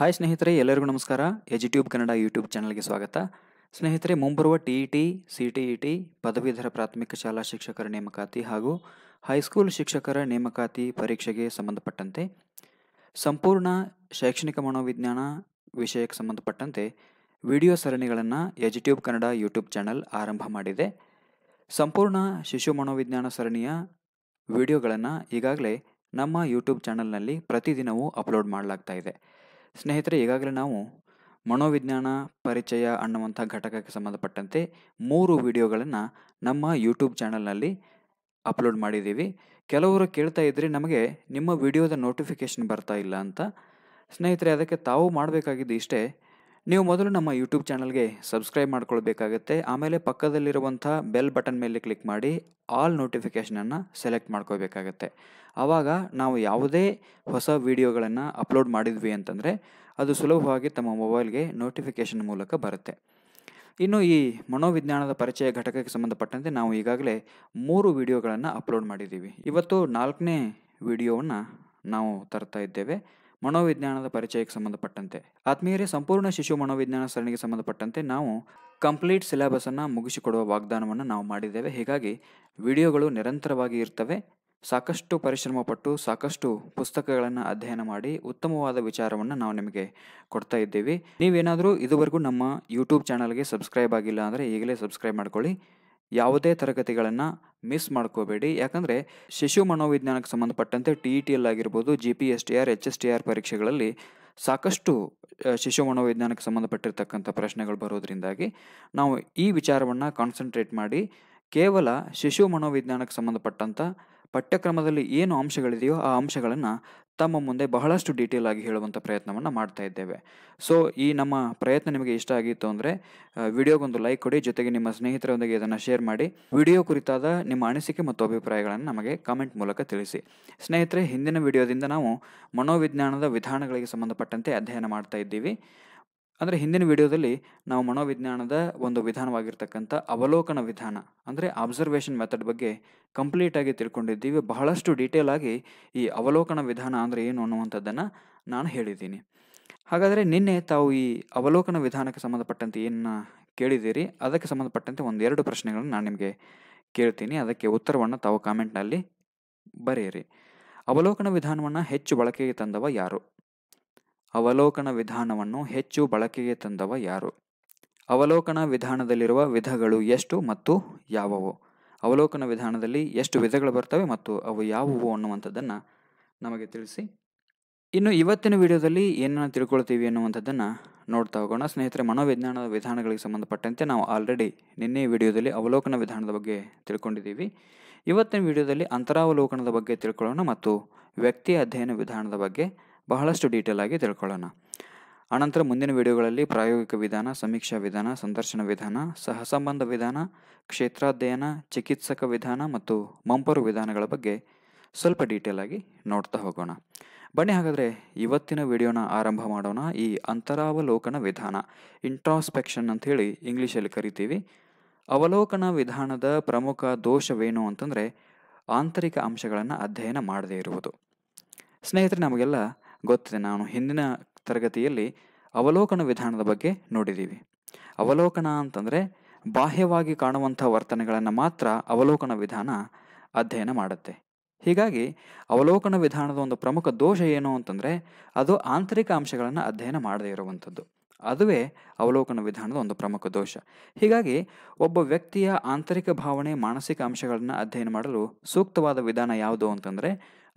hi ಸ್ನೇಹಿತರೆ ಎಲ್ಲರಿಗೂ ನಮಸ್ಕಾರ ಎಜಿಟ್ಯೂಬ್ ಕನ್ನಡ ಯೂಟ್ಯೂಬ್ ಚಾನಲ್ಗೆ ಸ್ವಾಗತ ಸ್ನೇಹಿತರೆ ಮುಂಬರುವ T E T C T E T ಪದವೀಧರ ಪ್ರಾಥಮಿಕ ಶಾಲಾ ಶಿಕ್ಷಕರ ನೇಮಕಾತಿ ಹಾಗೂ ಹೈಸ್ಕೂಲ್ ಶಿಕ್ಷಕರ ನೇಮಕಾತಿ ಪರೀಕ್ಷೆಗೆ ಸಂಬಂಧಪಟ್ಟಂತೆ ಸಂಪೂರ್ಣ ಶೈಕ್ಷಣಿಕ ಮನೋವಿಜ್ಞಾನ ವಿಷಯಕ್ಕೆ ಸಂಬಂಧಪಟ್ಟಂತೆ ವಿಡಿಯೋ ಸರಣಿಗಳನ್ನು ಎಜಿಟ್ಯೂಬ್ ಕನ್ನಡ ಯೂಟ್ಯೂಬ್ ಚಾನಲ್ ಆರಂಭ ಮಾಡಿದೆ ಸಂಪೂರ್ಣ ಶಿಶು ಮನೋವಿಜ್ಞಾನ ಸರಣಿಯ ವಿಡಿಯೋಗಳನ್ನು ಈಗಾಗಲೇ ನಮ್ಮ ಯೂಟ್ಯೂಬ್ ಚಾನಲ್ನಲ್ಲಿ ಪ್ರತಿದಿನವೂ ಅಪ್ಲೋಡ್ ಮಾಡಲಾಗ್ತಾ ಇದೆ ಸ್ನೇಹಿತರೆ ಈಗಾಗಲೇ ನಾವು ಮನೋವಿಜ್ಞಾನ ಪರಿಚಯ ಅನ್ನುವಂಥ ಘಟಕಕ್ಕೆ ಸಂಬಂಧಪಟ್ಟಂತೆ ಮೂರು ವಿಡಿಯೋಗಳನ್ನು ನಮ್ಮ ಯೂಟ್ಯೂಬ್ ಚಾನಲ್ನಲ್ಲಿ ಅಪ್ಲೋಡ್ ಮಾಡಿದ್ದೀವಿ ಕೆಲವರು ಕೇಳ್ತಾ ಇದ್ದರೆ ನಮಗೆ ನಿಮ್ಮ ವಿಡಿಯೋದ ನೋಟಿಫಿಕೇಷನ್ ಬರ್ತಾ ಇಲ್ಲ ಅಂತ ಸ್ನೇಹಿತರೆ ಅದಕ್ಕೆ ತಾವು ಮಾಡಬೇಕಾಗಿದ್ದು ಇಷ್ಟೇ ನೀವು ಮೊದಲು ನಮ್ಮ ಯೂಟ್ಯೂಬ್ ಚಾನಲ್ಗೆ ಸಬ್ಸ್ಕ್ರೈಬ್ ಮಾಡ್ಕೊಳ್ಬೇಕಾಗತ್ತೆ ಆಮೇಲೆ ಪಕ್ಕದಲ್ಲಿರುವಂಥ ಬೆಲ್ ಬಟನ್ ಮೇಲೆ ಕ್ಲಿಕ್ ಮಾಡಿ ಆಲ್ ನೋಟಿಫಿಕೇಷನನ್ನು ಸೆಲೆಕ್ಟ್ ಮಾಡ್ಕೋಬೇಕಾಗತ್ತೆ ಆವಾಗ ನಾವು ಯಾವುದೇ ಹೊಸ ವೀಡಿಯೋಗಳನ್ನು ಅಪ್ಲೋಡ್ ಮಾಡಿದ್ವಿ ಅಂತಂದರೆ ಅದು ಸುಲಭವಾಗಿ ತಮ್ಮ ಮೊಬೈಲ್ಗೆ ನೋಟಿಫಿಕೇಷನ್ ಮೂಲಕ ಬರುತ್ತೆ ಇನ್ನು ಈ ಮನೋವಿಜ್ಞಾನದ ಪರಿಚಯ ಘಟಕಕ್ಕೆ ಸಂಬಂಧಪಟ್ಟಂತೆ ನಾವು ಈಗಾಗಲೇ ಮೂರು ವಿಡಿಯೋಗಳನ್ನು ಅಪ್ಲೋಡ್ ಮಾಡಿದ್ದೀವಿ ಇವತ್ತು ನಾಲ್ಕನೇ ವಿಡಿಯೋವನ್ನು ನಾವು ತರ್ತಾ ಇದ್ದೇವೆ ಮನೋವಿಜ್ಞಾನದ ಪರಿಚಯಕ್ಕೆ ಸಂಬಂಧಪಟ್ಟಂತೆ ಆತ್ಮೀಯರೇ ಸಂಪೂರ್ಣ ಶಿಶು ಮನೋವಿಜ್ಞಾನ ಸರಣಿಗೆ ಸಂಬಂಧಪಟ್ಟಂತೆ ನಾವು ಕಂಪ್ಲೀಟ್ ಸಿಲೆಬಸನ್ನು ಮುಗಿಸಿಕೊಡುವ ವಾಗ್ದಾನವನ್ನು ನಾವು ಮಾಡಿದ್ದೇವೆ ಹೀಗಾಗಿ ವಿಡಿಯೋಗಳು ನಿರಂತರವಾಗಿ ಇರ್ತವೆ ಸಾಕಷ್ಟು ಪರಿಶ್ರಮಪಟ್ಟು ಸಾಕಷ್ಟು ಪುಸ್ತಕಗಳನ್ನು ಅಧ್ಯಯನ ಮಾಡಿ ಉತ್ತಮವಾದ ವಿಚಾರವನ್ನು ನಾವು ನಿಮಗೆ ಕೊಡ್ತಾ ಇದ್ದೀವಿ ನೀವೇನಾದರೂ ಇದುವರೆಗೂ ನಮ್ಮ ಯೂಟ್ಯೂಬ್ ಚಾನಲ್ಗೆ ಸಬ್ಸ್ಕ್ರೈಬ್ ಆಗಿಲ್ಲ ಅಂದರೆ ಈಗಲೇ ಸಬ್ಸ್ಕ್ರೈಬ್ ಮಾಡ್ಕೊಳ್ಳಿ ಯಾವುದೇ ತರಗತಿಗಳನ್ನು ಮಿಸ್ ಮಾಡ್ಕೋಬೇಡಿ ಯಾಕಂದರೆ ಶಿಶು ಮನೋವಿಜ್ಞಾನಕ್ಕೆ ಸಂಬಂಧಪಟ್ಟಂತೆ ಟಿ ಇ ಟಿ ಎಲ್ ಆಗಿರ್ಬೋದು G P S T R H S T R ಪರೀಕ್ಷೆಗಳಲ್ಲಿ ಸಾಕಷ್ಟು ಶಿಶು ಮನೋವಿಜ್ಞಾನಕ್ಕೆ ಸಂಬಂಧಪಟ್ಟಿರ್ತಕ್ಕಂಥ ಪ್ರಶ್ನೆಗಳು ಬರೋದರಿಂದಾಗಿ ನಾವು ಈ ವಿಚಾರವನ್ನು ಕಾನ್ಸಂಟ್ರೇಟ್ ಮಾಡಿ ಕೇವಲ ಶಿಶು ಮನೋವಿಜ್ಞಾನಕ್ಕೆ ಸಂಬಂಧಪಟ್ಟಂಥ ಪಠ್ಯಕ್ರಮದಲ್ಲಿ ಏನು ಅಂಶಗಳಿದೆಯೋ ಆ ಅಂಶಗಳನ್ನು ತಮ್ಮ ಮುಂದೆ ಬಹಳಷ್ಟು ಡೀಟೇಲ್ ಆಗಿ ಹೇಳುವಂಥ ಪ್ರಯತ್ನವನ್ನು ಮಾಡ್ತಾ ಇದ್ದೇವೆ ಸೊ ಈ ನಮ್ಮ ಪ್ರಯತ್ನ ನಿಮಗೆ ಇಷ್ಟ ಆಗಿತ್ತು ಅಂದರೆ ವಿಡಿಯೋಗೊಂದು ಲೈಕ್ ಕೊಡಿ ಜೊತೆಗೆ ನಿಮ್ಮ ಸ್ನೇಹಿತರೊಂದಿಗೆ ಇದನ್ನು ಶೇರ್ ಮಾಡಿ ವಿಡಿಯೋ ಕುರಿತಾದ ನಿಮ್ಮ ಅನಿಸಿಕೆ ಮತ್ತು ಅಭಿಪ್ರಾಯಗಳನ್ನು ನಮಗೆ ಕಾಮೆಂಟ್ ಮೂಲಕ ತಿಳಿಸಿ ಸ್ನೇಹಿತರೆ ಹಿಂದಿನ ವಿಡಿಯೋದಿಂದ ನಾವು ಮನೋವಿಜ್ಞಾನದ ವಿಧಾನಗಳಿಗೆ ಸಂಬಂಧಪಟ್ಟಂತೆ ಅಧ್ಯಯನ ಮಾಡ್ತಾ ಇದ್ದೀವಿ ಅಂದರೆ ಹಿಂದಿನ ವಿಡಿಯೋದಲ್ಲಿ ನಾವು ಮನೋವಿಜ್ಞಾನದ ಒಂದು ವಿಧಾನವಾಗಿರ್ತಕ್ಕಂಥ ಅವಲೋಕನ ವಿಧಾನ ಅಂದರೆ ಅಬ್ಸರ್ವೇಷನ್ ಮೆಥಡ್ ಬಗ್ಗೆ ಕಂಪ್ಲೀಟಾಗಿ ತಿಳ್ಕೊಂಡಿದ್ದೀವಿ ಬಹಳಷ್ಟು ಡೀಟೇಲ್ ಆಗಿ ಈ ಅವಲೋಕನ ವಿಧಾನ ಅಂದರೆ ಏನು ಅನ್ನುವಂಥದ್ದನ್ನು ನಾನು ಹೇಳಿದ್ದೀನಿ ಹಾಗಾದರೆ ನಿನ್ನೆ ತಾವು ಈ ಅವಲೋಕನ ವಿಧಾನಕ್ಕೆ ಸಂಬಂಧಪಟ್ಟಂತೆ ಏನು ಕೇಳಿದ್ದೀರಿ ಅದಕ್ಕೆ ಸಂಬಂಧಪಟ್ಟಂತೆ ಒಂದೆರಡು ಪ್ರಶ್ನೆಗಳನ್ನು ನಾನು ನಿಮಗೆ ಕೇಳ್ತೀನಿ ಅದಕ್ಕೆ ಉತ್ತರವನ್ನು ತಾವು ಕಾಮೆಂಟ್ನಲ್ಲಿ ಬರೆಯಿರಿ ಅವಲೋಕನ ವಿಧಾನವನ್ನು ಹೆಚ್ಚು ಬಳಕೆಗೆ ತಂದವ ಯಾರು ಅವಲೋಕನ ವಿಧಾನವನ್ನು ಹೆಚ್ಚು ಬಳಕೆಗೆ ತಂದವ ಯಾರು ಅವಲೋಕನ ವಿಧಾನದಲ್ಲಿರುವ ವಿಧಗಳು ಎಷ್ಟು ಮತ್ತು ಯಾವುವು ಅವಲೋಕನ ವಿಧಾನದಲ್ಲಿ ಎಷ್ಟು ವಿಧಗಳು ಬರ್ತವೆ ಮತ್ತು ಅವು ಯಾವುವು ಅನ್ನುವಂಥದ್ದನ್ನು ನಮಗೆ ತಿಳಿಸಿ ಇನ್ನು ಇವತ್ತಿನ ವಿಡಿಯೋದಲ್ಲಿ ಏನನ್ನು ತಿಳ್ಕೊಳ್ತೀವಿ ಅನ್ನುವಂಥದ್ದನ್ನು ನೋಡ್ತಾ ಹೋಗೋಣ ಸ್ನೇಹಿತರೆ ಮನೋವಿಜ್ಞಾನದ ವಿಧಾನಗಳಿಗೆ ಸಂಬಂಧಪಟ್ಟಂತೆ ನಾವು ಆಲ್ರೆಡಿ ನಿನ್ನೆ ವಿಡಿಯೋದಲ್ಲಿ ಅವಲೋಕನ ವಿಧಾನದ ಬಗ್ಗೆ ತಿಳ್ಕೊಂಡಿದ್ದೀವಿ ಇವತ್ತಿನ ವಿಡಿಯೋದಲ್ಲಿ ಅಂತರಾವಲೋಕನದ ಬಗ್ಗೆ ತಿಳ್ಕೊಳ್ಳೋಣ ಮತ್ತು ವ್ಯಕ್ತಿ ಅಧ್ಯಯನ ವಿಧಾನದ ಬಗ್ಗೆ ಬಹಳಷ್ಟು ಡೀಟೇಲ್ ಆಗಿ ತಿಳ್ಕೊಳ್ಳೋಣ ಆನಂತರ ಮುಂದಿನ ವಿಡಿಯೋಗಳಲ್ಲಿ ಪ್ರಾಯೋಗಿಕ ವಿಧಾನ ಸಮೀಕ್ಷಾ ವಿಧಾನ ಸಂದರ್ಶನ ವಿಧಾನ ಸಹಸಂಬಂಧ ವಿಧಾನ ಕ್ಷೇತ್ರಾಧ್ಯಯನ ಚಿಕಿತ್ಸಕ ವಿಧಾನ ಮತ್ತು ಮಂಪರು ವಿಧಾನಗಳ ಬಗ್ಗೆ ಸ್ವಲ್ಪ ಡೀಟೇಲ್ ಆಗಿ ನೋಡ್ತಾ ಹೋಗೋಣ ಬನ್ನಿ ಹಾಗಾದರೆ ಇವತ್ತಿನ ವಿಡಿಯೋನ ಆರಂಭ ಮಾಡೋಣ ಈ ಅಂತರಾವಲೋಕನ ವಿಧಾನ ಇಂಟ್ರಾಸ್ಪೆಕ್ಷನ್ ಅಂಥೇಳಿ ಇಂಗ್ಲೀಷಲ್ಲಿ ಕರಿತೀವಿ ಅವಲೋಕನ ವಿಧಾನದ ಪ್ರಮುಖ ದೋಷವೇನು ಅಂತಂದರೆ ಆಂತರಿಕ ಅಂಶಗಳನ್ನು ಅಧ್ಯಯನ ಮಾಡದೇ ಇರುವುದು ಸ್ನೇಹಿತರೆ ನಮಗೆಲ್ಲ ಗೊತ್ತಿದೆ ನಾನು ಹಿಂದಿನ ತರಗತಿಯಲ್ಲಿ ಅವಲೋಕನ ವಿಧಾನದ ಬಗ್ಗೆ ನೋಡಿದ್ದೀವಿ ಅವಲೋಕನ ಅಂತಂದರೆ ಬಾಹ್ಯವಾಗಿ ಕಾಣುವಂಥ ವರ್ತನೆಗಳನ್ನು ಮಾತ್ರ ಅವಲೋಕನ ವಿಧಾನ ಅಧ್ಯಯನ ಮಾಡುತ್ತೆ ಹೀಗಾಗಿ ಅವಲೋಕನ ವಿಧಾನದ ಒಂದು ಪ್ರಮುಖ ದೋಷ ಏನು ಅಂತಂದರೆ ಅದು ಆಂತರಿಕ ಅಂಶಗಳನ್ನು ಅಧ್ಯಯನ ಮಾಡದೇ ಇರುವಂಥದ್ದು ಅದುವೇ ಅವಲೋಕನ ವಿಧಾನದ ಒಂದು ಪ್ರಮುಖ ದೋಷ ಹೀಗಾಗಿ ಒಬ್ಬ ವ್ಯಕ್ತಿಯ ಆಂತರಿಕ ಭಾವನೆ ಮಾನಸಿಕ ಅಂಶಗಳನ್ನು ಅಧ್ಯಯನ ಮಾಡಲು ಸೂಕ್ತವಾದ ವಿಧಾನ ಯಾವುದು ಅಂತಂದರೆ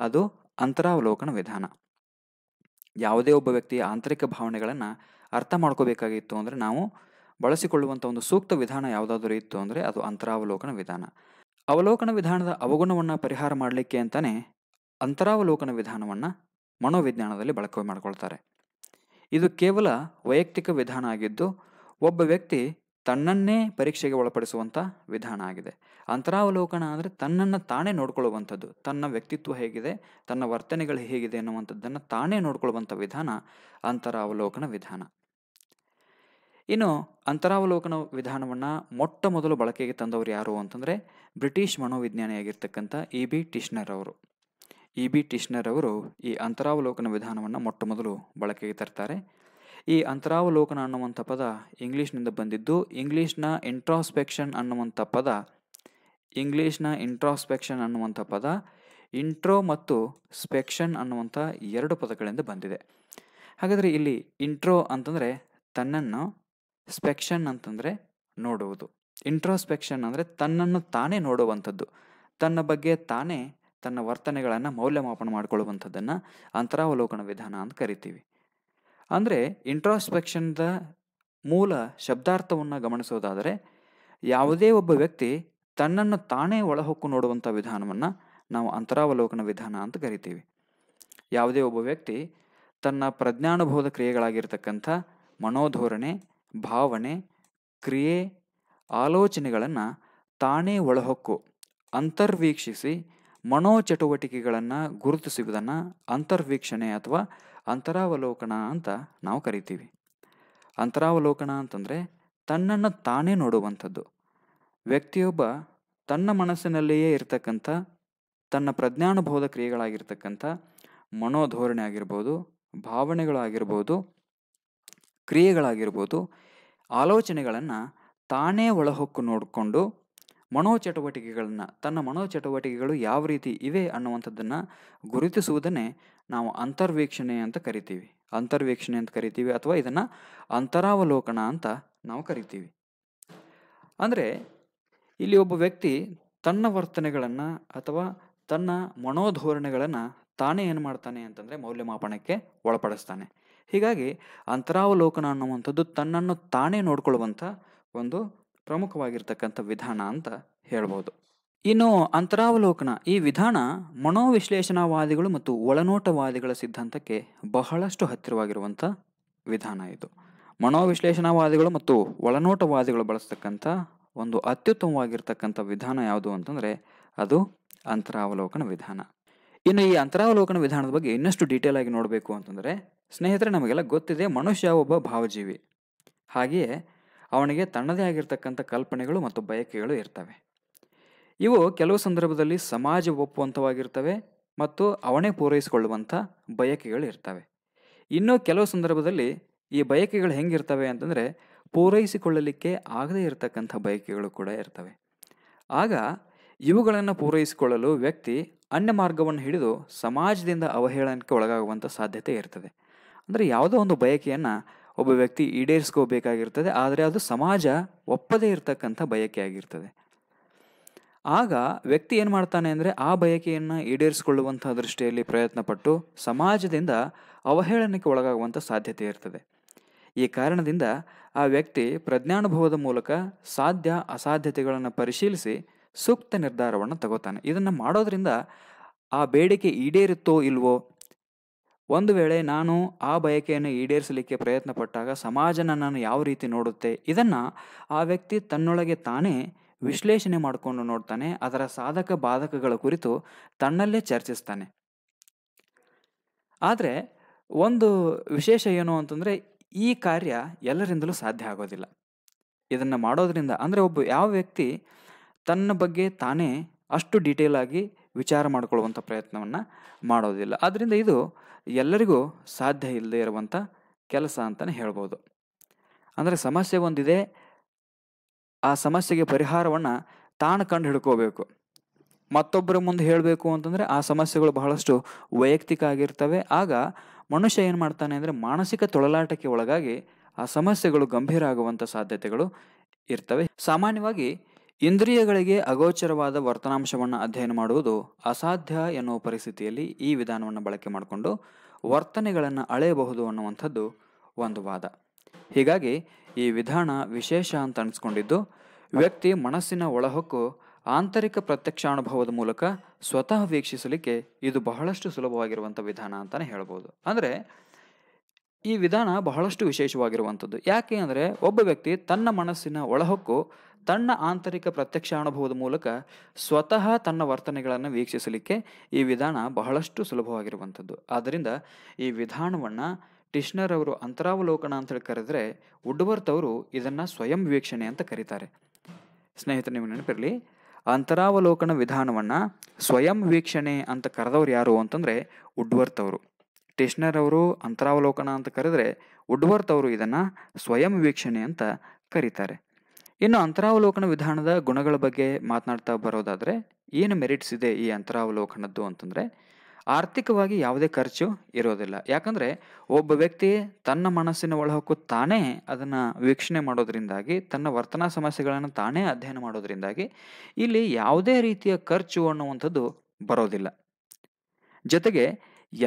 ಅದು ಅಂತರಾವಲೋಕನ ವಿಧಾನ ಯಾವುದೇ ಒಬ್ಬ ವ್ಯಕ್ತಿಯ ಆಂತರಿಕ ಭಾವನೆಗಳನ್ನು ಅರ್ಥ ಮಾಡ್ಕೋಬೇಕಾಗಿತ್ತು ಅಂದರೆ ನಾವು ಬಳಸಿಕೊಳ್ಳುವಂಥ ಒಂದು ಸೂಕ್ತ ವಿಧಾನ ಯಾವುದಾದ್ರೂ ಇತ್ತು ಅಂದರೆ ಅದು ಅಂತರಾವಲೋಕನ ವಿಧಾನ ಅವಲೋಕನ ವಿಧಾನದ ಅವಗುಣವನ್ನು ಪರಿಹಾರ ಮಾಡಲಿಕ್ಕೆ ಅಂತಾನೆ ಅಂತರಾವಲೋಕನ ವಿಧಾನವನ್ನು ಮನೋವಿಜ್ಞಾನದಲ್ಲಿ ಬಳಕೆ ಮಾಡಿಕೊಳ್ತಾರೆ ಇದು ಕೇವಲ ವೈಯಕ್ತಿಕ ವಿಧಾನ ಆಗಿದ್ದು ಒಬ್ಬ ವ್ಯಕ್ತಿ ತನ್ನನ್ನೇ ಪರೀಕ್ಷೆಗೆ ಒಳಪಡಿಸುವಂಥ ವಿಧಾನ ಆಗಿದೆ ಅಂತರಾವಲೋಕನ ಅಂದರೆ ತನ್ನನ್ನು ತಾನೇ ನೋಡ್ಕೊಳ್ಳುವಂಥದ್ದು ತನ್ನ ವ್ಯಕ್ತಿತ್ವ ಹೇಗಿದೆ ತನ್ನ ವರ್ತನೆಗಳು ಹೇಗಿದೆ ಅನ್ನುವಂಥದ್ದನ್ನು ತಾನೇ ನೋಡ್ಕೊಳ್ಳುವಂಥ ವಿಧಾನ ಅಂತರಾವಲೋಕನ ವಿಧಾನ ಇನ್ನು ಅಂತರಾವಲೋಕನ ವಿಧಾನವನ್ನು ಮೊಟ್ಟ ಮೊದಲು ಬಳಕೆಗೆ ತಂದವರು ಯಾರು ಅಂತಂದರೆ ಬ್ರಿಟಿಷ್ ಮನೋವಿಜ್ಞಾನಿಯಾಗಿರ್ತಕ್ಕಂಥ ಇ ಬಿ ಟಿಶ್ನರ್ ಅವರು ಇ ಬಿ ಟಿಶ್ನರ್ ಅವರು ಈ ಅಂತರಾವಲೋಕನ ವಿಧಾನವನ್ನು ಮೊಟ್ಟ ಮೊದಲು ಬಳಕೆಗೆ ತರ್ತಾರೆ ಈ ಅಂತರಾವಲೋಕನ ಅನ್ನುವಂಥ ಪದ ಇಂಗ್ಲೀಷ್ನಿಂದ ಬಂದಿದ್ದು ಇಂಗ್ಲೀಷ್ನ ಇಂಟ್ರಾಸ್ಪೆಕ್ಷನ್ ಅನ್ನುವಂಥ ಪದ ಇಂಗ್ಲೀಷ್ನ ಇಂಟ್ರಾಸ್ಪೆಕ್ಷನ್ ಅನ್ನುವಂಥ ಪದ ಇಂಟ್ರೋ ಮತ್ತು ಸ್ಪೆಕ್ಷನ್ ಅನ್ನುವಂಥ ಎರಡು ಪದಗಳಿಂದ ಬಂದಿದೆ ಹಾಗಾದರೆ ಇಲ್ಲಿ ಇಂಟ್ರೋ ಅಂತಂದರೆ ತನ್ನನ್ನು ಸ್ಪೆಕ್ಷನ್ ಅಂತಂದರೆ ನೋಡುವುದು ಇಂಟ್ರೋಸ್ಪೆಕ್ಷನ್ ಅಂದರೆ ತನ್ನನ್ನು ತಾನೇ ನೋಡುವಂಥದ್ದು ತನ್ನ ಬಗ್ಗೆ ತಾನೇ ತನ್ನ ವರ್ತನೆಗಳನ್ನು ಮೌಲ್ಯಮಾಪನ ಮಾಡಿಕೊಳ್ಳುವಂಥದ್ದನ್ನು ಅಂತರಾವಲೋಕನ ವಿಧಾನ ಅಂತ ಕರಿತೀವಿ ಅಂದರೆ ಇಂಟ್ರಾಸ್ಪೆಕ್ಷನ್ದ ಮೂಲ ಶಬ್ದಾರ್ಥವನ್ನು ಗಮನಿಸೋದಾದರೆ ಯಾವುದೇ ಒಬ್ಬ ವ್ಯಕ್ತಿ ತನ್ನನ್ನು ತಾನೇ ಒಳಹೊಕ್ಕು ನೋಡುವಂಥ ವಿಧಾನವನ್ನು ನಾವು ಅಂತರಾವಲೋಕನ ವಿಧಾನ ಅಂತ ಕರಿತೀವಿ ಯಾವುದೇ ಒಬ್ಬ ವ್ಯಕ್ತಿ ತನ್ನ ಪ್ರಜ್ಞಾನುಭೋಧ ಕ್ರಿಯೆಗಳಾಗಿರ್ತಕ್ಕಂಥ ಮನೋಧೋರಣೆ ಭಾವನೆ ಕ್ರಿಯೆ ಆಲೋಚನೆಗಳನ್ನು ತಾನೇ ಒಳಹೊಕ್ಕು ಅಂತರ್ವೀಕ್ಷಿಸಿ ಮನೋಚಟುವಟಿಕೆಗಳನ್ನು ಗುರುತಿಸುವುದನ್ನು ಅಂತರ್ವೀಕ್ಷಣೆ ಅಥವಾ ಅಂತರಾವಲೋಕನ ಅಂತ ನಾವು ಕರಿತೀವಿ ಅಂತರಾವಲೋಕನ ಅಂತಂದರೆ ತನ್ನನ್ನು ತಾನೇ ನೋಡುವಂಥದ್ದು ವ್ಯಕ್ತಿಯೊಬ್ಬ ತನ್ನ ಮನಸ್ಸಿನಲ್ಲಿಯೇ ಇರತಕ್ಕಂಥ ತನ್ನ ಪ್ರಜ್ಞಾನುಭವದ ಕ್ರಿಯೆಗಳಾಗಿರ್ತಕ್ಕಂಥ ಮನೋಧೋರಣೆ ಆಗಿರ್ಬೋದು ಭಾವನೆಗಳಾಗಿರ್ಬೋದು ಕ್ರಿಯೆಗಳಾಗಿರ್ಬೋದು ಆಲೋಚನೆಗಳನ್ನು ತಾನೇ ಒಳಹೊಕ್ಕು ನೋಡಿಕೊಂಡು ಮನೋಚಟುವಟಿಕೆಗಳನ್ನು ತನ್ನ ಮನೋಚಟುವಟಿಕೆಗಳು ಯಾವ ರೀತಿ ಇವೆ ಅನ್ನುವಂಥದ್ದನ್ನು ಗುರುತಿಸುವುದನ್ನೇ ನಾವು ಅಂತರ್ವೀಕ್ಷಣೆ ಅಂತ ಕರಿತೀವಿ ಅಂತರ್ವೀಕ್ಷಣೆ ಅಂತ ಕರಿತೀವಿ ಅಥವಾ ಇದನ್ನು ಅಂತರಾವಲೋಕನ ಅಂತ ನಾವು ಕರಿತೀವಿ ಅಂದರೆ ಇಲ್ಲಿ ಒಬ್ಬ ವ್ಯಕ್ತಿ ತನ್ನ ವರ್ತನೆಗಳನ್ನು ಅಥವಾ ತನ್ನ ಮನೋಧೋರಣೆಗಳನ್ನು ತಾನೇ ಏನು ಮಾಡ್ತಾನೆ ಅಂತಂದರೆ ಮೌಲ್ಯಮಾಪನಕ್ಕೆ ಒಳಪಡಿಸ್ತಾನೆ ಹೀಗಾಗಿ ಅಂತರಾವಲೋಕನ ಅನ್ನುವಂಥದ್ದು ತನ್ನನ್ನು ತಾನೇ ನೋಡ್ಕೊಳ್ಳುವಂಥ ಒಂದು ಪ್ರಮುಖವಾಗಿರ್ತಕ್ಕಂಥ ವಿಧಾನ ಅಂತ ಹೇಳ್ಬೋದು ಇನ್ನು ಅಂತರಾವಲೋಕನ ಈ ವಿಧಾನ ಮನೋವಿಶ್ಲೇಷಣಾವಾದಿಗಳು ಮತ್ತು ಒಳನೋಟವಾದಿಗಳ ಸಿದ್ಧಾಂತಕ್ಕೆ ಬಹಳಷ್ಟು ಹತ್ತಿರವಾಗಿರುವಂಥ ವಿಧಾನ ಇದು ಮನೋವಿಶ್ಲೇಷಣಾವಾದಿಗಳು ಮತ್ತು ಒಳನೋಟವಾದಿಗಳು ಬಳಸ್ತಕ್ಕಂಥ ಒಂದು ಅತ್ಯುತ್ತಮವಾಗಿರ್ತಕ್ಕಂಥ ವಿಧಾನ ಯಾವುದು ಅಂತಂದರೆ ಅದು ಅಂತರಾವಲೋಕನ ವಿಧಾನ ಇನ್ನು ಈ ಅಂತರಾವಲೋಕನ ವಿಧಾನದ ಬಗ್ಗೆ ಇನ್ನಷ್ಟು ಡೀಟೇಲ್ ಆಗಿ ನೋಡಬೇಕು ಅಂತಂದರೆ ಸ್ನೇಹಿತರೆ ನಮಗೆಲ್ಲ ಗೊತ್ತಿದೆ ಮನುಷ್ಯ ಒಬ್ಬ ಭಾವಜೀವಿ ಹಾಗೆಯೇ ಅವನಿಗೆ ತನ್ನದೇ ಆಗಿರ್ತಕ್ಕಂಥ ಕಲ್ಪನೆಗಳು ಮತ್ತು ಬಯಕೆಗಳು ಇರ್ತವೆ ಇವು ಕೆಲವು ಸಂದರ್ಭದಲ್ಲಿ ಸಮಾಜ ಒಪ್ಪುವಂಥವಾಗಿರ್ತವೆ ಮತ್ತು ಅವನೇ ಪೂರೈಸಿಕೊಳ್ಳುವಂಥ ಬಯಕೆಗಳು ಇರ್ತವೆ ಇನ್ನೂ ಕೆಲವು ಸಂದರ್ಭದಲ್ಲಿ ಈ ಬಯಕೆಗಳು ಹೆಂಗಿರ್ತವೆ ಅಂತಂದರೆ ಪೂರೈಸಿಕೊಳ್ಳಲಿಕ್ಕೆ ಆಗದೇ ಇರತಕ್ಕಂಥ ಬಯಕೆಗಳು ಕೂಡ ಇರ್ತವೆ ಆಗ ಇವುಗಳನ್ನು ಪೂರೈಸಿಕೊಳ್ಳಲು ವ್ಯಕ್ತಿ ಅನ್ಯ ಮಾರ್ಗವನ್ನು ಹಿಡಿದು ಸಮಾಜದಿಂದ ಅವಹೇಳನಕ್ಕೆ ಒಳಗಾಗುವಂಥ ಸಾಧ್ಯತೆ ಇರ್ತದೆ ಅಂದರೆ ಯಾವುದೋ ಒಂದು ಬಯಕೆಯನ್ನು ಒಬ್ಬ ವ್ಯಕ್ತಿ ಈಡೇರಿಸ್ಕೋಬೇಕಾಗಿರ್ತದೆ ಆದರೆ ಅದು ಸಮಾಜ ಒಪ್ಪದೇ ಇರತಕ್ಕಂಥ ಬಯಕೆ ಆಗಿರ್ತದೆ ಆಗ ವ್ಯಕ್ತಿ ಏನು ಮಾಡ್ತಾನೆ ಅಂದರೆ ಆ ಬಯಕೆಯನ್ನು ಈಡೇರಿಸಿಕೊಳ್ಳುವಂಥ ದೃಷ್ಟಿಯಲ್ಲಿ ಪ್ರಯತ್ನಪಟ್ಟು ಸಮಾಜದಿಂದ ಅವಹೇಳನಕ್ಕೆ ಒಳಗಾಗುವಂಥ ಸಾಧ್ಯತೆ ಇರ್ತದೆ ಈ ಕಾರಣದಿಂದ ಆ ವ್ಯಕ್ತಿ ಪ್ರಜ್ಞಾನುಭವದ ಮೂಲಕ ಸಾಧ್ಯ ಅಸಾಧ್ಯತೆಗಳನ್ನು ಪರಿಶೀಲಿಸಿ ಸೂಕ್ತ ನಿರ್ಧಾರವನ್ನು ತಗೋತಾನೆ ಇದನ್ನು ಮಾಡೋದರಿಂದ ಆ ಬೇಡಿಕೆ ಈಡೇರುತ್ತೋ ಇಲ್ವೋ ಒಂದು ವೇಳೆ ನಾನು ಆ ಬಯಕೆಯನ್ನು ಈಡೇರಿಸಲಿಕ್ಕೆ ಪ್ರಯತ್ನಪಟ್ಟಾಗ ಪಟ್ಟಾಗ ಸಮಾಜ ನನ್ನನ್ನು ಯಾವ ರೀತಿ ನೋಡುತ್ತೆ ಇದನ್ನು ಆ ವ್ಯಕ್ತಿ ತನ್ನೊಳಗೆ ತಾನೇ ವಿಶ್ಲೇಷಣೆ ಮಾಡಿಕೊಂಡು ನೋಡ್ತಾನೆ ಅದರ ಸಾಧಕ ಬಾಧಕಗಳ ಕುರಿತು ತನ್ನಲ್ಲೇ ಚರ್ಚಿಸ್ತಾನೆ ಆದರೆ ಒಂದು ವಿಶೇಷ ಏನು ಅಂತಂದರೆ ಈ ಕಾರ್ಯ ಎಲ್ಲರಿಂದಲೂ ಸಾಧ್ಯ ಆಗೋದಿಲ್ಲ ಇದನ್ನು ಮಾಡೋದ್ರಿಂದ ಅಂದರೆ ಒಬ್ಬ ಯಾವ ವ್ಯಕ್ತಿ ತನ್ನ ಬಗ್ಗೆ ತಾನೇ ಅಷ್ಟು ಡೀಟೇಲಾಗಿ ಆಗಿ ವಿಚಾರ ಮಾಡಿಕೊಳ್ಳುವಂಥ ಪ್ರಯತ್ನವನ್ನು ಮಾಡೋದಿಲ್ಲ ಆದ್ದರಿಂದ ಇದು ಎಲ್ಲರಿಗೂ ಸಾಧ್ಯ ಇಲ್ಲದೆ ಇರುವಂಥ ಕೆಲಸ ಅಂತಲೇ ಹೇಳ್ಬೋದು ಅಂದರೆ ಸಮಸ್ಯೆ ಒಂದಿದೆ ಆ ಸಮಸ್ಯೆಗೆ ಪರಿಹಾರವನ್ನು ತಾನು ಕಂಡು ಹಿಡ್ಕೋಬೇಕು ಮತ್ತೊಬ್ಬರ ಮುಂದೆ ಹೇಳಬೇಕು ಅಂತಂದರೆ ಆ ಸಮಸ್ಯೆಗಳು ಬಹಳಷ್ಟು ವೈಯಕ್ತಿಕ ಆಗಿರ್ತವೆ ಆಗ ಮನುಷ್ಯ ಏನು ಮಾಡ್ತಾನೆ ಅಂದರೆ ಮಾನಸಿಕ ತೊಳಲಾಟಕ್ಕೆ ಒಳಗಾಗಿ ಆ ಸಮಸ್ಯೆಗಳು ಗಂಭೀರ ಆಗುವಂಥ ಸಾಧ್ಯತೆಗಳು ಇರ್ತವೆ ಸಾಮಾನ್ಯವಾಗಿ ಇಂದ್ರಿಯಗಳಿಗೆ ಅಗೋಚರವಾದ ವರ್ತನಾಂಶವನ್ನು ಅಧ್ಯಯನ ಮಾಡುವುದು ಅಸಾಧ್ಯ ಎನ್ನುವ ಪರಿಸ್ಥಿತಿಯಲ್ಲಿ ಈ ವಿಧಾನವನ್ನು ಬಳಕೆ ಮಾಡಿಕೊಂಡು ವರ್ತನೆಗಳನ್ನು ಅಳೆಯಬಹುದು ಅನ್ನುವಂಥದ್ದು ಒಂದು ವಾದ ಹೀಗಾಗಿ ಈ ವಿಧಾನ ವಿಶೇಷ ಅಂತ ಅನಿಸ್ಕೊಂಡಿದ್ದು ವ್ಯಕ್ತಿ ಮನಸ್ಸಿನ ಒಳಹೊಕ್ಕು ಆಂತರಿಕ ಪ್ರತ್ಯಕ್ಷಾನುಭವದ ಮೂಲಕ ಸ್ವತಃ ವೀಕ್ಷಿಸಲಿಕ್ಕೆ ಇದು ಬಹಳಷ್ಟು ಸುಲಭವಾಗಿರುವಂಥ ವಿಧಾನ ಅಂತಲೇ ಹೇಳ್ಬೋದು ಅಂದರೆ ಈ ವಿಧಾನ ಬಹಳಷ್ಟು ವಿಶೇಷವಾಗಿರುವಂಥದ್ದು ಯಾಕೆ ಅಂದರೆ ಒಬ್ಬ ವ್ಯಕ್ತಿ ತನ್ನ ಮನಸ್ಸಿನ ಒಳಹೊಕ್ಕು ತನ್ನ ಆಂತರಿಕ ಅನುಭವದ ಮೂಲಕ ಸ್ವತಃ ತನ್ನ ವರ್ತನೆಗಳನ್ನು ವೀಕ್ಷಿಸಲಿಕ್ಕೆ ಈ ವಿಧಾನ ಬಹಳಷ್ಟು ಸುಲಭವಾಗಿರುವಂಥದ್ದು ಆದ್ದರಿಂದ ಈ ವಿಧಾನವನ್ನು ಟಿಶ್ನರ್ ಅವರು ಅಂತರಾವಲೋಕನ ಅಂತೇಳಿ ಕರೆದರೆ ಉಡ್ವರ್ತ್ ಅವರು ಇದನ್ನು ಸ್ವಯಂ ವೀಕ್ಷಣೆ ಅಂತ ಕರೀತಾರೆ ಸ್ನೇಹಿತರು ನಿಮಗೆ ನೆನಪಿರಲಿ ಅಂತರಾವಲೋಕನ ವಿಧಾನವನ್ನು ಸ್ವಯಂ ವೀಕ್ಷಣೆ ಅಂತ ಕರೆದವ್ರು ಯಾರು ಅಂತಂದರೆ ಉಡ್ವರ್ತ್ ಅವರು ಟಿಶ್ನರ್ ಅವರು ಅಂತರಾವಲೋಕನ ಅಂತ ಕರೆದರೆ ಉಡ್ವರ್ತ್ ಅವರು ಇದನ್ನು ಸ್ವಯಂ ವೀಕ್ಷಣೆ ಅಂತ ಕರೀತಾರೆ ಇನ್ನು ಅಂತರಾವಲೋಕನ ವಿಧಾನದ ಗುಣಗಳ ಬಗ್ಗೆ ಮಾತನಾಡ್ತಾ ಬರೋದಾದರೆ ಏನು ಮೆರಿಟ್ಸ್ ಇದೆ ಈ ಅಂತರಾವಲೋಕನದ್ದು ಅಂತಂದರೆ ಆರ್ಥಿಕವಾಗಿ ಯಾವುದೇ ಖರ್ಚು ಇರೋದಿಲ್ಲ ಯಾಕಂದರೆ ಒಬ್ಬ ವ್ಯಕ್ತಿ ತನ್ನ ಮನಸ್ಸಿನ ಒಳಹೊಕ್ಕು ತಾನೇ ಅದನ್ನು ವೀಕ್ಷಣೆ ಮಾಡೋದರಿಂದಾಗಿ ತನ್ನ ವರ್ತನಾ ಸಮಸ್ಯೆಗಳನ್ನು ತಾನೇ ಅಧ್ಯಯನ ಮಾಡೋದರಿಂದಾಗಿ ಇಲ್ಲಿ ಯಾವುದೇ ರೀತಿಯ ಖರ್ಚು ಅನ್ನುವಂಥದ್ದು ಬರೋದಿಲ್ಲ ಜೊತೆಗೆ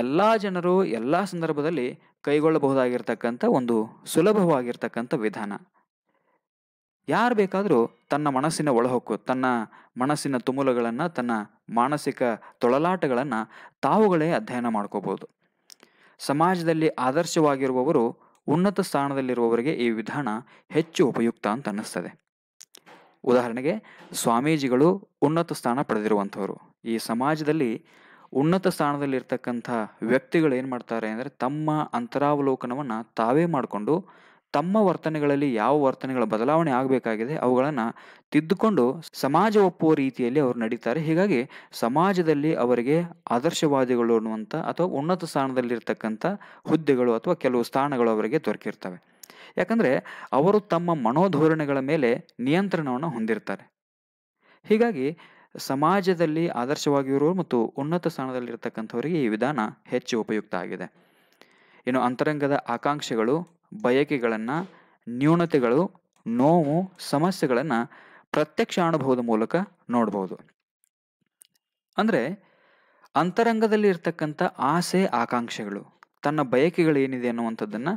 ಎಲ್ಲ ಜನರು ಎಲ್ಲ ಸಂದರ್ಭದಲ್ಲಿ ಕೈಗೊಳ್ಳಬಹುದಾಗಿರ್ತಕ್ಕಂಥ ಒಂದು ಸುಲಭವಾಗಿರ್ತಕ್ಕಂಥ ವಿಧಾನ ಯಾರು ಬೇಕಾದರೂ ತನ್ನ ಮನಸ್ಸಿನ ಒಳಹೊಕ್ಕು ತನ್ನ ಮನಸ್ಸಿನ ತುಮುಲಗಳನ್ನು ತನ್ನ ಮಾನಸಿಕ ತೊಳಲಾಟಗಳನ್ನು ತಾವುಗಳೇ ಅಧ್ಯಯನ ಮಾಡ್ಕೋಬೋದು ಸಮಾಜದಲ್ಲಿ ಆದರ್ಶವಾಗಿರುವವರು ಉನ್ನತ ಸ್ಥಾನದಲ್ಲಿರುವವರಿಗೆ ಈ ವಿಧಾನ ಹೆಚ್ಚು ಉಪಯುಕ್ತ ಅಂತ ಅನ್ನಿಸ್ತದೆ ಉದಾಹರಣೆಗೆ ಸ್ವಾಮೀಜಿಗಳು ಉನ್ನತ ಸ್ಥಾನ ಪಡೆದಿರುವಂಥವರು ಈ ಸಮಾಜದಲ್ಲಿ ಉನ್ನತ ಸ್ಥಾನದಲ್ಲಿರ್ತಕ್ಕಂಥ ವ್ಯಕ್ತಿಗಳು ಏನು ಮಾಡ್ತಾರೆ ಅಂದರೆ ತಮ್ಮ ಅಂತರಾವಲೋಕನವನ್ನು ತಾವೇ ಮಾಡಿಕೊಂಡು ತಮ್ಮ ವರ್ತನೆಗಳಲ್ಲಿ ಯಾವ ವರ್ತನೆಗಳ ಬದಲಾವಣೆ ಆಗಬೇಕಾಗಿದೆ ಅವುಗಳನ್ನು ತಿದ್ದುಕೊಂಡು ಸಮಾಜ ಒಪ್ಪುವ ರೀತಿಯಲ್ಲಿ ಅವರು ನಡೀತಾರೆ ಹೀಗಾಗಿ ಸಮಾಜದಲ್ಲಿ ಅವರಿಗೆ ಆದರ್ಶವಾದಿಗಳು ಅನ್ನುವಂಥ ಅಥವಾ ಉನ್ನತ ಸ್ಥಾನದಲ್ಲಿರ್ತಕ್ಕಂಥ ಹುದ್ದೆಗಳು ಅಥವಾ ಕೆಲವು ಸ್ಥಾನಗಳು ಅವರಿಗೆ ದೊರಕಿರ್ತವೆ ಯಾಕಂದರೆ ಅವರು ತಮ್ಮ ಮನೋಧೋರಣೆಗಳ ಮೇಲೆ ನಿಯಂತ್ರಣವನ್ನು ಹೊಂದಿರ್ತಾರೆ ಹೀಗಾಗಿ ಸಮಾಜದಲ್ಲಿ ಆದರ್ಶವಾಗಿರುವವರು ಮತ್ತು ಉನ್ನತ ಸ್ಥಾನದಲ್ಲಿರ್ತಕ್ಕಂಥವರಿಗೆ ಈ ವಿಧಾನ ಹೆಚ್ಚು ಉಪಯುಕ್ತ ಆಗಿದೆ ಇನ್ನು ಅಂತರಂಗದ ಆಕಾಂಕ್ಷೆಗಳು ಬಯಕೆಗಳನ್ನು ನ್ಯೂನತೆಗಳು ನೋವು ಸಮಸ್ಯೆಗಳನ್ನು ಪ್ರತ್ಯಕ್ಷ ಅನುಭವದ ಮೂಲಕ ನೋಡ್ಬೋದು ಅಂದರೆ ಅಂತರಂಗದಲ್ಲಿ ಇರ್ತಕ್ಕಂಥ ಆಸೆ ಆಕಾಂಕ್ಷೆಗಳು ತನ್ನ ಬಯಕೆಗಳು ಏನಿದೆ ಅನ್ನುವಂಥದ್ದನ್ನು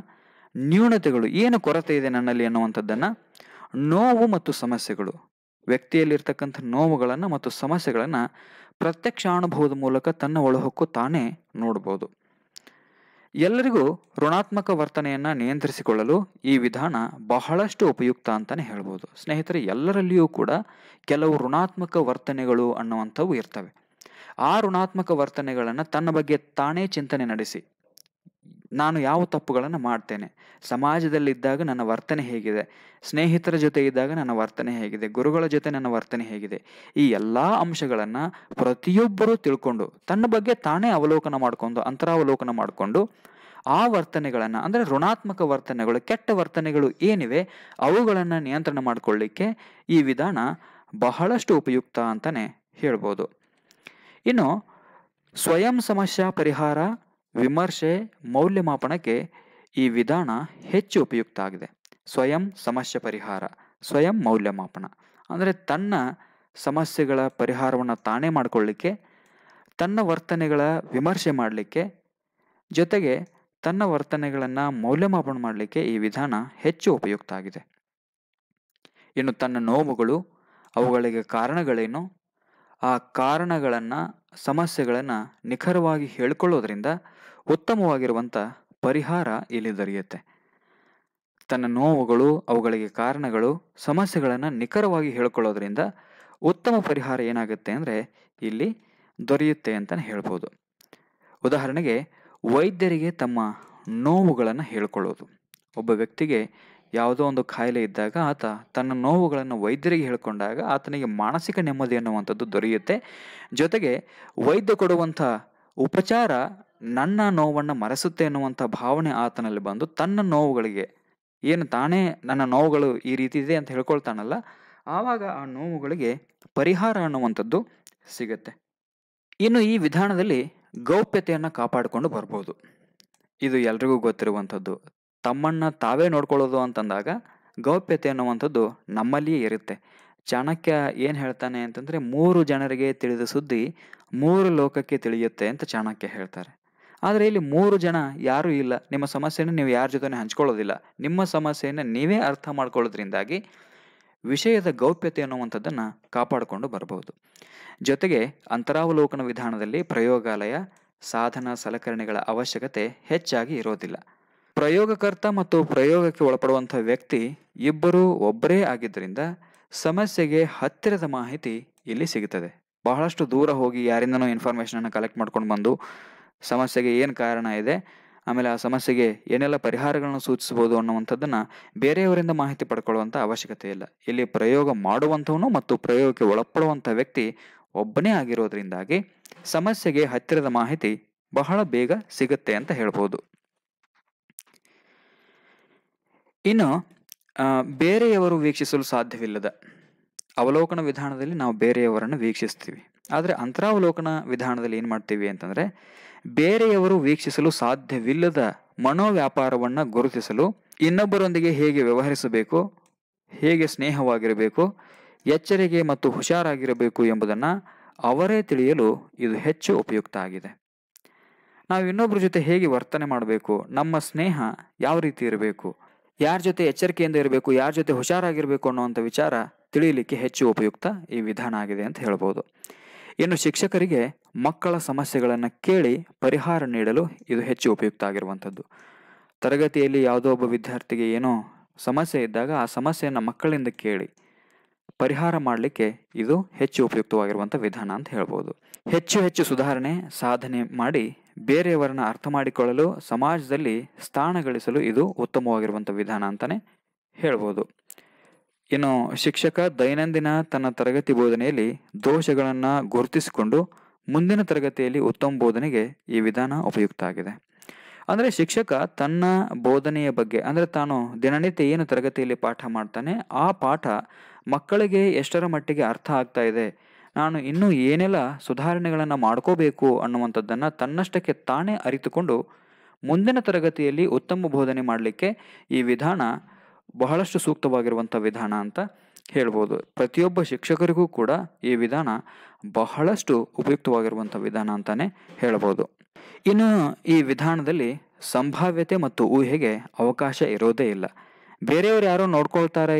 ನ್ಯೂನತೆಗಳು ಏನು ಕೊರತೆ ಇದೆ ನನ್ನಲ್ಲಿ ಅನ್ನುವಂಥದ್ದನ್ನು ನೋವು ಮತ್ತು ಸಮಸ್ಯೆಗಳು ವ್ಯಕ್ತಿಯಲ್ಲಿರ್ತಕ್ಕಂಥ ನೋವುಗಳನ್ನು ಮತ್ತು ಸಮಸ್ಯೆಗಳನ್ನು ಪ್ರತ್ಯಕ್ಷ ಅನುಭವದ ಮೂಲಕ ತನ್ನ ಒಳಹೊಕ್ಕು ತಾನೇ ನೋಡ್ಬೋದು ಎಲ್ಲರಿಗೂ ಋಣಾತ್ಮಕ ವರ್ತನೆಯನ್ನು ನಿಯಂತ್ರಿಸಿಕೊಳ್ಳಲು ಈ ವಿಧಾನ ಬಹಳಷ್ಟು ಉಪಯುಕ್ತ ಅಂತಲೇ ಹೇಳ್ಬೋದು ಸ್ನೇಹಿತರೆ ಎಲ್ಲರಲ್ಲಿಯೂ ಕೂಡ ಕೆಲವು ಋಣಾತ್ಮಕ ವರ್ತನೆಗಳು ಅನ್ನುವಂಥವು ಇರ್ತವೆ ಆ ಋಣಾತ್ಮಕ ವರ್ತನೆಗಳನ್ನು ತನ್ನ ಬಗ್ಗೆ ತಾನೇ ಚಿಂತನೆ ನಡೆಸಿ ನಾನು ಯಾವ ತಪ್ಪುಗಳನ್ನು ಮಾಡ್ತೇನೆ ಸಮಾಜದಲ್ಲಿದ್ದಾಗ ನನ್ನ ವರ್ತನೆ ಹೇಗಿದೆ ಸ್ನೇಹಿತರ ಜೊತೆ ಇದ್ದಾಗ ನನ್ನ ವರ್ತನೆ ಹೇಗಿದೆ ಗುರುಗಳ ಜೊತೆ ನನ್ನ ವರ್ತನೆ ಹೇಗಿದೆ ಈ ಎಲ್ಲ ಅಂಶಗಳನ್ನು ಪ್ರತಿಯೊಬ್ಬರೂ ತಿಳ್ಕೊಂಡು ತನ್ನ ಬಗ್ಗೆ ತಾನೇ ಅವಲೋಕನ ಮಾಡಿಕೊಂಡು ಅಂತರಾವಲೋಕನ ಮಾಡಿಕೊಂಡು ಆ ವರ್ತನೆಗಳನ್ನು ಅಂದರೆ ಋಣಾತ್ಮಕ ವರ್ತನೆಗಳು ಕೆಟ್ಟ ವರ್ತನೆಗಳು ಏನಿವೆ ಅವುಗಳನ್ನು ನಿಯಂತ್ರಣ ಮಾಡಿಕೊಳ್ಳಿಕ್ಕೆ ಈ ವಿಧಾನ ಬಹಳಷ್ಟು ಉಪಯುಕ್ತ ಅಂತಲೇ ಹೇಳ್ಬೋದು ಇನ್ನು ಸ್ವಯಂ ಸಮಸ್ಯೆ ಪರಿಹಾರ ವಿಮರ್ಶೆ ಮೌಲ್ಯಮಾಪನಕ್ಕೆ ಈ ವಿಧಾನ ಹೆಚ್ಚು ಉಪಯುಕ್ತ ಆಗಿದೆ ಸ್ವಯಂ ಸಮಸ್ಯೆ ಪರಿಹಾರ ಸ್ವಯಂ ಮೌಲ್ಯಮಾಪನ ಅಂದರೆ ತನ್ನ ಸಮಸ್ಯೆಗಳ ಪರಿಹಾರವನ್ನು ತಾನೇ ಮಾಡಿಕೊಳ್ಳಿಕ್ಕೆ ತನ್ನ ವರ್ತನೆಗಳ ವಿಮರ್ಶೆ ಮಾಡಲಿಕ್ಕೆ ಜೊತೆಗೆ ತನ್ನ ವರ್ತನೆಗಳನ್ನು ಮೌಲ್ಯಮಾಪನ ಮಾಡಲಿಕ್ಕೆ ಈ ವಿಧಾನ ಹೆಚ್ಚು ಉಪಯುಕ್ತ ಆಗಿದೆ ಇನ್ನು ತನ್ನ ನೋವುಗಳು ಅವುಗಳಿಗೆ ಕಾರಣಗಳೇನು ಆ ಕಾರಣಗಳನ್ನು ಸಮಸ್ಯೆಗಳನ್ನು ನಿಖರವಾಗಿ ಹೇಳ್ಕೊಳ್ಳೋದ್ರಿಂದ ಉತ್ತಮವಾಗಿರುವಂಥ ಪರಿಹಾರ ಇಲ್ಲಿ ದೊರೆಯುತ್ತೆ ತನ್ನ ನೋವುಗಳು ಅವುಗಳಿಗೆ ಕಾರಣಗಳು ಸಮಸ್ಯೆಗಳನ್ನು ನಿಖರವಾಗಿ ಹೇಳ್ಕೊಳ್ಳೋದ್ರಿಂದ ಉತ್ತಮ ಪರಿಹಾರ ಏನಾಗುತ್ತೆ ಅಂದರೆ ಇಲ್ಲಿ ದೊರೆಯುತ್ತೆ ಅಂತಲೇ ಹೇಳ್ಬೋದು ಉದಾಹರಣೆಗೆ ವೈದ್ಯರಿಗೆ ತಮ್ಮ ನೋವುಗಳನ್ನು ಹೇಳ್ಕೊಳ್ಳೋದು ಒಬ್ಬ ವ್ಯಕ್ತಿಗೆ ಯಾವುದೋ ಒಂದು ಕಾಯಿಲೆ ಇದ್ದಾಗ ಆತ ತನ್ನ ನೋವುಗಳನ್ನು ವೈದ್ಯರಿಗೆ ಹೇಳಿಕೊಂಡಾಗ ಆತನಿಗೆ ಮಾನಸಿಕ ನೆಮ್ಮದಿ ಅನ್ನುವಂಥದ್ದು ದೊರೆಯುತ್ತೆ ಜೊತೆಗೆ ವೈದ್ಯ ಕೊಡುವಂಥ ಉಪಚಾರ ನನ್ನ ನೋವನ್ನು ಮರೆಸುತ್ತೆ ಅನ್ನುವಂಥ ಭಾವನೆ ಆತನಲ್ಲಿ ಬಂದು ತನ್ನ ನೋವುಗಳಿಗೆ ಏನು ತಾನೇ ನನ್ನ ನೋವುಗಳು ಈ ರೀತಿ ಇದೆ ಅಂತ ಹೇಳ್ಕೊಳ್ತಾನಲ್ಲ ಆವಾಗ ಆ ನೋವುಗಳಿಗೆ ಪರಿಹಾರ ಅನ್ನುವಂಥದ್ದು ಸಿಗುತ್ತೆ ಇನ್ನು ಈ ವಿಧಾನದಲ್ಲಿ ಗೌಪ್ಯತೆಯನ್ನು ಕಾಪಾಡಿಕೊಂಡು ಬರ್ಬೋದು ಇದು ಎಲ್ರಿಗೂ ಗೊತ್ತಿರುವಂಥದ್ದು ತಮ್ಮಣ್ಣ ತಾವೇ ನೋಡ್ಕೊಳ್ಳೋದು ಅಂತಂದಾಗ ಗೌಪ್ಯತೆ ಅನ್ನುವಂಥದ್ದು ನಮ್ಮಲ್ಲಿಯೇ ಇರುತ್ತೆ ಚಾಣಕ್ಯ ಏನು ಹೇಳ್ತಾನೆ ಅಂತಂದರೆ ಮೂರು ಜನರಿಗೆ ತಿಳಿದ ಸುದ್ದಿ ಮೂರು ಲೋಕಕ್ಕೆ ತಿಳಿಯುತ್ತೆ ಅಂತ ಚಾಣಕ್ಯ ಹೇಳ್ತಾರೆ ಆದರೆ ಇಲ್ಲಿ ಮೂರು ಜನ ಯಾರೂ ಇಲ್ಲ ನಿಮ್ಮ ಸಮಸ್ಯೆಯನ್ನು ನೀವು ಯಾರ ಜೊತೆ ಹಂಚ್ಕೊಳ್ಳೋದಿಲ್ಲ ನಿಮ್ಮ ಸಮಸ್ಯೆಯನ್ನು ನೀವೇ ಅರ್ಥ ಮಾಡ್ಕೊಳ್ಳೋದ್ರಿಂದಾಗಿ ವಿಷಯದ ಗೌಪ್ಯತೆ ಅನ್ನುವಂಥದ್ದನ್ನು ಕಾಪಾಡಿಕೊಂಡು ಬರಬಹುದು ಜೊತೆಗೆ ಅಂತರಾವಲೋಕನ ವಿಧಾನದಲ್ಲಿ ಪ್ರಯೋಗಾಲಯ ಸಾಧನ ಸಲಕರಣೆಗಳ ಅವಶ್ಯಕತೆ ಹೆಚ್ಚಾಗಿ ಇರೋದಿಲ್ಲ ಪ್ರಯೋಗಕರ್ತ ಮತ್ತು ಪ್ರಯೋಗಕ್ಕೆ ಒಳಪಡುವಂಥ ವ್ಯಕ್ತಿ ಇಬ್ಬರೂ ಒಬ್ಬರೇ ಆಗಿದ್ದರಿಂದ ಸಮಸ್ಯೆಗೆ ಹತ್ತಿರದ ಮಾಹಿತಿ ಇಲ್ಲಿ ಸಿಗುತ್ತದೆ ಬಹಳಷ್ಟು ದೂರ ಹೋಗಿ ಯಾರಿಂದನೂ ಇನ್ಫಾರ್ಮೇಶನನ್ನು ಕಲೆಕ್ಟ್ ಮಾಡ್ಕೊಂಡು ಬಂದು ಸಮಸ್ಯೆಗೆ ಏನು ಕಾರಣ ಇದೆ ಆಮೇಲೆ ಆ ಸಮಸ್ಯೆಗೆ ಏನೆಲ್ಲ ಪರಿಹಾರಗಳನ್ನು ಸೂಚಿಸಬಹುದು ಅನ್ನುವಂಥದ್ದನ್ನು ಬೇರೆಯವರಿಂದ ಮಾಹಿತಿ ಪಡ್ಕೊಳ್ಳುವಂಥ ಅವಶ್ಯಕತೆ ಇಲ್ಲ ಇಲ್ಲಿ ಪ್ರಯೋಗ ಮಾಡುವಂಥವನು ಮತ್ತು ಪ್ರಯೋಗಕ್ಕೆ ಒಳಪಡುವಂಥ ವ್ಯಕ್ತಿ ಒಬ್ಬನೇ ಆಗಿರೋದ್ರಿಂದಾಗಿ ಸಮಸ್ಯೆಗೆ ಹತ್ತಿರದ ಮಾಹಿತಿ ಬಹಳ ಬೇಗ ಸಿಗುತ್ತೆ ಅಂತ ಹೇಳ್ಬೋದು ಇನ್ನು ಬೇರೆಯವರು ವೀಕ್ಷಿಸಲು ಸಾಧ್ಯವಿಲ್ಲದ ಅವಲೋಕನ ವಿಧಾನದಲ್ಲಿ ನಾವು ಬೇರೆಯವರನ್ನು ವೀಕ್ಷಿಸ್ತೀವಿ ಆದರೆ ಅಂತರಾವಲೋಕನ ವಿಧಾನದಲ್ಲಿ ಏನು ಮಾಡ್ತೀವಿ ಅಂತಂದರೆ ಬೇರೆಯವರು ವೀಕ್ಷಿಸಲು ಸಾಧ್ಯವಿಲ್ಲದ ಮನೋವ್ಯಾಪಾರವನ್ನು ಗುರುತಿಸಲು ಇನ್ನೊಬ್ಬರೊಂದಿಗೆ ಹೇಗೆ ವ್ಯವಹರಿಸಬೇಕು ಹೇಗೆ ಸ್ನೇಹವಾಗಿರಬೇಕು ಎಚ್ಚರಿಕೆ ಮತ್ತು ಹುಷಾರಾಗಿರಬೇಕು ಎಂಬುದನ್ನು ಅವರೇ ತಿಳಿಯಲು ಇದು ಹೆಚ್ಚು ಉಪಯುಕ್ತ ಆಗಿದೆ ನಾವು ಇನ್ನೊಬ್ಬರ ಜೊತೆ ಹೇಗೆ ವರ್ತನೆ ಮಾಡಬೇಕು ನಮ್ಮ ಸ್ನೇಹ ಯಾವ ರೀತಿ ಇರಬೇಕು ಯಾರ ಜೊತೆ ಎಚ್ಚರಿಕೆಯಿಂದ ಇರಬೇಕು ಯಾರ ಜೊತೆ ಹುಷಾರಾಗಿರಬೇಕು ಅನ್ನುವಂಥ ವಿಚಾರ ತಿಳಿಯಲಿಕ್ಕೆ ಹೆಚ್ಚು ಉಪಯುಕ್ತ ಈ ವಿಧಾನ ಆಗಿದೆ ಅಂತ ಹೇಳ್ಬೋದು ಇನ್ನು ಶಿಕ್ಷಕರಿಗೆ ಮಕ್ಕಳ ಸಮಸ್ಯೆಗಳನ್ನು ಕೇಳಿ ಪರಿಹಾರ ನೀಡಲು ಇದು ಹೆಚ್ಚು ಉಪಯುಕ್ತ ಆಗಿರುವಂಥದ್ದು ತರಗತಿಯಲ್ಲಿ ಯಾವುದೋ ಒಬ್ಬ ವಿದ್ಯಾರ್ಥಿಗೆ ಏನೋ ಸಮಸ್ಯೆ ಇದ್ದಾಗ ಆ ಸಮಸ್ಯೆಯನ್ನು ಮಕ್ಕಳಿಂದ ಕೇಳಿ ಪರಿಹಾರ ಮಾಡಲಿಕ್ಕೆ ಇದು ಹೆಚ್ಚು ಉಪಯುಕ್ತವಾಗಿರುವಂಥ ವಿಧಾನ ಅಂತ ಹೇಳ್ಬೋದು ಹೆಚ್ಚು ಹೆಚ್ಚು ಸುಧಾರಣೆ ಸಾಧನೆ ಮಾಡಿ ಬೇರೆಯವರನ್ನು ಅರ್ಥ ಮಾಡಿಕೊಳ್ಳಲು ಸಮಾಜದಲ್ಲಿ ಸ್ಥಾನ ಗಳಿಸಲು ಇದು ಉತ್ತಮವಾಗಿರುವಂಥ ವಿಧಾನ ಅಂತಲೇ ಹೇಳ್ಬೋದು ಇನ್ನು ಶಿಕ್ಷಕ ದೈನಂದಿನ ತನ್ನ ತರಗತಿ ಬೋಧನೆಯಲ್ಲಿ ದೋಷಗಳನ್ನು ಗುರುತಿಸಿಕೊಂಡು ಮುಂದಿನ ತರಗತಿಯಲ್ಲಿ ಉತ್ತಮ ಬೋಧನೆಗೆ ಈ ವಿಧಾನ ಉಪಯುಕ್ತ ಆಗಿದೆ ಅಂದರೆ ಶಿಕ್ಷಕ ತನ್ನ ಬೋಧನೆಯ ಬಗ್ಗೆ ಅಂದರೆ ತಾನು ದಿನನಿತ್ಯ ಏನು ತರಗತಿಯಲ್ಲಿ ಪಾಠ ಮಾಡ್ತಾನೆ ಆ ಪಾಠ ಮಕ್ಕಳಿಗೆ ಎಷ್ಟರ ಮಟ್ಟಿಗೆ ಅರ್ಥ ಆಗ್ತಾ ಇದೆ ನಾನು ಇನ್ನೂ ಏನೆಲ್ಲ ಸುಧಾರಣೆಗಳನ್ನು ಮಾಡ್ಕೋಬೇಕು ಅನ್ನುವಂಥದ್ದನ್ನು ತನ್ನಷ್ಟಕ್ಕೆ ತಾನೇ ಅರಿತುಕೊಂಡು ಮುಂದಿನ ತರಗತಿಯಲ್ಲಿ ಉತ್ತಮ ಬೋಧನೆ ಮಾಡಲಿಕ್ಕೆ ಈ ವಿಧಾನ ಬಹಳಷ್ಟು ಸೂಕ್ತವಾಗಿರುವಂಥ ವಿಧಾನ ಅಂತ ಹೇಳ್ಬೋದು ಪ್ರತಿಯೊಬ್ಬ ಶಿಕ್ಷಕರಿಗೂ ಕೂಡ ಈ ವಿಧಾನ ಬಹಳಷ್ಟು ಉಪಯುಕ್ತವಾಗಿರುವಂಥ ವಿಧಾನ ಅಂತಲೇ ಹೇಳ್ಬೋದು ಇನ್ನು ಈ ವಿಧಾನದಲ್ಲಿ ಸಂಭಾವ್ಯತೆ ಮತ್ತು ಊಹೆಗೆ ಅವಕಾಶ ಇರೋದೇ ಇಲ್ಲ ಬೇರೆಯವರು ಯಾರೋ ನೋಡ್ಕೊಳ್ತಾರೆ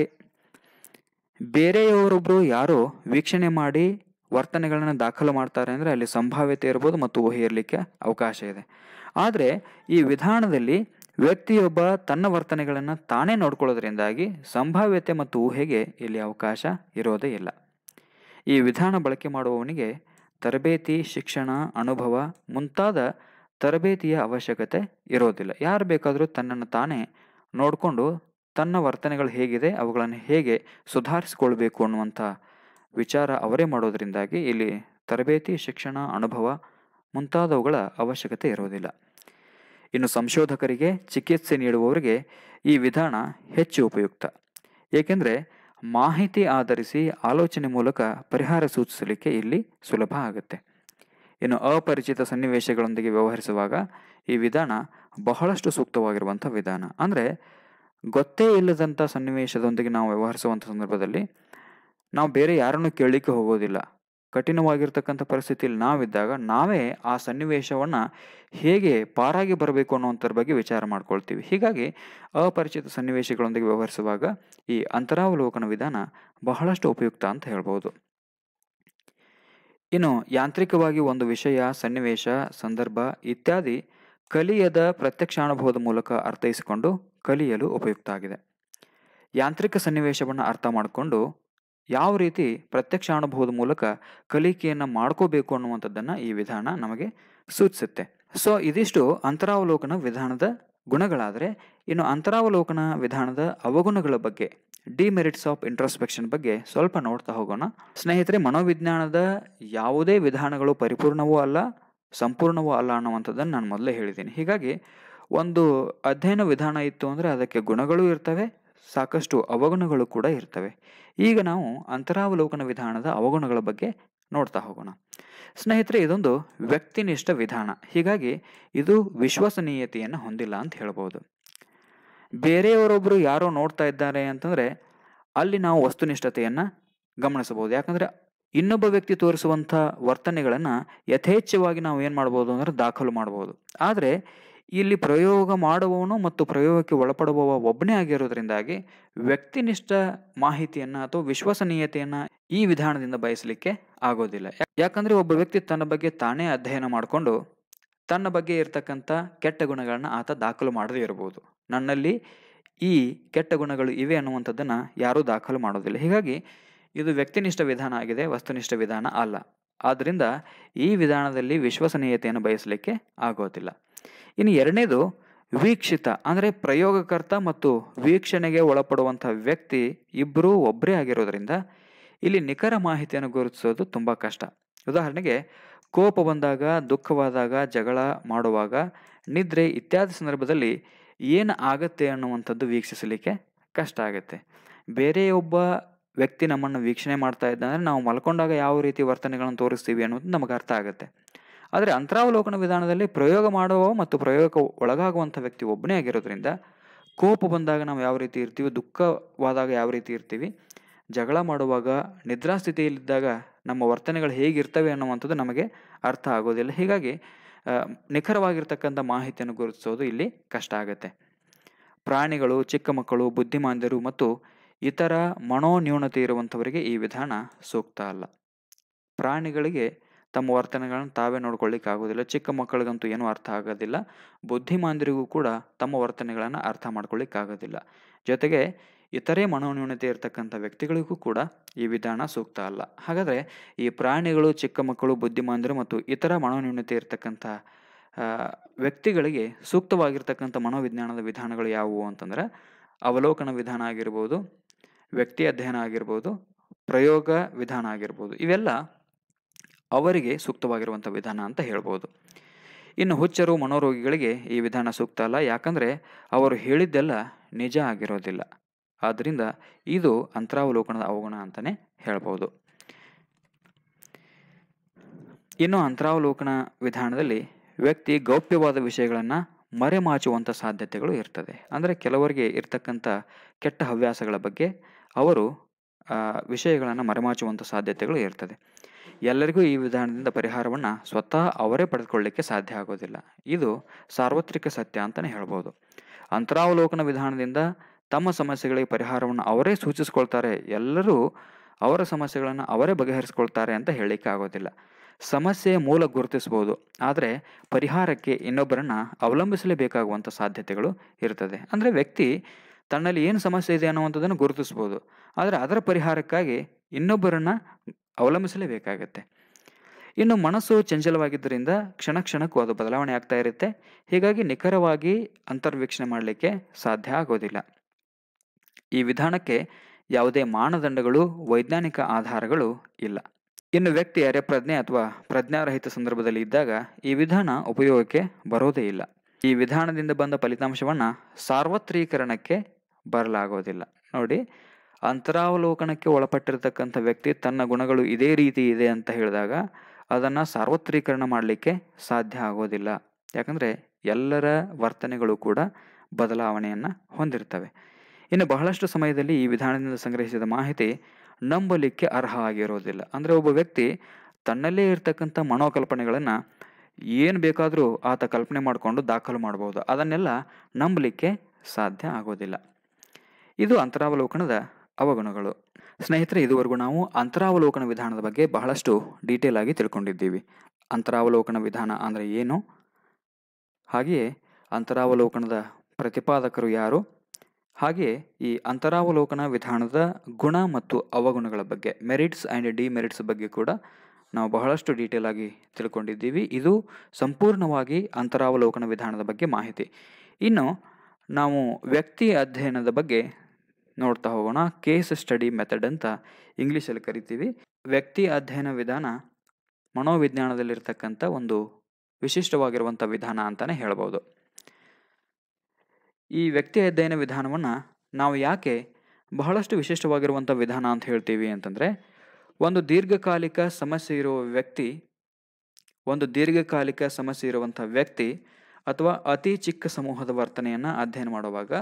ಬೇರೆಯವರೊಬ್ಬರು ಯಾರೋ ವೀಕ್ಷಣೆ ಮಾಡಿ ವರ್ತನೆಗಳನ್ನು ದಾಖಲು ಮಾಡ್ತಾರೆ ಅಂದರೆ ಅಲ್ಲಿ ಸಂಭಾವ್ಯತೆ ಇರ್ಬೋದು ಮತ್ತು ಊಹೆ ಇರಲಿಕ್ಕೆ ಅವಕಾಶ ಇದೆ ಆದರೆ ಈ ವಿಧಾನದಲ್ಲಿ ವ್ಯಕ್ತಿಯೊಬ್ಬ ತನ್ನ ವರ್ತನೆಗಳನ್ನು ತಾನೇ ನೋಡ್ಕೊಳ್ಳೋದ್ರಿಂದಾಗಿ ಸಂಭಾವ್ಯತೆ ಮತ್ತು ಊಹೆಗೆ ಇಲ್ಲಿ ಅವಕಾಶ ಇರೋದೇ ಇಲ್ಲ ಈ ವಿಧಾನ ಬಳಕೆ ಮಾಡುವವನಿಗೆ ತರಬೇತಿ ಶಿಕ್ಷಣ ಅನುಭವ ಮುಂತಾದ ತರಬೇತಿಯ ಅವಶ್ಯಕತೆ ಇರೋದಿಲ್ಲ ಯಾರು ಬೇಕಾದರೂ ತನ್ನನ್ನು ತಾನೇ ನೋಡಿಕೊಂಡು ತನ್ನ ವರ್ತನೆಗಳು ಹೇಗಿದೆ ಅವುಗಳನ್ನು ಹೇಗೆ ಸುಧಾರಿಸಿಕೊಳ್ಬೇಕು ಅನ್ನುವಂಥ ವಿಚಾರ ಅವರೇ ಮಾಡೋದರಿಂದಾಗಿ ಇಲ್ಲಿ ತರಬೇತಿ ಶಿಕ್ಷಣ ಅನುಭವ ಮುಂತಾದವುಗಳ ಅವಶ್ಯಕತೆ ಇರುವುದಿಲ್ಲ ಇನ್ನು ಸಂಶೋಧಕರಿಗೆ ಚಿಕಿತ್ಸೆ ನೀಡುವವರಿಗೆ ಈ ವಿಧಾನ ಹೆಚ್ಚು ಉಪಯುಕ್ತ ಏಕೆಂದರೆ ಮಾಹಿತಿ ಆಧರಿಸಿ ಆಲೋಚನೆ ಮೂಲಕ ಪರಿಹಾರ ಸೂಚಿಸಲಿಕ್ಕೆ ಇಲ್ಲಿ ಸುಲಭ ಆಗುತ್ತೆ ಇನ್ನು ಅಪರಿಚಿತ ಸನ್ನಿವೇಶಗಳೊಂದಿಗೆ ವ್ಯವಹರಿಸುವಾಗ ಈ ವಿಧಾನ ಬಹಳಷ್ಟು ಸೂಕ್ತವಾಗಿರುವಂಥ ವಿಧಾನ ಅಂದರೆ ಗೊತ್ತೇ ಇಲ್ಲದಂಥ ಸನ್ನಿವೇಶದೊಂದಿಗೆ ನಾವು ವ್ಯವಹರಿಸುವಂಥ ಸಂದರ್ಭದಲ್ಲಿ ನಾವು ಬೇರೆ ಯಾರನ್ನು ಕೇಳಲಿಕ್ಕೆ ಹೋಗೋದಿಲ್ಲ ಕಠಿಣವಾಗಿರ್ತಕ್ಕಂಥ ಪರಿಸ್ಥಿತಿಯಲ್ಲಿ ನಾವಿದ್ದಾಗ ನಾವೇ ಆ ಸನ್ನಿವೇಶವನ್ನು ಹೇಗೆ ಪಾರಾಗಿ ಬರಬೇಕು ಅನ್ನೋಂಥರ ಬಗ್ಗೆ ವಿಚಾರ ಮಾಡ್ಕೊಳ್ತೀವಿ ಹೀಗಾಗಿ ಅಪರಿಚಿತ ಸನ್ನಿವೇಶಗಳೊಂದಿಗೆ ವ್ಯವಹರಿಸುವಾಗ ಈ ಅಂತರಾವಲೋಕನ ವಿಧಾನ ಬಹಳಷ್ಟು ಉಪಯುಕ್ತ ಅಂತ ಹೇಳ್ಬೋದು ಇನ್ನು ಯಾಂತ್ರಿಕವಾಗಿ ಒಂದು ವಿಷಯ ಸನ್ನಿವೇಶ ಸಂದರ್ಭ ಇತ್ಯಾದಿ ಕಲಿಯದ ಪ್ರತ್ಯಕ್ಷಾನುಭವದ ಮೂಲಕ ಅರ್ಥೈಸಿಕೊಂಡು ಕಲಿಯಲು ಉಪಯುಕ್ತ ಆಗಿದೆ ಯಾಂತ್ರಿಕ ಸನ್ನಿವೇಶವನ್ನು ಅರ್ಥ ಮಾಡಿಕೊಂಡು ಯಾವ ರೀತಿ ಪ್ರತ್ಯಕ್ಷ ಅನುಭವದ ಮೂಲಕ ಕಲಿಕೆಯನ್ನು ಮಾಡ್ಕೋಬೇಕು ಅನ್ನುವಂಥದ್ದನ್ನು ಈ ವಿಧಾನ ನಮಗೆ ಸೂಚಿಸುತ್ತೆ ಸೊ ಇದಿಷ್ಟು ಅಂತರಾವಲೋಕನ ವಿಧಾನದ ಗುಣಗಳಾದರೆ ಇನ್ನು ಅಂತರಾವಲೋಕನ ವಿಧಾನದ ಅವಗುಣಗಳ ಬಗ್ಗೆ ಡಿಮೆರಿಟ್ಸ್ ಆಫ್ ಇಂಟ್ರೋಸ್ಪೆಕ್ಷನ್ ಬಗ್ಗೆ ಸ್ವಲ್ಪ ನೋಡ್ತಾ ಹೋಗೋಣ ಸ್ನೇಹಿತರೆ ಮನೋವಿಜ್ಞಾನದ ಯಾವುದೇ ವಿಧಾನಗಳು ಪರಿಪೂರ್ಣವೂ ಅಲ್ಲ ಸಂಪೂರ್ಣವೂ ಅಲ್ಲ ಅನ್ನುವಂಥದ್ದನ್ನು ನಾನು ಮೊದಲೇ ಹೇಳಿದ್ದೀನಿ ಹೀಗಾಗಿ ಒಂದು ಅಧ್ಯಯನ ವಿಧಾನ ಇತ್ತು ಅಂದರೆ ಅದಕ್ಕೆ ಗುಣಗಳು ಇರ್ತವೆ ಸಾಕಷ್ಟು ಅವಗುಣಗಳು ಕೂಡ ಇರ್ತವೆ ಈಗ ನಾವು ಅಂತರಾವಲೋಕನ ವಿಧಾನದ ಅವಗುಣಗಳ ಬಗ್ಗೆ ನೋಡ್ತಾ ಹೋಗೋಣ ಸ್ನೇಹಿತರೆ ಇದೊಂದು ವ್ಯಕ್ತಿನಿಷ್ಠ ವಿಧಾನ ಹೀಗಾಗಿ ಇದು ವಿಶ್ವಸನೀಯತೆಯನ್ನು ಹೊಂದಿಲ್ಲ ಅಂತ ಹೇಳ್ಬೋದು ಬೇರೆಯವರೊಬ್ಬರು ಯಾರೋ ನೋಡ್ತಾ ಇದ್ದಾರೆ ಅಂತಂದರೆ ಅಲ್ಲಿ ನಾವು ವಸ್ತುನಿಷ್ಠತೆಯನ್ನು ಗಮನಿಸಬಹುದು ಯಾಕಂದರೆ ಇನ್ನೊಬ್ಬ ವ್ಯಕ್ತಿ ತೋರಿಸುವಂಥ ವರ್ತನೆಗಳನ್ನು ಯಥೇಚ್ಛವಾಗಿ ನಾವು ಏನು ಮಾಡ್ಬೋದು ಅಂದರೆ ದಾಖಲು ಮಾಡ್ಬೋದು ಆದರೆ ಇಲ್ಲಿ ಪ್ರಯೋಗ ಮಾಡುವವನು ಮತ್ತು ಪ್ರಯೋಗಕ್ಕೆ ಒಳಪಡುವವ ಒಬ್ಬನೇ ಆಗಿರೋದ್ರಿಂದಾಗಿ ವ್ಯಕ್ತಿನಿಷ್ಠ ಮಾಹಿತಿಯನ್ನು ಅಥವಾ ವಿಶ್ವಸನೀಯತೆಯನ್ನು ಈ ವಿಧಾನದಿಂದ ಬಯಸಲಿಕ್ಕೆ ಆಗೋದಿಲ್ಲ ಯಾಕಂದರೆ ಒಬ್ಬ ವ್ಯಕ್ತಿ ತನ್ನ ಬಗ್ಗೆ ತಾನೇ ಅಧ್ಯಯನ ಮಾಡಿಕೊಂಡು ತನ್ನ ಬಗ್ಗೆ ಇರತಕ್ಕಂಥ ಕೆಟ್ಟ ಗುಣಗಳನ್ನು ಆತ ದಾಖಲು ಮಾಡದೇ ಇರಬಹುದು ನನ್ನಲ್ಲಿ ಈ ಕೆಟ್ಟ ಗುಣಗಳು ಇವೆ ಅನ್ನುವಂಥದ್ದನ್ನು ಯಾರೂ ದಾಖಲು ಮಾಡೋದಿಲ್ಲ ಹೀಗಾಗಿ ಇದು ವ್ಯಕ್ತಿನಿಷ್ಠ ವಿಧಾನ ಆಗಿದೆ ವಸ್ತುನಿಷ್ಠ ವಿಧಾನ ಅಲ್ಲ ಆದ್ದರಿಂದ ಈ ವಿಧಾನದಲ್ಲಿ ವಿಶ್ವಸನೀಯತೆಯನ್ನು ಬಯಸಲಿಕ್ಕೆ ಆಗೋದಿಲ್ಲ ಇನ್ನು ಎರಡನೇದು ವೀಕ್ಷಿತ ಅಂದರೆ ಪ್ರಯೋಗಕರ್ತ ಮತ್ತು ವೀಕ್ಷಣೆಗೆ ಒಳಪಡುವಂಥ ವ್ಯಕ್ತಿ ಇಬ್ಬರೂ ಒಬ್ಬರೇ ಆಗಿರೋದರಿಂದ ಇಲ್ಲಿ ನಿಖರ ಮಾಹಿತಿಯನ್ನು ಗುರುತಿಸೋದು ತುಂಬ ಕಷ್ಟ ಉದಾಹರಣೆಗೆ ಕೋಪ ಬಂದಾಗ ದುಃಖವಾದಾಗ ಜಗಳ ಮಾಡುವಾಗ ನಿದ್ರೆ ಇತ್ಯಾದಿ ಸಂದರ್ಭದಲ್ಲಿ ಏನು ಆಗತ್ತೆ ಅನ್ನುವಂಥದ್ದು ವೀಕ್ಷಿಸಲಿಕ್ಕೆ ಕಷ್ಟ ಆಗುತ್ತೆ ಬೇರೆಯೊಬ್ಬ ವ್ಯಕ್ತಿ ನಮ್ಮನ್ನು ವೀಕ್ಷಣೆ ಮಾಡ್ತಾ ಇದ್ದಂದರೆ ನಾವು ಮಲ್ಕೊಂಡಾಗ ಯಾವ ರೀತಿ ವರ್ತನೆಗಳನ್ನು ತೋರಿಸ್ತೀವಿ ಅನ್ನೋದು ನಮಗೆ ಅರ್ಥ ಆಗುತ್ತೆ ಆದರೆ ಅಂತರಾವಲೋಕನ ವಿಧಾನದಲ್ಲಿ ಪ್ರಯೋಗ ಮಾಡುವ ಮತ್ತು ಪ್ರಯೋಗಕ್ಕೆ ಒಳಗಾಗುವಂಥ ವ್ಯಕ್ತಿ ಒಬ್ಬನೇ ಆಗಿರೋದ್ರಿಂದ ಕೋಪ ಬಂದಾಗ ನಾವು ಯಾವ ರೀತಿ ಇರ್ತೀವಿ ದುಃಖವಾದಾಗ ಯಾವ ರೀತಿ ಇರ್ತೀವಿ ಜಗಳ ಮಾಡುವಾಗ ಸ್ಥಿತಿಯಲ್ಲಿದ್ದಾಗ ನಮ್ಮ ವರ್ತನೆಗಳು ಹೇಗಿರ್ತವೆ ಅನ್ನುವಂಥದ್ದು ನಮಗೆ ಅರ್ಥ ಆಗೋದಿಲ್ಲ ಹೀಗಾಗಿ ನಿಖರವಾಗಿರ್ತಕ್ಕಂಥ ಮಾಹಿತಿಯನ್ನು ಗುರುತಿಸೋದು ಇಲ್ಲಿ ಕಷ್ಟ ಆಗುತ್ತೆ ಪ್ರಾಣಿಗಳು ಚಿಕ್ಕ ಮಕ್ಕಳು ಬುದ್ಧಿಮಾಂದ್ಯರು ಮತ್ತು ಇತರ ಮನೋನ್ಯೂನತೆ ಇರುವಂಥವರಿಗೆ ಈ ವಿಧಾನ ಸೂಕ್ತ ಅಲ್ಲ ಪ್ರಾಣಿಗಳಿಗೆ ತಮ್ಮ ವರ್ತನೆಗಳನ್ನು ತಾವೇ ನೋಡ್ಕೊಳ್ಳಿಕ್ಕೆ ಆಗೋದಿಲ್ಲ ಚಿಕ್ಕ ಮಕ್ಕಳಿಗಂತೂ ಏನೂ ಅರ್ಥ ಆಗೋದಿಲ್ಲ ಬುದ್ಧಿಮಾಂದ್ರಿಗೂ ಕೂಡ ತಮ್ಮ ವರ್ತನೆಗಳನ್ನು ಅರ್ಥ ಮಾಡ್ಕೊಳ್ಳಿಕ್ಕಾಗೋದಿಲ್ಲ ಆಗೋದಿಲ್ಲ ಜೊತೆಗೆ ಇತರೆ ಮನೋನ್ಯೂನತೆ ಇರತಕ್ಕಂಥ ವ್ಯಕ್ತಿಗಳಿಗೂ ಕೂಡ ಈ ವಿಧಾನ ಸೂಕ್ತ ಅಲ್ಲ ಹಾಗಾದರೆ ಈ ಪ್ರಾಣಿಗಳು ಚಿಕ್ಕ ಮಕ್ಕಳು ಬುದ್ಧಿಮಾಂದರು ಮತ್ತು ಇತರ ಮನೋನ್ಯೂನತೆ ಇರತಕ್ಕಂಥ ವ್ಯಕ್ತಿಗಳಿಗೆ ಸೂಕ್ತವಾಗಿರ್ತಕ್ಕಂಥ ಮನೋವಿಜ್ಞಾನದ ವಿಧಾನಗಳು ಯಾವುವು ಅಂತಂದರೆ ಅವಲೋಕನ ವಿಧಾನ ಆಗಿರ್ಬೋದು ವ್ಯಕ್ತಿ ಅಧ್ಯಯನ ಆಗಿರ್ಬೋದು ಪ್ರಯೋಗ ವಿಧಾನ ಆಗಿರ್ಬೋದು ಇವೆಲ್ಲ ಅವರಿಗೆ ಸೂಕ್ತವಾಗಿರುವಂಥ ವಿಧಾನ ಅಂತ ಹೇಳ್ಬೋದು ಇನ್ನು ಹುಚ್ಚರು ಮನೋರೋಗಿಗಳಿಗೆ ಈ ವಿಧಾನ ಸೂಕ್ತ ಅಲ್ಲ ಯಾಕಂದರೆ ಅವರು ಹೇಳಿದ್ದೆಲ್ಲ ನಿಜ ಆಗಿರೋದಿಲ್ಲ ಆದ್ದರಿಂದ ಇದು ಅಂತರಾವಲೋಕನದ ಅವಗುಣ ಅಂತಲೇ ಹೇಳ್ಬೋದು ಇನ್ನು ಅಂತರಾವಲೋಕನ ವಿಧಾನದಲ್ಲಿ ವ್ಯಕ್ತಿ ಗೌಪ್ಯವಾದ ವಿಷಯಗಳನ್ನು ಮರೆಮಾಚುವಂಥ ಸಾಧ್ಯತೆಗಳು ಇರ್ತದೆ ಅಂದರೆ ಕೆಲವರಿಗೆ ಇರತಕ್ಕಂಥ ಕೆಟ್ಟ ಹವ್ಯಾಸಗಳ ಬಗ್ಗೆ ಅವರು ವಿಷಯಗಳನ್ನು ಮರೆಮಾಚುವಂಥ ಸಾಧ್ಯತೆಗಳು ಇರ್ತದೆ ಎಲ್ಲರಿಗೂ ಈ ವಿಧಾನದಿಂದ ಪರಿಹಾರವನ್ನು ಸ್ವತಃ ಅವರೇ ಪಡೆದುಕೊಳ್ಳಿಕ್ಕೆ ಸಾಧ್ಯ ಆಗೋದಿಲ್ಲ ಇದು ಸಾರ್ವತ್ರಿಕ ಸತ್ಯ ಅಂತಲೇ ಹೇಳ್ಬೋದು ಅಂತರಾವಲೋಕನ ವಿಧಾನದಿಂದ ತಮ್ಮ ಸಮಸ್ಯೆಗಳಿಗೆ ಪರಿಹಾರವನ್ನು ಅವರೇ ಸೂಚಿಸ್ಕೊಳ್ತಾರೆ ಎಲ್ಲರೂ ಅವರ ಸಮಸ್ಯೆಗಳನ್ನು ಅವರೇ ಬಗೆಹರಿಸ್ಕೊಳ್ತಾರೆ ಅಂತ ಹೇಳಲಿಕ್ಕೆ ಆಗೋದಿಲ್ಲ ಸಮಸ್ಯೆಯ ಮೂಲ ಗುರುತಿಸ್ಬೋದು ಆದರೆ ಪರಿಹಾರಕ್ಕೆ ಇನ್ನೊಬ್ಬರನ್ನು ಅವಲಂಬಿಸಲೇಬೇಕಾಗುವಂಥ ಸಾಧ್ಯತೆಗಳು ಇರ್ತದೆ ಅಂದರೆ ವ್ಯಕ್ತಿ ತನ್ನಲ್ಲಿ ಏನು ಸಮಸ್ಯೆ ಇದೆ ಅನ್ನುವಂಥದ್ದನ್ನು ಗುರುತಿಸ್ಬೋದು ಆದರೆ ಅದರ ಪರಿಹಾರಕ್ಕಾಗಿ ಇನ್ನೊಬ್ಬರನ್ನು ಅವಲಂಬಿಸಲೇಬೇಕಾಗತ್ತೆ ಇನ್ನು ಮನಸ್ಸು ಚಂಚಲವಾಗಿದ್ದರಿಂದ ಕ್ಷಣ ಕ್ಷಣಕ್ಕೂ ಅದು ಬದಲಾವಣೆ ಆಗ್ತಾ ಇರುತ್ತೆ ಹೀಗಾಗಿ ನಿಖರವಾಗಿ ಅಂತರ್ವೀಕ್ಷಣೆ ಮಾಡಲಿಕ್ಕೆ ಸಾಧ್ಯ ಆಗೋದಿಲ್ಲ ಈ ವಿಧಾನಕ್ಕೆ ಯಾವುದೇ ಮಾನದಂಡಗಳು ವೈಜ್ಞಾನಿಕ ಆಧಾರಗಳು ಇಲ್ಲ ಇನ್ನು ವ್ಯಕ್ತಿ ಅರೆಪ್ರಜ್ಞೆ ಅಥವಾ ಪ್ರಜ್ಞಾರಹಿತ ಸಂದರ್ಭದಲ್ಲಿ ಇದ್ದಾಗ ಈ ವಿಧಾನ ಉಪಯೋಗಕ್ಕೆ ಬರೋದೇ ಇಲ್ಲ ಈ ವಿಧಾನದಿಂದ ಬಂದ ಫಲಿತಾಂಶವನ್ನು ಸಾರ್ವತ್ರೀಕರಣಕ್ಕೆ ಬರಲಾಗೋದಿಲ್ಲ ನೋಡಿ ಅಂತರಾವಲೋಕನಕ್ಕೆ ಒಳಪಟ್ಟಿರತಕ್ಕಂಥ ವ್ಯಕ್ತಿ ತನ್ನ ಗುಣಗಳು ಇದೇ ರೀತಿ ಇದೆ ಅಂತ ಹೇಳಿದಾಗ ಅದನ್ನು ಸಾರ್ವತ್ರೀಕರಣ ಮಾಡಲಿಕ್ಕೆ ಸಾಧ್ಯ ಆಗೋದಿಲ್ಲ ಯಾಕಂದರೆ ಎಲ್ಲರ ವರ್ತನೆಗಳು ಕೂಡ ಬದಲಾವಣೆಯನ್ನು ಹೊಂದಿರ್ತವೆ ಇನ್ನು ಬಹಳಷ್ಟು ಸಮಯದಲ್ಲಿ ಈ ವಿಧಾನದಿಂದ ಸಂಗ್ರಹಿಸಿದ ಮಾಹಿತಿ ನಂಬಲಿಕ್ಕೆ ಅರ್ಹ ಆಗಿರೋದಿಲ್ಲ ಅಂದರೆ ಒಬ್ಬ ವ್ಯಕ್ತಿ ತನ್ನಲ್ಲೇ ಇರತಕ್ಕಂಥ ಮನೋಕಲ್ಪನೆಗಳನ್ನು ಏನು ಬೇಕಾದರೂ ಆತ ಕಲ್ಪನೆ ಮಾಡಿಕೊಂಡು ದಾಖಲು ಮಾಡ್ಬೋದು ಅದನ್ನೆಲ್ಲ ನಂಬಲಿಕ್ಕೆ ಸಾಧ್ಯ ಆಗೋದಿಲ್ಲ ಇದು ಅಂತರಾವಲೋಕನದ ಅವಗುಣಗಳು ಸ್ನೇಹಿತರೆ ಇದುವರೆಗೂ ನಾವು ಅಂತರಾವಲೋಕನ ವಿಧಾನದ ಬಗ್ಗೆ ಬಹಳಷ್ಟು ಡೀಟೇಲ್ ಆಗಿ ತಿಳ್ಕೊಂಡಿದ್ದೀವಿ ಅಂತರಾವಲೋಕನ ವಿಧಾನ ಅಂದರೆ ಏನು ಹಾಗೆಯೇ ಅಂತರಾವಲೋಕನದ ಪ್ರತಿಪಾದಕರು ಯಾರು ಹಾಗೆಯೇ ಈ ಅಂತರಾವಲೋಕನ ವಿಧಾನದ ಗುಣ ಮತ್ತು ಅವಗುಣಗಳ ಬಗ್ಗೆ ಮೆರಿಟ್ಸ್ ಆ್ಯಂಡ್ ಡಿಮೆರಿಟ್ಸ್ ಬಗ್ಗೆ ಕೂಡ ನಾವು ಬಹಳಷ್ಟು ಡೀಟೇಲ್ ಆಗಿ ತಿಳ್ಕೊಂಡಿದ್ದೀವಿ ಇದು ಸಂಪೂರ್ಣವಾಗಿ ಅಂತರಾವಲೋಕನ ವಿಧಾನದ ಬಗ್ಗೆ ಮಾಹಿತಿ ಇನ್ನು ನಾವು ವ್ಯಕ್ತಿ ಅಧ್ಯಯನದ ಬಗ್ಗೆ ನೋಡ್ತಾ ಹೋಗೋಣ ಕೇಸ್ ಸ್ಟಡಿ ಮೆಥಡ್ ಅಂತ ಇಂಗ್ಲೀಷಲ್ಲಿ ಕರಿತೀವಿ ವ್ಯಕ್ತಿ ಅಧ್ಯಯನ ವಿಧಾನ ಮನೋವಿಜ್ಞಾನದಲ್ಲಿರ್ತಕ್ಕಂಥ ಒಂದು ವಿಶಿಷ್ಟವಾಗಿರುವಂಥ ವಿಧಾನ ಅಂತಲೇ ಹೇಳ್ಬೋದು ಈ ವ್ಯಕ್ತಿ ಅಧ್ಯಯನ ವಿಧಾನವನ್ನು ನಾವು ಯಾಕೆ ಬಹಳಷ್ಟು ವಿಶಿಷ್ಟವಾಗಿರುವಂಥ ವಿಧಾನ ಅಂತ ಹೇಳ್ತೀವಿ ಅಂತಂದರೆ ಒಂದು ದೀರ್ಘಕಾಲಿಕ ಸಮಸ್ಯೆ ಇರುವ ವ್ಯಕ್ತಿ ಒಂದು ದೀರ್ಘಕಾಲಿಕ ಸಮಸ್ಯೆ ಇರುವಂಥ ವ್ಯಕ್ತಿ ಅಥವಾ ಅತಿ ಚಿಕ್ಕ ಸಮೂಹದ ವರ್ತನೆಯನ್ನು ಅಧ್ಯಯನ ಮಾಡುವಾಗ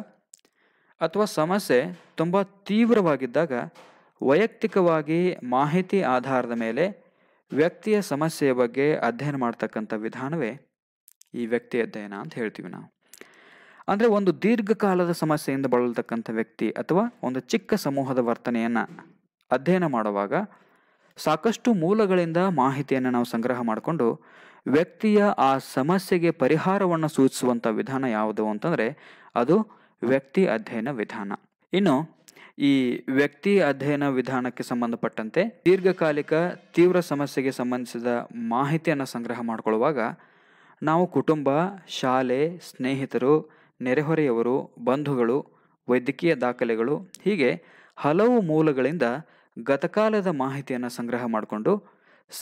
ಅಥವಾ ಸಮಸ್ಯೆ ತುಂಬ ತೀವ್ರವಾಗಿದ್ದಾಗ ವೈಯಕ್ತಿಕವಾಗಿ ಮಾಹಿತಿ ಆಧಾರದ ಮೇಲೆ ವ್ಯಕ್ತಿಯ ಸಮಸ್ಯೆಯ ಬಗ್ಗೆ ಅಧ್ಯಯನ ಮಾಡ್ತಕ್ಕಂಥ ವಿಧಾನವೇ ಈ ವ್ಯಕ್ತಿ ಅಧ್ಯಯನ ಅಂತ ಹೇಳ್ತೀವಿ ನಾವು ಅಂದರೆ ಒಂದು ದೀರ್ಘಕಾಲದ ಸಮಸ್ಯೆಯಿಂದ ಬಳಲತಕ್ಕಂಥ ವ್ಯಕ್ತಿ ಅಥವಾ ಒಂದು ಚಿಕ್ಕ ಸಮೂಹದ ವರ್ತನೆಯನ್ನು ಅಧ್ಯಯನ ಮಾಡುವಾಗ ಸಾಕಷ್ಟು ಮೂಲಗಳಿಂದ ಮಾಹಿತಿಯನ್ನು ನಾವು ಸಂಗ್ರಹ ಮಾಡಿಕೊಂಡು ವ್ಯಕ್ತಿಯ ಆ ಸಮಸ್ಯೆಗೆ ಪರಿಹಾರವನ್ನು ಸೂಚಿಸುವಂಥ ವಿಧಾನ ಯಾವುದು ಅಂತಂದರೆ ಅದು ವ್ಯಕ್ತಿ ಅಧ್ಯಯನ ವಿಧಾನ ಇನ್ನು ಈ ವ್ಯಕ್ತಿ ಅಧ್ಯಯನ ವಿಧಾನಕ್ಕೆ ಸಂಬಂಧಪಟ್ಟಂತೆ ದೀರ್ಘಕಾಲಿಕ ತೀವ್ರ ಸಮಸ್ಯೆಗೆ ಸಂಬಂಧಿಸಿದ ಮಾಹಿತಿಯನ್ನು ಸಂಗ್ರಹ ಮಾಡಿಕೊಳ್ಳುವಾಗ ನಾವು ಕುಟುಂಬ ಶಾಲೆ ಸ್ನೇಹಿತರು ನೆರೆಹೊರೆಯವರು ಬಂಧುಗಳು ವೈದ್ಯಕೀಯ ದಾಖಲೆಗಳು ಹೀಗೆ ಹಲವು ಮೂಲಗಳಿಂದ ಗತಕಾಲದ ಮಾಹಿತಿಯನ್ನು ಸಂಗ್ರಹ ಮಾಡಿಕೊಂಡು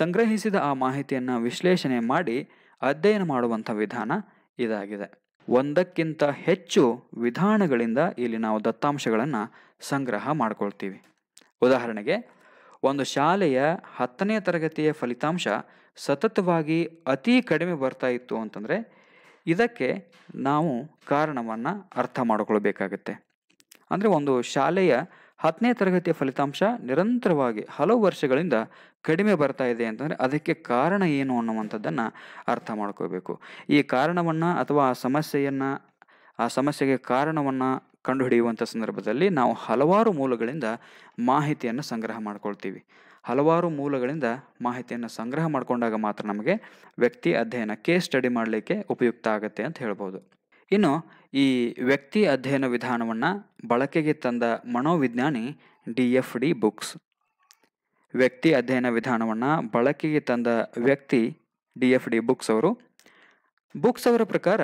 ಸಂಗ್ರಹಿಸಿದ ಆ ಮಾಹಿತಿಯನ್ನು ವಿಶ್ಲೇಷಣೆ ಮಾಡಿ ಅಧ್ಯಯನ ಮಾಡುವಂಥ ವಿಧಾನ ಇದಾಗಿದೆ ಒಂದಕ್ಕಿಂತ ಹೆಚ್ಚು ವಿಧಾನಗಳಿಂದ ಇಲ್ಲಿ ನಾವು ದತ್ತಾಂಶಗಳನ್ನು ಸಂಗ್ರಹ ಮಾಡಿಕೊಳ್ತೀವಿ ಉದಾಹರಣೆಗೆ ಒಂದು ಶಾಲೆಯ ಹತ್ತನೇ ತರಗತಿಯ ಫಲಿತಾಂಶ ಸತತವಾಗಿ ಅತಿ ಕಡಿಮೆ ಬರ್ತಾ ಇತ್ತು ಅಂತಂದರೆ ಇದಕ್ಕೆ ನಾವು ಕಾರಣವನ್ನು ಅರ್ಥ ಮಾಡಿಕೊಳ್ಬೇಕಾಗತ್ತೆ ಅಂದರೆ ಒಂದು ಶಾಲೆಯ ಹತ್ತನೇ ತರಗತಿಯ ಫಲಿತಾಂಶ ನಿರಂತರವಾಗಿ ಹಲವು ವರ್ಷಗಳಿಂದ ಕಡಿಮೆ ಬರ್ತಾ ಇದೆ ಅಂತಂದರೆ ಅದಕ್ಕೆ ಕಾರಣ ಏನು ಅನ್ನುವಂಥದ್ದನ್ನು ಅರ್ಥ ಮಾಡ್ಕೋಬೇಕು ಈ ಕಾರಣವನ್ನು ಅಥವಾ ಆ ಸಮಸ್ಯೆಯನ್ನು ಆ ಸಮಸ್ಯೆಗೆ ಕಾರಣವನ್ನು ಕಂಡುಹಿಡಿಯುವಂಥ ಸಂದರ್ಭದಲ್ಲಿ ನಾವು ಹಲವಾರು ಮೂಲಗಳಿಂದ ಮಾಹಿತಿಯನ್ನು ಸಂಗ್ರಹ ಮಾಡ್ಕೊಳ್ತೀವಿ ಹಲವಾರು ಮೂಲಗಳಿಂದ ಮಾಹಿತಿಯನ್ನು ಸಂಗ್ರಹ ಮಾಡಿಕೊಂಡಾಗ ಮಾತ್ರ ನಮಗೆ ವ್ಯಕ್ತಿ ಅಧ್ಯಯನ ಕೇಸ್ ಸ್ಟಡಿ ಮಾಡಲಿಕ್ಕೆ ಉಪಯುಕ್ತ ಆಗುತ್ತೆ ಅಂತ ಹೇಳ್ಬೋದು ಇನ್ನು ಈ ವ್ಯಕ್ತಿ ಅಧ್ಯಯನ ವಿಧಾನವನ್ನು ಬಳಕೆಗೆ ತಂದ ಮನೋವಿಜ್ಞಾನಿ ಡಿ ಎಫ್ ಡಿ ಬುಕ್ಸ್ ವ್ಯಕ್ತಿ ಅಧ್ಯಯನ ವಿಧಾನವನ್ನು ಬಳಕೆಗೆ ತಂದ ವ್ಯಕ್ತಿ ಡಿ ಎಫ್ ಡಿ ಬುಕ್ಸ್ ಅವರು ಬುಕ್ಸ್ ಅವರ ಪ್ರಕಾರ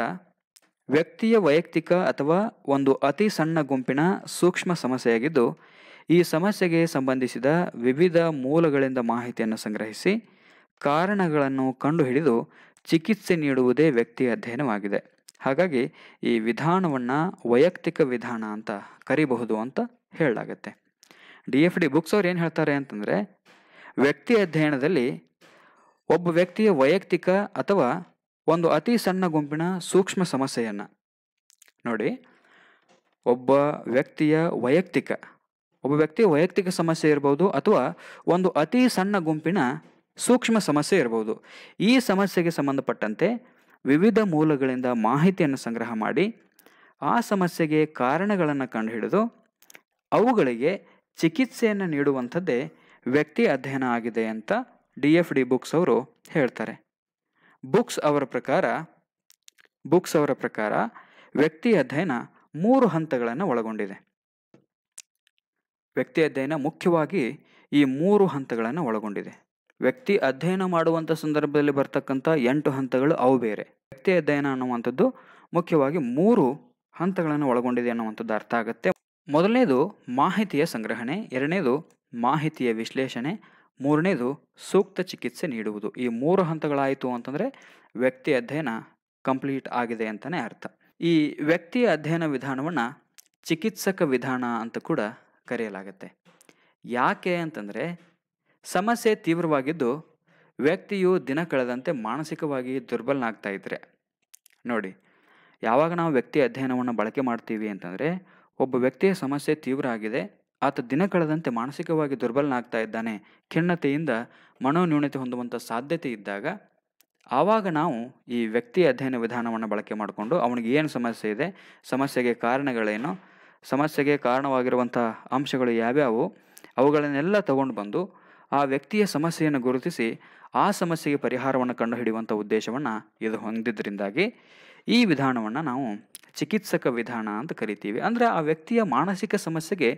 ವ್ಯಕ್ತಿಯ ವೈಯಕ್ತಿಕ ಅಥವಾ ಒಂದು ಅತಿ ಸಣ್ಣ ಗುಂಪಿನ ಸೂಕ್ಷ್ಮ ಸಮಸ್ಯೆಯಾಗಿದ್ದು ಈ ಸಮಸ್ಯೆಗೆ ಸಂಬಂಧಿಸಿದ ವಿವಿಧ ಮೂಲಗಳಿಂದ ಮಾಹಿತಿಯನ್ನು ಸಂಗ್ರಹಿಸಿ ಕಾರಣಗಳನ್ನು ಕಂಡುಹಿಡಿದು ಚಿಕಿತ್ಸೆ ನೀಡುವುದೇ ವ್ಯಕ್ತಿ ಅಧ್ಯಯನವಾಗಿದೆ ಹಾಗಾಗಿ ಈ ವಿಧಾನವನ್ನು ವೈಯಕ್ತಿಕ ವಿಧಾನ ಅಂತ ಕರಿಬಹುದು ಅಂತ ಹೇಳಲಾಗತ್ತೆ ಡಿ ಎಫ್ ಡಿ ಬುಕ್ಸ್ ಅವ್ರು ಏನು ಹೇಳ್ತಾರೆ ಅಂತಂದರೆ ವ್ಯಕ್ತಿ ಅಧ್ಯಯನದಲ್ಲಿ ಒಬ್ಬ ವ್ಯಕ್ತಿಯ ವೈಯಕ್ತಿಕ ಅಥವಾ ಒಂದು ಅತಿ ಸಣ್ಣ ಗುಂಪಿನ ಸೂಕ್ಷ್ಮ ಸಮಸ್ಯೆಯನ್ನು ನೋಡಿ ಒಬ್ಬ ವ್ಯಕ್ತಿಯ ವೈಯಕ್ತಿಕ ಒಬ್ಬ ವ್ಯಕ್ತಿಯ ವೈಯಕ್ತಿಕ ಸಮಸ್ಯೆ ಇರ್ಬೋದು ಅಥವಾ ಒಂದು ಅತಿ ಸಣ್ಣ ಗುಂಪಿನ ಸೂಕ್ಷ್ಮ ಸಮಸ್ಯೆ ಇರ್ಬೋದು ಈ ಸಮಸ್ಯೆಗೆ ಸಂಬಂಧಪಟ್ಟಂತೆ ವಿವಿಧ ಮೂಲಗಳಿಂದ ಮಾಹಿತಿಯನ್ನು ಸಂಗ್ರಹ ಮಾಡಿ ಆ ಸಮಸ್ಯೆಗೆ ಕಾರಣಗಳನ್ನು ಕಂಡುಹಿಡಿದು ಅವುಗಳಿಗೆ ಚಿಕಿತ್ಸೆಯನ್ನು ನೀಡುವಂಥದ್ದೇ ವ್ಯಕ್ತಿ ಅಧ್ಯಯನ ಆಗಿದೆ ಅಂತ ಡಿ ಎಫ್ ಡಿ ಬುಕ್ಸ್ ಅವರು ಹೇಳ್ತಾರೆ ಬುಕ್ಸ್ ಅವರ ಪ್ರಕಾರ ಬುಕ್ಸ್ ಅವರ ಪ್ರಕಾರ ವ್ಯಕ್ತಿ ಅಧ್ಯಯನ ಮೂರು ಹಂತಗಳನ್ನು ಒಳಗೊಂಡಿದೆ ವ್ಯಕ್ತಿ ಅಧ್ಯಯನ ಮುಖ್ಯವಾಗಿ ಈ ಮೂರು ಹಂತಗಳನ್ನು ಒಳಗೊಂಡಿದೆ ವ್ಯಕ್ತಿ ಅಧ್ಯಯನ ಮಾಡುವಂಥ ಸಂದರ್ಭದಲ್ಲಿ ಬರ್ತಕ್ಕಂಥ ಎಂಟು ಹಂತಗಳು ಅವು ಬೇರೆ ವ್ಯಕ್ತಿ ಅಧ್ಯಯನ ಅನ್ನುವಂಥದ್ದು ಮುಖ್ಯವಾಗಿ ಮೂರು ಹಂತಗಳನ್ನು ಒಳಗೊಂಡಿದೆ ಅನ್ನುವಂಥದ್ದು ಅರ್ಥ ಆಗುತ್ತೆ ಮೊದಲನೇದು ಮಾಹಿತಿಯ ಸಂಗ್ರಹಣೆ ಎರಡನೇದು ಮಾಹಿತಿಯ ವಿಶ್ಲೇಷಣೆ ಮೂರನೇದು ಸೂಕ್ತ ಚಿಕಿತ್ಸೆ ನೀಡುವುದು ಈ ಮೂರು ಹಂತಗಳಾಯಿತು ಅಂತಂದರೆ ವ್ಯಕ್ತಿ ಅಧ್ಯಯನ ಕಂಪ್ಲೀಟ್ ಆಗಿದೆ ಅಂತಲೇ ಅರ್ಥ ಈ ವ್ಯಕ್ತಿಯ ಅಧ್ಯಯನ ವಿಧಾನವನ್ನು ಚಿಕಿತ್ಸಕ ವಿಧಾನ ಅಂತ ಕೂಡ ಕರೆಯಲಾಗುತ್ತೆ ಯಾಕೆ ಅಂತಂದರೆ ಸಮಸ್ಯೆ ತೀವ್ರವಾಗಿದ್ದು ವ್ಯಕ್ತಿಯು ದಿನ ಕಳೆದಂತೆ ಮಾನಸಿಕವಾಗಿ ದುರ್ಬಲನಾಗ್ತಾ ಇದ್ರೆ ನೋಡಿ ಯಾವಾಗ ನಾವು ವ್ಯಕ್ತಿ ಅಧ್ಯಯನವನ್ನು ಬಳಕೆ ಮಾಡ್ತೀವಿ ಅಂತಂದರೆ ಒಬ್ಬ ವ್ಯಕ್ತಿಯ ಸಮಸ್ಯೆ ತೀವ್ರ ಆಗಿದೆ ಆತ ದಿನ ಕಳೆದಂತೆ ಮಾನಸಿಕವಾಗಿ ದುರ್ಬಲನಾಗ್ತಾ ಇದ್ದಾನೆ ಖಿನ್ನತೆಯಿಂದ ಮನೋನ್ಯೂನತೆ ಹೊಂದುವಂಥ ಸಾಧ್ಯತೆ ಇದ್ದಾಗ ಆವಾಗ ನಾವು ಈ ವ್ಯಕ್ತಿ ಅಧ್ಯಯನ ವಿಧಾನವನ್ನು ಬಳಕೆ ಮಾಡಿಕೊಂಡು ಅವನಿಗೆ ಏನು ಸಮಸ್ಯೆ ಇದೆ ಸಮಸ್ಯೆಗೆ ಕಾರಣಗಳೇನು ಸಮಸ್ಯೆಗೆ ಕಾರಣವಾಗಿರುವಂಥ ಅಂಶಗಳು ಯಾವ್ಯಾವು ಅವುಗಳನ್ನೆಲ್ಲ ತಗೊಂಡು ಬಂದು ಆ ವ್ಯಕ್ತಿಯ ಸಮಸ್ಯೆಯನ್ನು ಗುರುತಿಸಿ ಆ ಸಮಸ್ಯೆಗೆ ಪರಿಹಾರವನ್ನು ಕಂಡುಹಿಡಿಯುವಂಥ ಉದ್ದೇಶವನ್ನು ಇದು ಹೊಂದಿದ್ದರಿಂದಾಗಿ ಈ ವಿಧಾನವನ್ನು ನಾವು ಚಿಕಿತ್ಸಕ ವಿಧಾನ ಅಂತ ಕರಿತೀವಿ ಅಂದರೆ ಆ ವ್ಯಕ್ತಿಯ ಮಾನಸಿಕ ಸಮಸ್ಯೆಗೆ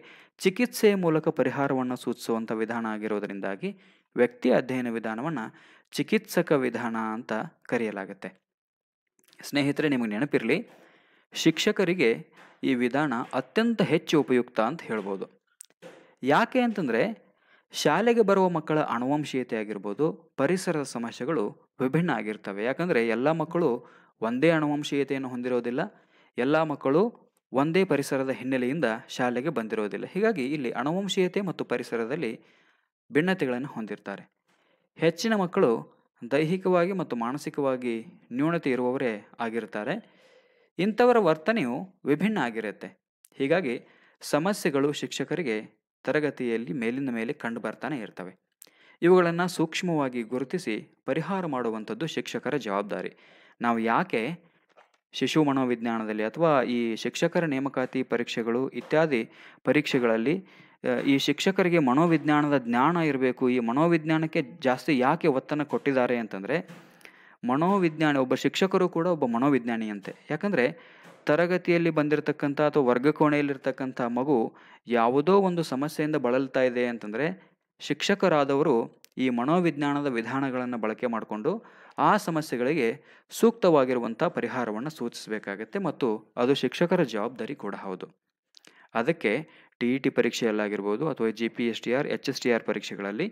ಚಿಕಿತ್ಸೆಯ ಮೂಲಕ ಪರಿಹಾರವನ್ನು ಸೂಚಿಸುವಂಥ ವಿಧಾನ ಆಗಿರೋದರಿಂದಾಗಿ ವ್ಯಕ್ತಿ ಅಧ್ಯಯನ ವಿಧಾನವನ್ನು ಚಿಕಿತ್ಸಕ ವಿಧಾನ ಅಂತ ಕರೆಯಲಾಗುತ್ತೆ ಸ್ನೇಹಿತರೆ ನಿಮಗೆ ನೆನಪಿರಲಿ ಶಿಕ್ಷಕರಿಗೆ ಈ ವಿಧಾನ ಅತ್ಯಂತ ಹೆಚ್ಚು ಉಪಯುಕ್ತ ಅಂತ ಹೇಳ್ಬೋದು ಯಾಕೆ ಅಂತಂದರೆ ಶಾಲೆಗೆ ಬರುವ ಮಕ್ಕಳ ಅಣುವಂಶೀಯತೆ ಆಗಿರ್ಬೋದು ಪರಿಸರದ ಸಮಸ್ಯೆಗಳು ವಿಭಿನ್ನ ಆಗಿರ್ತವೆ ಯಾಕಂದರೆ ಎಲ್ಲ ಮಕ್ಕಳು ಒಂದೇ ಅಣುವಂಶೀಯತೆಯನ್ನು ಹೊಂದಿರೋದಿಲ್ಲ ಎಲ್ಲ ಮಕ್ಕಳು ಒಂದೇ ಪರಿಸರದ ಹಿನ್ನೆಲೆಯಿಂದ ಶಾಲೆಗೆ ಬಂದಿರೋದಿಲ್ಲ ಹೀಗಾಗಿ ಇಲ್ಲಿ ಅಣುವಂಶೀಯತೆ ಮತ್ತು ಪರಿಸರದಲ್ಲಿ ಭಿನ್ನತೆಗಳನ್ನು ಹೊಂದಿರ್ತಾರೆ ಹೆಚ್ಚಿನ ಮಕ್ಕಳು ದೈಹಿಕವಾಗಿ ಮತ್ತು ಮಾನಸಿಕವಾಗಿ ನ್ಯೂನತೆ ಇರುವವರೇ ಆಗಿರ್ತಾರೆ ಇಂಥವರ ವರ್ತನೆಯು ವಿಭಿನ್ನ ಆಗಿರುತ್ತೆ ಹೀಗಾಗಿ ಸಮಸ್ಯೆಗಳು ಶಿಕ್ಷಕರಿಗೆ ತರಗತಿಯಲ್ಲಿ ಮೇಲಿನ ಮೇಲೆ ಕಂಡು ಬರ್ತಾನೆ ಇರ್ತವೆ ಇವುಗಳನ್ನು ಸೂಕ್ಷ್ಮವಾಗಿ ಗುರುತಿಸಿ ಪರಿಹಾರ ಮಾಡುವಂಥದ್ದು ಶಿಕ್ಷಕರ ಜವಾಬ್ದಾರಿ ನಾವು ಯಾಕೆ ಶಿಶು ಮನೋವಿಜ್ಞಾನದಲ್ಲಿ ಅಥವಾ ಈ ಶಿಕ್ಷಕರ ನೇಮಕಾತಿ ಪರೀಕ್ಷೆಗಳು ಇತ್ಯಾದಿ ಪರೀಕ್ಷೆಗಳಲ್ಲಿ ಈ ಶಿಕ್ಷಕರಿಗೆ ಮನೋವಿಜ್ಞಾನದ ಜ್ಞಾನ ಇರಬೇಕು ಈ ಮನೋವಿಜ್ಞಾನಕ್ಕೆ ಜಾಸ್ತಿ ಯಾಕೆ ಒತ್ತನ್ನು ಕೊಟ್ಟಿದ್ದಾರೆ ಅಂತಂದರೆ ಮನೋವಿಜ್ಞಾನ ಒಬ್ಬ ಶಿಕ್ಷಕರು ಕೂಡ ಒಬ್ಬ ಮನೋವಿಜ್ಞಾನಿಯಂತೆ ಯಾಕಂದರೆ ತರಗತಿಯಲ್ಲಿ ಬಂದಿರತಕ್ಕಂಥ ಅಥವಾ ಕೋಣೆಯಲ್ಲಿರ್ತಕ್ಕಂಥ ಮಗು ಯಾವುದೋ ಒಂದು ಸಮಸ್ಯೆಯಿಂದ ಬಳಲ್ತಾ ಇದೆ ಅಂತಂದರೆ ಶಿಕ್ಷಕರಾದವರು ಈ ಮನೋವಿಜ್ಞಾನದ ವಿಧಾನಗಳನ್ನು ಬಳಕೆ ಮಾಡಿಕೊಂಡು ಆ ಸಮಸ್ಯೆಗಳಿಗೆ ಸೂಕ್ತವಾಗಿರುವಂಥ ಪರಿಹಾರವನ್ನು ಸೂಚಿಸಬೇಕಾಗತ್ತೆ ಮತ್ತು ಅದು ಶಿಕ್ಷಕರ ಜವಾಬ್ದಾರಿ ಕೂಡ ಹೌದು ಅದಕ್ಕೆ ಟಿ ಇ ಟಿ ಪರೀಕ್ಷೆಯಲ್ಲಾಗಿರ್ಬೋದು ಅಥವಾ G P S T R H S T R ಪರೀಕ್ಷೆಗಳಲ್ಲಿ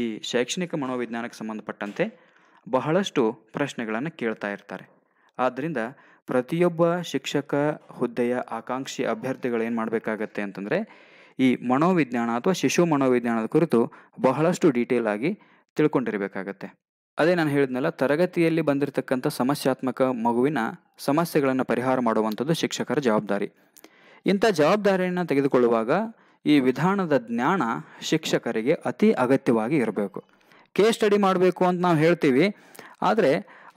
ಈ ಶೈಕ್ಷಣಿಕ ಮನೋವಿಜ್ಞಾನಕ್ಕೆ ಸಂಬಂಧಪಟ್ಟಂತೆ ಬಹಳಷ್ಟು ಪ್ರಶ್ನೆಗಳನ್ನು ಕೇಳ್ತಾ ಇರ್ತಾರೆ ಆದ್ದರಿಂದ ಪ್ರತಿಯೊಬ್ಬ ಶಿಕ್ಷಕ ಹುದ್ದೆಯ ಆಕಾಂಕ್ಷಿ ಅಭ್ಯರ್ಥಿಗಳು ಏನು ಮಾಡಬೇಕಾಗತ್ತೆ ಅಂತಂದರೆ ಈ ಮನೋವಿಜ್ಞಾನ ಅಥವಾ ಶಿಶು ಮನೋವಿಜ್ಞಾನದ ಕುರಿತು ಬಹಳಷ್ಟು ಡೀಟೇಲ್ ಆಗಿ ತಿಳ್ಕೊಂಡಿರಬೇಕಾಗತ್ತೆ ಅದೇ ನಾನು ಹೇಳಿದ್ನಲ್ಲ ತರಗತಿಯಲ್ಲಿ ಬಂದಿರತಕ್ಕಂಥ ಸಮಸ್ಯಾತ್ಮಕ ಮಗುವಿನ ಸಮಸ್ಯೆಗಳನ್ನು ಪರಿಹಾರ ಮಾಡುವಂಥದ್ದು ಶಿಕ್ಷಕರ ಜವಾಬ್ದಾರಿ ಇಂಥ ಜವಾಬ್ದಾರಿಯನ್ನು ತೆಗೆದುಕೊಳ್ಳುವಾಗ ಈ ವಿಧಾನದ ಜ್ಞಾನ ಶಿಕ್ಷಕರಿಗೆ ಅತಿ ಅಗತ್ಯವಾಗಿ ಇರಬೇಕು ಕೇಸ್ ಸ್ಟಡಿ ಮಾಡಬೇಕು ಅಂತ ನಾವು ಹೇಳ್ತೀವಿ ಆದರೆ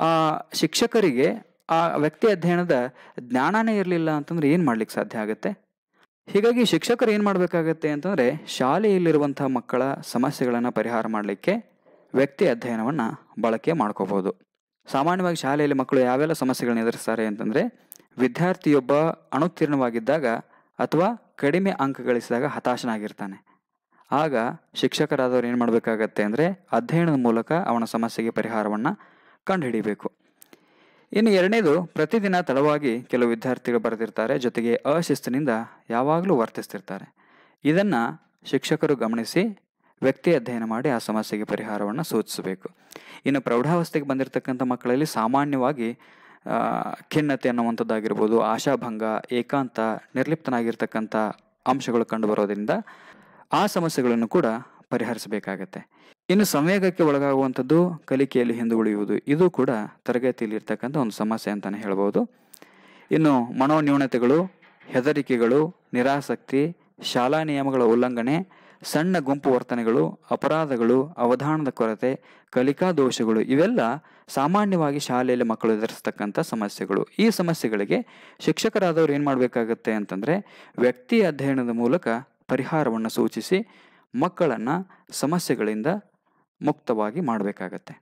ಆ ಶಿಕ್ಷಕರಿಗೆ ಆ ವ್ಯಕ್ತಿ ಅಧ್ಯಯನದ ಜ್ಞಾನನೇ ಇರಲಿಲ್ಲ ಅಂತಂದ್ರೆ ಏನು ಮಾಡ್ಲಿಕ್ಕೆ ಸಾಧ್ಯ ಆಗುತ್ತೆ ಹೀಗಾಗಿ ಶಿಕ್ಷಕರು ಏನು ಮಾಡಬೇಕಾಗತ್ತೆ ಅಂತಂದರೆ ಶಾಲೆಯಲ್ಲಿರುವಂಥ ಮಕ್ಕಳ ಸಮಸ್ಯೆಗಳನ್ನು ಪರಿಹಾರ ಮಾಡಲಿಕ್ಕೆ ವ್ಯಕ್ತಿ ಅಧ್ಯಯನವನ್ನು ಬಳಕೆ ಮಾಡ್ಕೋಬೋದು ಸಾಮಾನ್ಯವಾಗಿ ಶಾಲೆಯಲ್ಲಿ ಮಕ್ಕಳು ಯಾವೆಲ್ಲ ಸಮಸ್ಯೆಗಳನ್ನ ಎದುರಿಸ್ತಾರೆ ಅಂತಂದರೆ ವಿದ್ಯಾರ್ಥಿಯೊಬ್ಬ ಅಣುತ್ತೀರ್ಣವಾಗಿದ್ದಾಗ ಅಥವಾ ಕಡಿಮೆ ಅಂಕ ಗಳಿಸಿದಾಗ ಹತಾಶನಾಗಿರ್ತಾನೆ ಆಗ ಶಿಕ್ಷಕರಾದವರು ಏನು ಮಾಡಬೇಕಾಗತ್ತೆ ಅಂದರೆ ಅಧ್ಯಯನದ ಮೂಲಕ ಅವನ ಸಮಸ್ಯೆಗೆ ಪರಿಹಾರವನ್ನು ಕಂಡುಹಿಡಿಬೇಕು ಇನ್ನು ಎರಡನೇದು ಪ್ರತಿದಿನ ತಡವಾಗಿ ಕೆಲವು ವಿದ್ಯಾರ್ಥಿಗಳು ಬರೆದಿರ್ತಾರೆ ಜೊತೆಗೆ ಅಶಿಸ್ತಿನಿಂದ ಯಾವಾಗಲೂ ವರ್ತಿಸ್ತಿರ್ತಾರೆ ಇದನ್ನು ಶಿಕ್ಷಕರು ಗಮನಿಸಿ ವ್ಯಕ್ತಿ ಅಧ್ಯಯನ ಮಾಡಿ ಆ ಸಮಸ್ಯೆಗೆ ಪರಿಹಾರವನ್ನು ಸೂಚಿಸಬೇಕು ಇನ್ನು ಪ್ರೌಢಾವಸ್ಥೆಗೆ ಬಂದಿರತಕ್ಕಂಥ ಮಕ್ಕಳಲ್ಲಿ ಸಾಮಾನ್ಯವಾಗಿ ಖಿನ್ನತೆ ಅನ್ನುವಂಥದ್ದಾಗಿರ್ಬೋದು ಆಶಾಭಂಗ ಏಕಾಂತ ನಿರ್ಲಿಪ್ತನಾಗಿರ್ತಕ್ಕಂಥ ಅಂಶಗಳು ಕಂಡುಬರೋದ್ರಿಂದ ಆ ಸಮಸ್ಯೆಗಳನ್ನು ಕೂಡ ಪರಿಹರಿಸಬೇಕಾಗತ್ತೆ ಇನ್ನು ಸಂವೇಗಕ್ಕೆ ಒಳಗಾಗುವಂಥದ್ದು ಕಲಿಕೆಯಲ್ಲಿ ಹಿಂದುಳಿಯುವುದು ಇದು ಕೂಡ ತರಗತಿಯಲ್ಲಿ ಇರ್ತಕ್ಕಂಥ ಒಂದು ಸಮಸ್ಯೆ ಅಂತಲೇ ಹೇಳ್ಬೋದು ಇನ್ನು ಮನೋನ್ಯೂನತೆಗಳು ಹೆದರಿಕೆಗಳು ನಿರಾಸಕ್ತಿ ಶಾಲಾ ನಿಯಮಗಳ ಉಲ್ಲಂಘನೆ ಸಣ್ಣ ಗುಂಪು ವರ್ತನೆಗಳು ಅಪರಾಧಗಳು ಅವಧಾನದ ಕೊರತೆ ಕಲಿಕಾ ದೋಷಗಳು ಇವೆಲ್ಲ ಸಾಮಾನ್ಯವಾಗಿ ಶಾಲೆಯಲ್ಲಿ ಮಕ್ಕಳು ಎದುರಿಸ್ತಕ್ಕಂಥ ಸಮಸ್ಯೆಗಳು ಈ ಸಮಸ್ಯೆಗಳಿಗೆ ಶಿಕ್ಷಕರಾದವರು ಏನು ಮಾಡಬೇಕಾಗತ್ತೆ ಅಂತಂದರೆ ವ್ಯಕ್ತಿ ಅಧ್ಯಯನದ ಮೂಲಕ ಪರಿಹಾರವನ್ನು ಸೂಚಿಸಿ ಮಕ್ಕಳನ್ನು ಸಮಸ್ಯೆಗಳಿಂದ ಮುಕ್ತವಾಗಿ ಮಾಡಬೇಕಾಗತ್ತೆ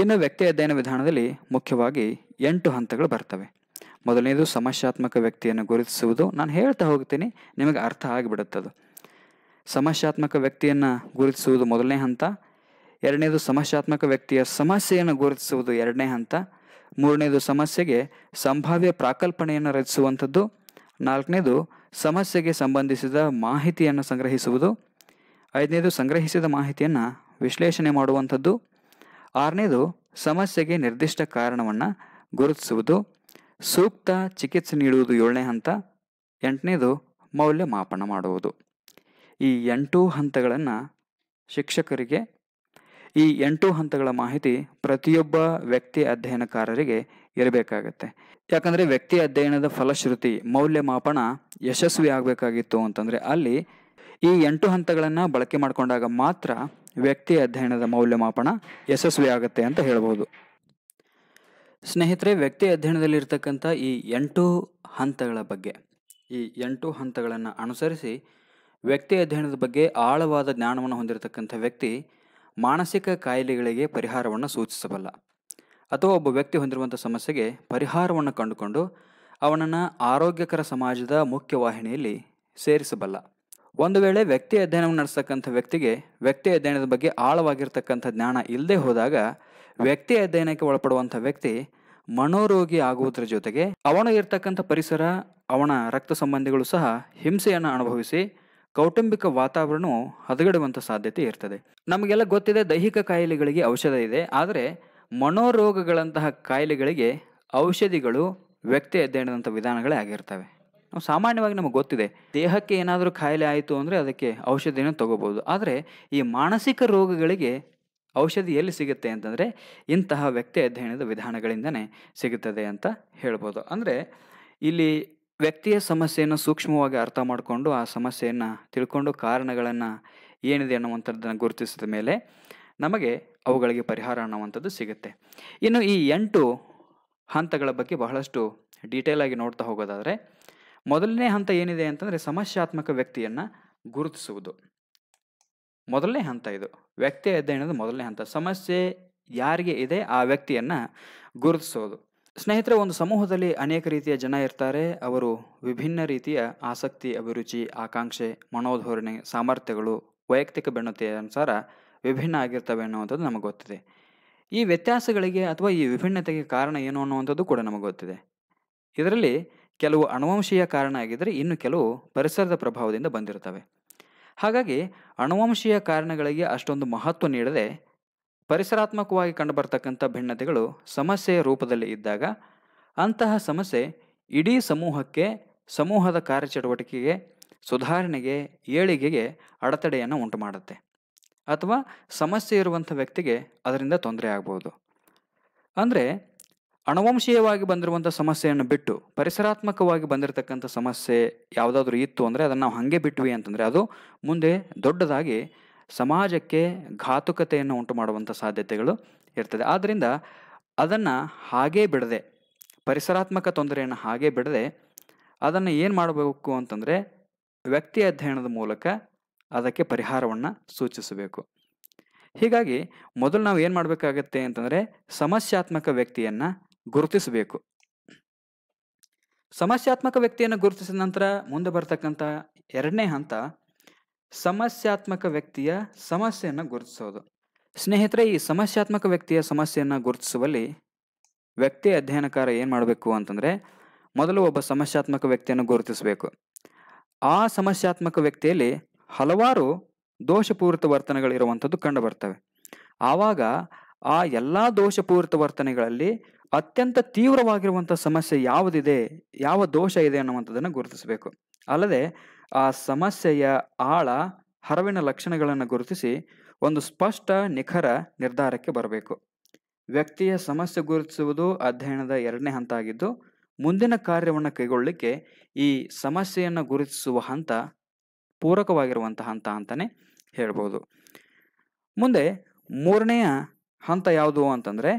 ಇನ್ನು ವ್ಯಕ್ತಿ ಅಧ್ಯಯನ ವಿಧಾನದಲ್ಲಿ ಮುಖ್ಯವಾಗಿ ಎಂಟು ಹಂತಗಳು ಬರ್ತವೆ ಮೊದಲನೇದು ಸಮಸ್ಯಾತ್ಮಕ ವ್ಯಕ್ತಿಯನ್ನು ಗುರುತಿಸುವುದು ನಾನು ಹೇಳ್ತಾ ಹೋಗ್ತೀನಿ ನಿಮಗೆ ಅರ್ಥ ಆಗಿಬಿಡುತ್ತದು ಸಮಸ್ಯಾತ್ಮಕ ವ್ಯಕ್ತಿಯನ್ನು ಗುರುತಿಸುವುದು ಮೊದಲನೇ ಹಂತ ಎರಡನೇದು ಸಮಸ್ಯಾತ್ಮಕ ವ್ಯಕ್ತಿಯ ಸಮಸ್ಯೆಯನ್ನು ಗುರುತಿಸುವುದು ಎರಡನೇ ಹಂತ ಮೂರನೇದು ಸಮಸ್ಯೆಗೆ ಸಂಭಾವ್ಯ ಪ್ರಾಕಲ್ಪನೆಯನ್ನು ರಚಿಸುವಂಥದ್ದು ನಾಲ್ಕನೇದು ಸಮಸ್ಯೆಗೆ ಸಂಬಂಧಿಸಿದ ಮಾಹಿತಿಯನ್ನು ಸಂಗ್ರಹಿಸುವುದು ಐದನೇದು ಸಂಗ್ರಹಿಸಿದ ಮಾಹಿತಿಯನ್ನು ವಿಶ್ಲೇಷಣೆ ಮಾಡುವಂಥದ್ದು ಆರನೇದು ಸಮಸ್ಯೆಗೆ ನಿರ್ದಿಷ್ಟ ಕಾರಣವನ್ನು ಗುರುತಿಸುವುದು ಸೂಕ್ತ ಚಿಕಿತ್ಸೆ ನೀಡುವುದು ಏಳನೇ ಹಂತ ಎಂಟನೇದು ಮೌಲ್ಯಮಾಪನ ಮಾಡುವುದು ಈ ಎಂಟು ಹಂತಗಳನ್ನು ಶಿಕ್ಷಕರಿಗೆ ಈ ಎಂಟು ಹಂತಗಳ ಮಾಹಿತಿ ಪ್ರತಿಯೊಬ್ಬ ವ್ಯಕ್ತಿ ಅಧ್ಯಯನಕಾರರಿಗೆ ಇರಬೇಕಾಗತ್ತೆ ಯಾಕಂದರೆ ವ್ಯಕ್ತಿ ಅಧ್ಯಯನದ ಫಲಶ್ರುತಿ ಮೌಲ್ಯಮಾಪನ ಯಶಸ್ವಿ ಆಗಬೇಕಾಗಿತ್ತು ಅಂತಂದರೆ ಅಲ್ಲಿ ಈ ಎಂಟು ಹಂತಗಳನ್ನು ಬಳಕೆ ಮಾಡಿಕೊಂಡಾಗ ಮಾತ್ರ ವ್ಯಕ್ತಿ ಅಧ್ಯಯನದ ಮೌಲ್ಯಮಾಪನ ಯಶಸ್ವಿ ಆಗುತ್ತೆ ಅಂತ ಹೇಳ್ಬೋದು ಸ್ನೇಹಿತರೆ ವ್ಯಕ್ತಿ ಅಧ್ಯಯನದಲ್ಲಿರ್ತಕ್ಕಂಥ ಈ ಎಂಟು ಹಂತಗಳ ಬಗ್ಗೆ ಈ ಎಂಟು ಹಂತಗಳನ್ನು ಅನುಸರಿಸಿ ವ್ಯಕ್ತಿ ಅಧ್ಯಯನದ ಬಗ್ಗೆ ಆಳವಾದ ಜ್ಞಾನವನ್ನು ಹೊಂದಿರತಕ್ಕಂಥ ವ್ಯಕ್ತಿ ಮಾನಸಿಕ ಕಾಯಿಲೆಗಳಿಗೆ ಪರಿಹಾರವನ್ನು ಸೂಚಿಸಬಲ್ಲ ಅಥವಾ ಒಬ್ಬ ವ್ಯಕ್ತಿ ಹೊಂದಿರುವಂಥ ಸಮಸ್ಯೆಗೆ ಪರಿಹಾರವನ್ನು ಕಂಡುಕೊಂಡು ಅವನನ್ನು ಆರೋಗ್ಯಕರ ಸಮಾಜದ ಮುಖ್ಯವಾಹಿನಿಯಲ್ಲಿ ಸೇರಿಸಬಲ್ಲ ಒಂದು ವೇಳೆ ವ್ಯಕ್ತಿ ಅಧ್ಯಯನವನ್ನು ನಡೆಸ್ತಕ್ಕಂಥ ವ್ಯಕ್ತಿಗೆ ವ್ಯಕ್ತಿ ಅಧ್ಯಯನದ ಬಗ್ಗೆ ಆಳವಾಗಿರ್ತಕ್ಕಂಥ ಜ್ಞಾನ ಇಲ್ಲದೆ ಹೋದಾಗ ವ್ಯಕ್ತಿ ಅಧ್ಯಯನಕ್ಕೆ ಒಳಪಡುವಂಥ ವ್ಯಕ್ತಿ ಮನೋರೋಗಿ ಆಗುವುದರ ಜೊತೆಗೆ ಅವನ ಇರ್ತಕ್ಕಂಥ ಪರಿಸರ ಅವನ ರಕ್ತ ಸಂಬಂಧಿಗಳು ಸಹ ಹಿಂಸೆಯನ್ನು ಅನುಭವಿಸಿ ಕೌಟುಂಬಿಕ ವಾತಾವರಣವು ಹದಗೆಡುವಂಥ ಸಾಧ್ಯತೆ ಇರ್ತದೆ ನಮಗೆಲ್ಲ ಗೊತ್ತಿದೆ ದೈಹಿಕ ಕಾಯಿಲೆಗಳಿಗೆ ಔಷಧ ಇದೆ ಆದರೆ ಮನೋರೋಗಗಳಂತಹ ಕಾಯಿಲೆಗಳಿಗೆ ಔಷಧಿಗಳು ವ್ಯಕ್ತಿ ಅಧ್ಯಯನದಂಥ ವಿಧಾನಗಳೇ ಆಗಿರ್ತವೆ ನಾವು ಸಾಮಾನ್ಯವಾಗಿ ನಮಗೆ ಗೊತ್ತಿದೆ ದೇಹಕ್ಕೆ ಏನಾದರೂ ಕಾಯಿಲೆ ಆಯಿತು ಅಂದರೆ ಅದಕ್ಕೆ ಔಷಧಿಯನ್ನು ತಗೋಬೋದು ಆದರೆ ಈ ಮಾನಸಿಕ ರೋಗಗಳಿಗೆ ಔಷಧಿ ಎಲ್ಲಿ ಸಿಗುತ್ತೆ ಅಂತಂದರೆ ಇಂತಹ ವ್ಯಕ್ತಿ ಅಧ್ಯಯನದ ವಿಧಾನಗಳಿಂದನೇ ಸಿಗುತ್ತದೆ ಅಂತ ಹೇಳ್ಬೋದು ಅಂದರೆ ಇಲ್ಲಿ ವ್ಯಕ್ತಿಯ ಸಮಸ್ಯೆಯನ್ನು ಸೂಕ್ಷ್ಮವಾಗಿ ಅರ್ಥ ಮಾಡಿಕೊಂಡು ಆ ಸಮಸ್ಯೆಯನ್ನು ತಿಳ್ಕೊಂಡು ಕಾರಣಗಳನ್ನು ಏನಿದೆ ಅನ್ನುವಂಥದ್ದನ್ನು ಗುರುತಿಸಿದ ಮೇಲೆ ನಮಗೆ ಅವುಗಳಿಗೆ ಪರಿಹಾರ ಅನ್ನುವಂಥದ್ದು ಸಿಗುತ್ತೆ ಇನ್ನು ಈ ಎಂಟು ಹಂತಗಳ ಬಗ್ಗೆ ಬಹಳಷ್ಟು ಡೀಟೇಲಾಗಿ ನೋಡ್ತಾ ಹೋಗೋದಾದರೆ ಮೊದಲನೇ ಹಂತ ಏನಿದೆ ಅಂತಂದರೆ ಸಮಸ್ಯಾತ್ಮಕ ವ್ಯಕ್ತಿಯನ್ನು ಗುರುತಿಸುವುದು ಮೊದಲನೇ ಹಂತ ಇದು ವ್ಯಕ್ತಿ ಅಧ್ಯಯನದ ಮೊದಲನೇ ಹಂತ ಸಮಸ್ಯೆ ಯಾರಿಗೆ ಇದೆ ಆ ವ್ಯಕ್ತಿಯನ್ನು ಗುರುತಿಸೋದು ಸ್ನೇಹಿತರೆ ಒಂದು ಸಮೂಹದಲ್ಲಿ ಅನೇಕ ರೀತಿಯ ಜನ ಇರ್ತಾರೆ ಅವರು ವಿಭಿನ್ನ ರೀತಿಯ ಆಸಕ್ತಿ ಅಭಿರುಚಿ ಆಕಾಂಕ್ಷೆ ಮನೋಧೋರಣೆ ಸಾಮರ್ಥ್ಯಗಳು ವೈಯಕ್ತಿಕ ಭಿನ್ನತೆಯ ಅನುಸಾರ ವಿಭಿನ್ನ ಆಗಿರ್ತವೆ ಅನ್ನುವಂಥದ್ದು ನಮಗೆ ಗೊತ್ತಿದೆ ಈ ವ್ಯತ್ಯಾಸಗಳಿಗೆ ಅಥವಾ ಈ ವಿಭಿನ್ನತೆಗೆ ಕಾರಣ ಏನು ಅನ್ನುವಂಥದ್ದು ಕೂಡ ನಮಗೆ ಗೊತ್ತಿದೆ ಇದರಲ್ಲಿ ಕೆಲವು ಅಣುವಂಶೀಯ ಕಾರಣ ಆಗಿದ್ದರೆ ಇನ್ನು ಕೆಲವು ಪರಿಸರದ ಪ್ರಭಾವದಿಂದ ಬಂದಿರುತ್ತವೆ ಹಾಗಾಗಿ ಅಣುವಂಶೀಯ ಕಾರಣಗಳಿಗೆ ಅಷ್ಟೊಂದು ಮಹತ್ವ ನೀಡದೆ ಪರಿಸರಾತ್ಮಕವಾಗಿ ಕಂಡುಬರ್ತಕ್ಕಂಥ ಭಿನ್ನತೆಗಳು ಸಮಸ್ಯೆಯ ರೂಪದಲ್ಲಿ ಇದ್ದಾಗ ಅಂತಹ ಸಮಸ್ಯೆ ಇಡೀ ಸಮೂಹಕ್ಕೆ ಸಮೂಹದ ಕಾರ್ಯಚಟುವಟಿಕೆಗೆ ಸುಧಾರಣೆಗೆ ಏಳಿಗೆಗೆ ಅಡೆತಡೆಯನ್ನು ಉಂಟು ಮಾಡುತ್ತೆ ಅಥವಾ ಸಮಸ್ಯೆ ಇರುವಂಥ ವ್ಯಕ್ತಿಗೆ ಅದರಿಂದ ತೊಂದರೆ ಆಗ್ಬೋದು ಅಂದರೆ ಅಣುವಂಶೀಯವಾಗಿ ಬಂದಿರುವಂಥ ಸಮಸ್ಯೆಯನ್ನು ಬಿಟ್ಟು ಪರಿಸರಾತ್ಮಕವಾಗಿ ಬಂದಿರತಕ್ಕಂಥ ಸಮಸ್ಯೆ ಯಾವುದಾದ್ರೂ ಇತ್ತು ಅಂದರೆ ಅದನ್ನು ನಾವು ಹಾಗೆ ಬಿಟ್ವಿ ಅಂತಂದರೆ ಅದು ಮುಂದೆ ದೊಡ್ಡದಾಗಿ ಸಮಾಜಕ್ಕೆ ಘಾತುಕತೆಯನ್ನು ಉಂಟು ಮಾಡುವಂಥ ಸಾಧ್ಯತೆಗಳು ಇರ್ತದೆ ಆದ್ದರಿಂದ ಅದನ್ನು ಹಾಗೇ ಬಿಡದೆ ಪರಿಸರಾತ್ಮಕ ತೊಂದರೆಯನ್ನು ಹಾಗೇ ಬಿಡದೆ ಅದನ್ನು ಏನು ಮಾಡಬೇಕು ಅಂತಂದರೆ ವ್ಯಕ್ತಿ ಅಧ್ಯಯನದ ಮೂಲಕ ಅದಕ್ಕೆ ಪರಿಹಾರವನ್ನು ಸೂಚಿಸಬೇಕು ಹೀಗಾಗಿ ಮೊದಲು ನಾವು ಏನು ಮಾಡಬೇಕಾಗತ್ತೆ ಅಂತಂದರೆ ಸಮಸ್ಯಾತ್ಮಕ ವ್ಯಕ್ತಿಯನ್ನು ಗುರುತಿಸಬೇಕು ಸಮಸ್ಯಾತ್ಮಕ ವ್ಯಕ್ತಿಯನ್ನು ಗುರುತಿಸಿದ ನಂತರ ಮುಂದೆ ಬರ್ತಕ್ಕಂಥ ಎರಡನೇ ಹಂತ ಸಮಸ್ಯಾತ್ಮಕ ವ್ಯಕ್ತಿಯ ಸಮಸ್ಯೆಯನ್ನು ಗುರುತಿಸೋದು ಸ್ನೇಹಿತರೆ ಈ ಸಮಸ್ಯಾತ್ಮಕ ವ್ಯಕ್ತಿಯ ಸಮಸ್ಯೆಯನ್ನು ಗುರುತಿಸುವಲ್ಲಿ ವ್ಯಕ್ತಿ ಅಧ್ಯಯನಕಾರ ಏನು ಮಾಡಬೇಕು ಅಂತಂದರೆ ಮೊದಲು ಒಬ್ಬ ಸಮಸ್ಯಾತ್ಮಕ ವ್ಯಕ್ತಿಯನ್ನು ಗುರುತಿಸಬೇಕು ಆ ಸಮಸ್ಯಾತ್ಮಕ ವ್ಯಕ್ತಿಯಲ್ಲಿ ಹಲವಾರು ದೋಷಪೂರಿತ ವರ್ತನೆಗಳಿರುವಂಥದ್ದು ಕಂಡು ಬರ್ತವೆ ಆವಾಗ ಆ ಎಲ್ಲ ದೋಷಪೂರಿತ ವರ್ತನೆಗಳಲ್ಲಿ ಅತ್ಯಂತ ತೀವ್ರವಾಗಿರುವಂಥ ಸಮಸ್ಯೆ ಯಾವುದಿದೆ ಯಾವ ದೋಷ ಇದೆ ಅನ್ನುವಂಥದ್ದನ್ನು ಗುರುತಿಸಬೇಕು ಅಲ್ಲದೆ ಆ ಸಮಸ್ಯೆಯ ಆಳ ಹರವಿನ ಲಕ್ಷಣಗಳನ್ನು ಗುರುತಿಸಿ ಒಂದು ಸ್ಪಷ್ಟ ನಿಖರ ನಿರ್ಧಾರಕ್ಕೆ ಬರಬೇಕು ವ್ಯಕ್ತಿಯ ಸಮಸ್ಯೆ ಗುರುತಿಸುವುದು ಅಧ್ಯಯನದ ಎರಡನೇ ಹಂತ ಆಗಿದ್ದು ಮುಂದಿನ ಕಾರ್ಯವನ್ನು ಕೈಗೊಳ್ಳಲಿಕ್ಕೆ ಈ ಸಮಸ್ಯೆಯನ್ನು ಗುರುತಿಸುವ ಹಂತ ಪೂರಕವಾಗಿರುವಂಥ ಹಂತ ಅಂತಲೇ ಹೇಳ್ಬೋದು ಮುಂದೆ ಮೂರನೆಯ ಹಂತ ಯಾವುದು ಅಂತಂದರೆ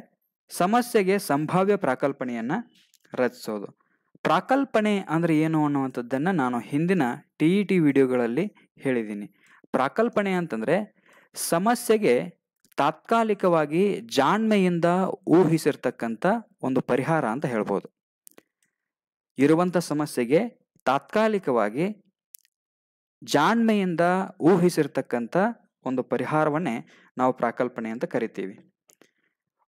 ಸಮಸ್ಯೆಗೆ ಸಂಭಾವ್ಯ ಪ್ರಾಕಲ್ಪನೆಯನ್ನು ರಚಿಸೋದು ಪ್ರಾಕಲ್ಪನೆ ಅಂದರೆ ಏನು ಅನ್ನುವಂಥದ್ದನ್ನು ನಾನು ಹಿಂದಿನ ಟಿ ಇ ಟಿ ವಿಡಿಯೋಗಳಲ್ಲಿ ಹೇಳಿದ್ದೀನಿ ಪ್ರಾಕಲ್ಪನೆ ಅಂತಂದರೆ ಸಮಸ್ಯೆಗೆ ತಾತ್ಕಾಲಿಕವಾಗಿ ಜಾಣ್ಮೆಯಿಂದ ಊಹಿಸಿರ್ತಕ್ಕಂಥ ಒಂದು ಪರಿಹಾರ ಅಂತ ಹೇಳ್ಬೋದು ಇರುವಂಥ ಸಮಸ್ಯೆಗೆ ತಾತ್ಕಾಲಿಕವಾಗಿ ಜಾಣ್ಮೆಯಿಂದ ಊಹಿಸಿರ್ತಕ್ಕಂಥ ಒಂದು ಪರಿಹಾರವನ್ನೇ ನಾವು ಪ್ರಾಕಲ್ಪನೆ ಅಂತ ಕರಿತೀವಿ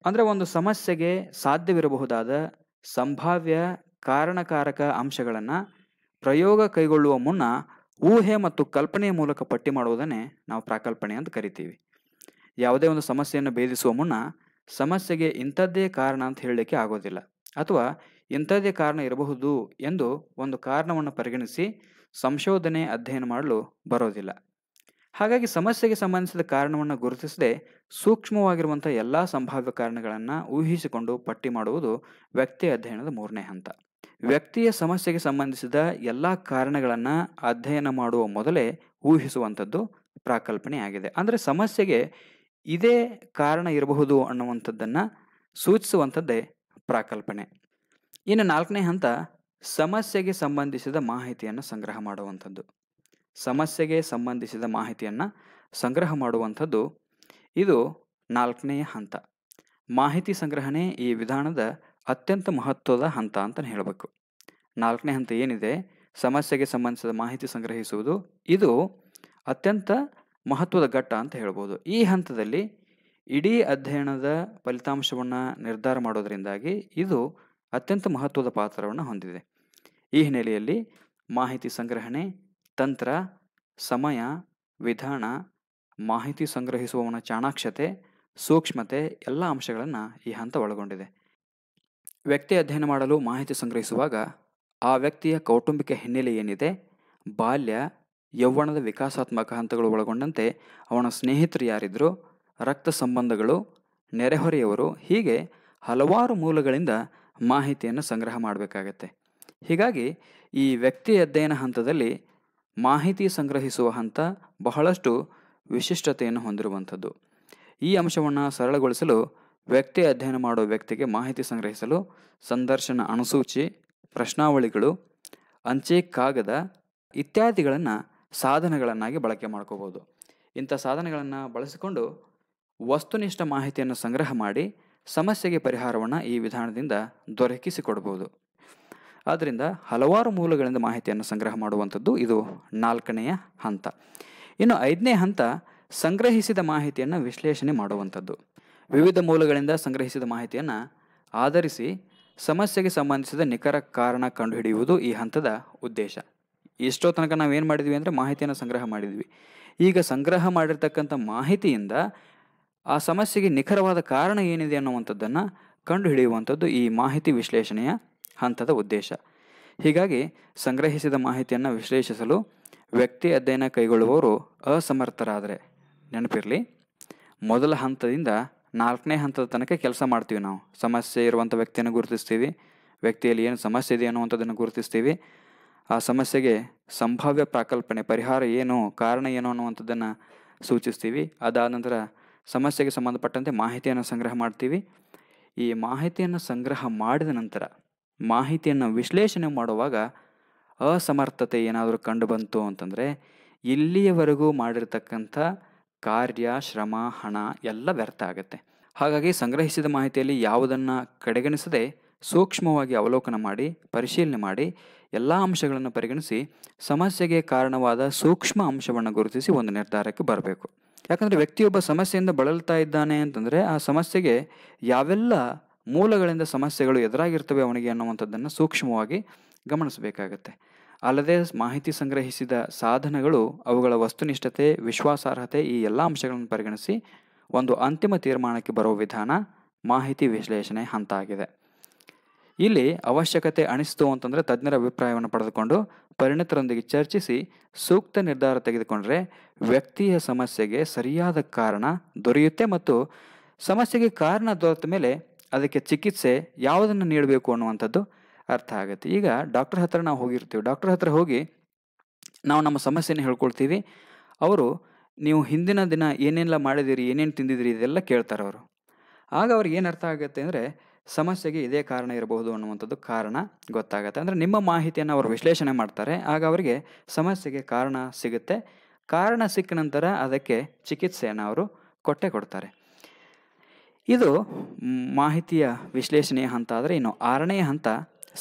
ಅಂದರೆ ಒಂದು ಸಮಸ್ಯೆಗೆ ಸಾಧ್ಯವಿರಬಹುದಾದ ಸಂಭಾವ್ಯ ಕಾರಣಕಾರಕ ಅಂಶಗಳನ್ನು ಪ್ರಯೋಗ ಕೈಗೊಳ್ಳುವ ಮುನ್ನ ಊಹೆ ಮತ್ತು ಕಲ್ಪನೆಯ ಮೂಲಕ ಪಟ್ಟಿ ಮಾಡುವುದನ್ನೇ ನಾವು ಪ್ರಾಕಲ್ಪನೆ ಅಂತ ಕರಿತೀವಿ ಯಾವುದೇ ಒಂದು ಸಮಸ್ಯೆಯನ್ನು ಭೇದಿಸುವ ಮುನ್ನ ಸಮಸ್ಯೆಗೆ ಇಂಥದ್ದೇ ಕಾರಣ ಅಂತ ಹೇಳಲಿಕ್ಕೆ ಆಗೋದಿಲ್ಲ ಅಥವಾ ಇಂಥದ್ದೇ ಕಾರಣ ಇರಬಹುದು ಎಂದು ಒಂದು ಕಾರಣವನ್ನು ಪರಿಗಣಿಸಿ ಸಂಶೋಧನೆ ಅಧ್ಯಯನ ಮಾಡಲು ಬರೋದಿಲ್ಲ ಹಾಗಾಗಿ ಸಮಸ್ಯೆಗೆ ಸಂಬಂಧಿಸಿದ ಕಾರಣವನ್ನು ಗುರುತಿಸದೆ ಸೂಕ್ಷ್ಮವಾಗಿರುವಂಥ ಎಲ್ಲ ಸಂಭಾವ್ಯ ಕಾರಣಗಳನ್ನು ಊಹಿಸಿಕೊಂಡು ಪಟ್ಟಿ ಮಾಡುವುದು ವ್ಯಕ್ತಿ ಅಧ್ಯಯನದ ಮೂರನೇ ಹಂತ ವ್ಯಕ್ತಿಯ ಸಮಸ್ಯೆಗೆ ಸಂಬಂಧಿಸಿದ ಎಲ್ಲ ಕಾರಣಗಳನ್ನು ಅಧ್ಯಯನ ಮಾಡುವ ಮೊದಲೇ ಊಹಿಸುವಂಥದ್ದು ಪ್ರಾಕಲ್ಪನೆ ಆಗಿದೆ ಅಂದರೆ ಸಮಸ್ಯೆಗೆ ಇದೇ ಕಾರಣ ಇರಬಹುದು ಅನ್ನುವಂಥದ್ದನ್ನು ಸೂಚಿಸುವಂಥದ್ದೇ ಪ್ರಾಕಲ್ಪನೆ ಇನ್ನು ನಾಲ್ಕನೇ ಹಂತ ಸಮಸ್ಯೆಗೆ ಸಂಬಂಧಿಸಿದ ಮಾಹಿತಿಯನ್ನು ಸಂಗ್ರಹ ಮಾಡುವಂಥದ್ದು ಸಮಸ್ಯೆಗೆ ಸಂಬಂಧಿಸಿದ ಮಾಹಿತಿಯನ್ನು ಸಂಗ್ರಹ ಮಾಡುವಂಥದ್ದು ಇದು ನಾಲ್ಕನೆಯ ಹಂತ ಮಾಹಿತಿ ಸಂಗ್ರಹಣೆ ಈ ವಿಧಾನದ ಅತ್ಯಂತ ಮಹತ್ವದ ಹಂತ ಅಂತಲೇ ಹೇಳಬೇಕು ನಾಲ್ಕನೇ ಹಂತ ಏನಿದೆ ಸಮಸ್ಯೆಗೆ ಸಂಬಂಧಿಸಿದ ಮಾಹಿತಿ ಸಂಗ್ರಹಿಸುವುದು ಇದು ಅತ್ಯಂತ ಮಹತ್ವದ ಘಟ್ಟ ಅಂತ ಹೇಳ್ಬೋದು ಈ ಹಂತದಲ್ಲಿ ಇಡೀ ಅಧ್ಯಯನದ ಫಲಿತಾಂಶವನ್ನು ನಿರ್ಧಾರ ಮಾಡೋದರಿಂದಾಗಿ ಇದು ಅತ್ಯಂತ ಮಹತ್ವದ ಪಾತ್ರವನ್ನು ಹೊಂದಿದೆ ಈ ಹಿನ್ನೆಲೆಯಲ್ಲಿ ಮಾಹಿತಿ ಸಂಗ್ರಹಣೆ ತಂತ್ರ ಸಮಯ ವಿಧಾನ ಮಾಹಿತಿ ಸಂಗ್ರಹಿಸುವವನ ಚಾಣಾಕ್ಷತೆ ಸೂಕ್ಷ್ಮತೆ ಎಲ್ಲ ಅಂಶಗಳನ್ನು ಈ ಹಂತ ಒಳಗೊಂಡಿದೆ ವ್ಯಕ್ತಿ ಅಧ್ಯಯನ ಮಾಡಲು ಮಾಹಿತಿ ಸಂಗ್ರಹಿಸುವಾಗ ಆ ವ್ಯಕ್ತಿಯ ಕೌಟುಂಬಿಕ ಹಿನ್ನೆಲೆ ಏನಿದೆ ಬಾಲ್ಯ ಯೌವನದ ವಿಕಾಸಾತ್ಮಕ ಹಂತಗಳು ಒಳಗೊಂಡಂತೆ ಅವನ ಸ್ನೇಹಿತರು ಯಾರಿದ್ರು ರಕ್ತ ಸಂಬಂಧಗಳು ನೆರೆಹೊರೆಯವರು ಹೀಗೆ ಹಲವಾರು ಮೂಲಗಳಿಂದ ಮಾಹಿತಿಯನ್ನು ಸಂಗ್ರಹ ಮಾಡಬೇಕಾಗತ್ತೆ ಹೀಗಾಗಿ ಈ ವ್ಯಕ್ತಿ ಅಧ್ಯಯನ ಹಂತದಲ್ಲಿ ಮಾಹಿತಿ ಸಂಗ್ರಹಿಸುವ ಹಂತ ಬಹಳಷ್ಟು ವಿಶಿಷ್ಟತೆಯನ್ನು ಹೊಂದಿರುವಂಥದ್ದು ಈ ಅಂಶವನ್ನು ಸರಳಗೊಳಿಸಲು ವ್ಯಕ್ತಿ ಅಧ್ಯಯನ ಮಾಡುವ ವ್ಯಕ್ತಿಗೆ ಮಾಹಿತಿ ಸಂಗ್ರಹಿಸಲು ಸಂದರ್ಶನ ಅನುಸೂಚಿ ಪ್ರಶ್ನಾವಳಿಗಳು ಅಂಚೆ ಕಾಗದ ಇತ್ಯಾದಿಗಳನ್ನು ಸಾಧನಗಳನ್ನಾಗಿ ಬಳಕೆ ಮಾಡ್ಕೋಬೋದು ಇಂಥ ಸಾಧನಗಳನ್ನು ಬಳಸಿಕೊಂಡು ವಸ್ತುನಿಷ್ಠ ಮಾಹಿತಿಯನ್ನು ಸಂಗ್ರಹ ಮಾಡಿ ಸಮಸ್ಯೆಗೆ ಪರಿಹಾರವನ್ನು ಈ ವಿಧಾನದಿಂದ ದೊರಕಿಸಿಕೊಡ್ಬೋದು ಆದ್ದರಿಂದ ಹಲವಾರು ಮೂಲಗಳಿಂದ ಮಾಹಿತಿಯನ್ನು ಸಂಗ್ರಹ ಮಾಡುವಂಥದ್ದು ಇದು ನಾಲ್ಕನೆಯ ಹಂತ ಇನ್ನು ಐದನೇ ಹಂತ ಸಂಗ್ರಹಿಸಿದ ಮಾಹಿತಿಯನ್ನು ವಿಶ್ಲೇಷಣೆ ಮಾಡುವಂಥದ್ದು ವಿವಿಧ ಮೂಲಗಳಿಂದ ಸಂಗ್ರಹಿಸಿದ ಮಾಹಿತಿಯನ್ನು ಆಧರಿಸಿ ಸಮಸ್ಯೆಗೆ ಸಂಬಂಧಿಸಿದ ನಿಖರ ಕಾರಣ ಕಂಡುಹಿಡಿಯುವುದು ಈ ಹಂತದ ಉದ್ದೇಶ ಎಷ್ಟೋ ತನಕ ನಾವೇನು ಮಾಡಿದ್ವಿ ಅಂದರೆ ಮಾಹಿತಿಯನ್ನು ಸಂಗ್ರಹ ಮಾಡಿದ್ವಿ ಈಗ ಸಂಗ್ರಹ ಮಾಡಿರ್ತಕ್ಕಂಥ ಮಾಹಿತಿಯಿಂದ ಆ ಸಮಸ್ಯೆಗೆ ನಿಖರವಾದ ಕಾರಣ ಏನಿದೆ ಅನ್ನುವಂಥದ್ದನ್ನು ಕಂಡುಹಿಡಿಯುವಂಥದ್ದು ಈ ಮಾಹಿತಿ ವಿಶ್ಲೇಷಣೆಯ ಹಂತದ ಉದ್ದೇಶ ಹೀಗಾಗಿ ಸಂಗ್ರಹಿಸಿದ ಮಾಹಿತಿಯನ್ನು ವಿಶ್ಲೇಷಿಸಲು ವ್ಯಕ್ತಿ ಅಧ್ಯಯನ ಕೈಗೊಳ್ಳುವವರು ಅಸಮರ್ಥರಾದರೆ ನೆನಪಿರಲಿ ಮೊದಲ ಹಂತದಿಂದ ನಾಲ್ಕನೇ ಹಂತದ ತನಕ ಕೆಲಸ ಮಾಡ್ತೀವಿ ನಾವು ಸಮಸ್ಯೆ ಇರುವಂಥ ವ್ಯಕ್ತಿಯನ್ನು ಗುರುತಿಸ್ತೀವಿ ವ್ಯಕ್ತಿಯಲ್ಲಿ ಏನು ಸಮಸ್ಯೆ ಇದೆ ಅನ್ನುವಂಥದ್ದನ್ನು ಗುರುತಿಸ್ತೀವಿ ಆ ಸಮಸ್ಯೆಗೆ ಸಂಭಾವ್ಯ ಪ್ರಾಕಲ್ಪನೆ ಪರಿಹಾರ ಏನು ಕಾರಣ ಏನು ಅನ್ನುವಂಥದ್ದನ್ನು ಸೂಚಿಸ್ತೀವಿ ಅದಾದ ನಂತರ ಸಮಸ್ಯೆಗೆ ಸಂಬಂಧಪಟ್ಟಂತೆ ಮಾಹಿತಿಯನ್ನು ಸಂಗ್ರಹ ಮಾಡ್ತೀವಿ ಈ ಮಾಹಿತಿಯನ್ನು ಸಂಗ್ರಹ ಮಾಡಿದ ನಂತರ ಮಾಹಿತಿಯನ್ನು ವಿಶ್ಲೇಷಣೆ ಮಾಡುವಾಗ ಅಸಮರ್ಥತೆ ಏನಾದರೂ ಕಂಡುಬಂತು ಅಂತಂದರೆ ಇಲ್ಲಿಯವರೆಗೂ ಮಾಡಿರ್ತಕ್ಕಂಥ ಕಾರ್ಯ ಶ್ರಮ ಹಣ ಎಲ್ಲ ವ್ಯರ್ಥ ಆಗುತ್ತೆ ಹಾಗಾಗಿ ಸಂಗ್ರಹಿಸಿದ ಮಾಹಿತಿಯಲ್ಲಿ ಯಾವುದನ್ನು ಕಡೆಗಣಿಸದೆ ಸೂಕ್ಷ್ಮವಾಗಿ ಅವಲೋಕನ ಮಾಡಿ ಪರಿಶೀಲನೆ ಮಾಡಿ ಎಲ್ಲ ಅಂಶಗಳನ್ನು ಪರಿಗಣಿಸಿ ಸಮಸ್ಯೆಗೆ ಕಾರಣವಾದ ಸೂಕ್ಷ್ಮ ಅಂಶವನ್ನು ಗುರುತಿಸಿ ಒಂದು ನಿರ್ಧಾರಕ್ಕೆ ಬರಬೇಕು ಯಾಕಂದರೆ ವ್ಯಕ್ತಿಯೊಬ್ಬ ಸಮಸ್ಯೆಯಿಂದ ಬಳಲ್ತಾ ಇದ್ದಾನೆ ಅಂತಂದರೆ ಆ ಸಮಸ್ಯೆಗೆ ಯಾವೆಲ್ಲ ಮೂಲಗಳಿಂದ ಸಮಸ್ಯೆಗಳು ಎದುರಾಗಿರ್ತವೆ ಅವನಿಗೆ ಅನ್ನುವಂಥದ್ದನ್ನು ಸೂಕ್ಷ್ಮವಾಗಿ ಗಮನಿಸಬೇಕಾಗತ್ತೆ ಅಲ್ಲದೆ ಮಾಹಿತಿ ಸಂಗ್ರಹಿಸಿದ ಸಾಧನಗಳು ಅವುಗಳ ವಸ್ತುನಿಷ್ಠತೆ ವಿಶ್ವಾಸಾರ್ಹತೆ ಈ ಎಲ್ಲ ಅಂಶಗಳನ್ನು ಪರಿಗಣಿಸಿ ಒಂದು ಅಂತಿಮ ತೀರ್ಮಾನಕ್ಕೆ ಬರುವ ವಿಧಾನ ಮಾಹಿತಿ ವಿಶ್ಲೇಷಣೆ ಹಂತ ಆಗಿದೆ ಇಲ್ಲಿ ಅವಶ್ಯಕತೆ ಅನಿಸ್ತು ಅಂತಂದರೆ ತಜ್ಞರ ಅಭಿಪ್ರಾಯವನ್ನು ಪಡೆದುಕೊಂಡು ಪರಿಣಿತರೊಂದಿಗೆ ಚರ್ಚಿಸಿ ಸೂಕ್ತ ನಿರ್ಧಾರ ತೆಗೆದುಕೊಂಡರೆ ವ್ಯಕ್ತಿಯ ಸಮಸ್ಯೆಗೆ ಸರಿಯಾದ ಕಾರಣ ದೊರೆಯುತ್ತೆ ಮತ್ತು ಸಮಸ್ಯೆಗೆ ಕಾರಣ ದೊರೆತ ಮೇಲೆ ಅದಕ್ಕೆ ಚಿಕಿತ್ಸೆ ಯಾವುದನ್ನು ನೀಡಬೇಕು ಅನ್ನುವಂಥದ್ದು ಅರ್ಥ ಆಗುತ್ತೆ ಈಗ ಡಾಕ್ಟರ್ ಹತ್ರ ನಾವು ಹೋಗಿರ್ತೀವಿ ಡಾಕ್ಟರ್ ಹತ್ರ ಹೋಗಿ ನಾವು ನಮ್ಮ ಸಮಸ್ಯೆನ ಹೇಳ್ಕೊಳ್ತೀವಿ ಅವರು ನೀವು ಹಿಂದಿನ ದಿನ ಏನೆಲ್ಲ ಮಾಡಿದಿರಿ ಏನೇನು ತಿಂದಿದ್ದೀರಿ ಇದೆಲ್ಲ ಕೇಳ್ತಾರೆ ಅವರು ಆಗ ಅವ್ರಿಗೆ ಏನು ಅರ್ಥ ಆಗುತ್ತೆ ಅಂದರೆ ಸಮಸ್ಯೆಗೆ ಇದೇ ಕಾರಣ ಇರಬಹುದು ಅನ್ನುವಂಥದ್ದು ಕಾರಣ ಗೊತ್ತಾಗುತ್ತೆ ಅಂದರೆ ನಿಮ್ಮ ಮಾಹಿತಿಯನ್ನು ಅವರು ವಿಶ್ಲೇಷಣೆ ಮಾಡ್ತಾರೆ ಆಗ ಅವರಿಗೆ ಸಮಸ್ಯೆಗೆ ಕಾರಣ ಸಿಗುತ್ತೆ ಕಾರಣ ಸಿಕ್ಕ ನಂತರ ಅದಕ್ಕೆ ಚಿಕಿತ್ಸೆಯನ್ನು ಅವರು ಕೊಟ್ಟೆ ಕೊಡ್ತಾರೆ ಇದು ಮಾಹಿತಿಯ ವಿಶ್ಲೇಷಣೆಯ ಹಂತ ಆದರೆ ಇನ್ನು ಆರನೇ ಹಂತ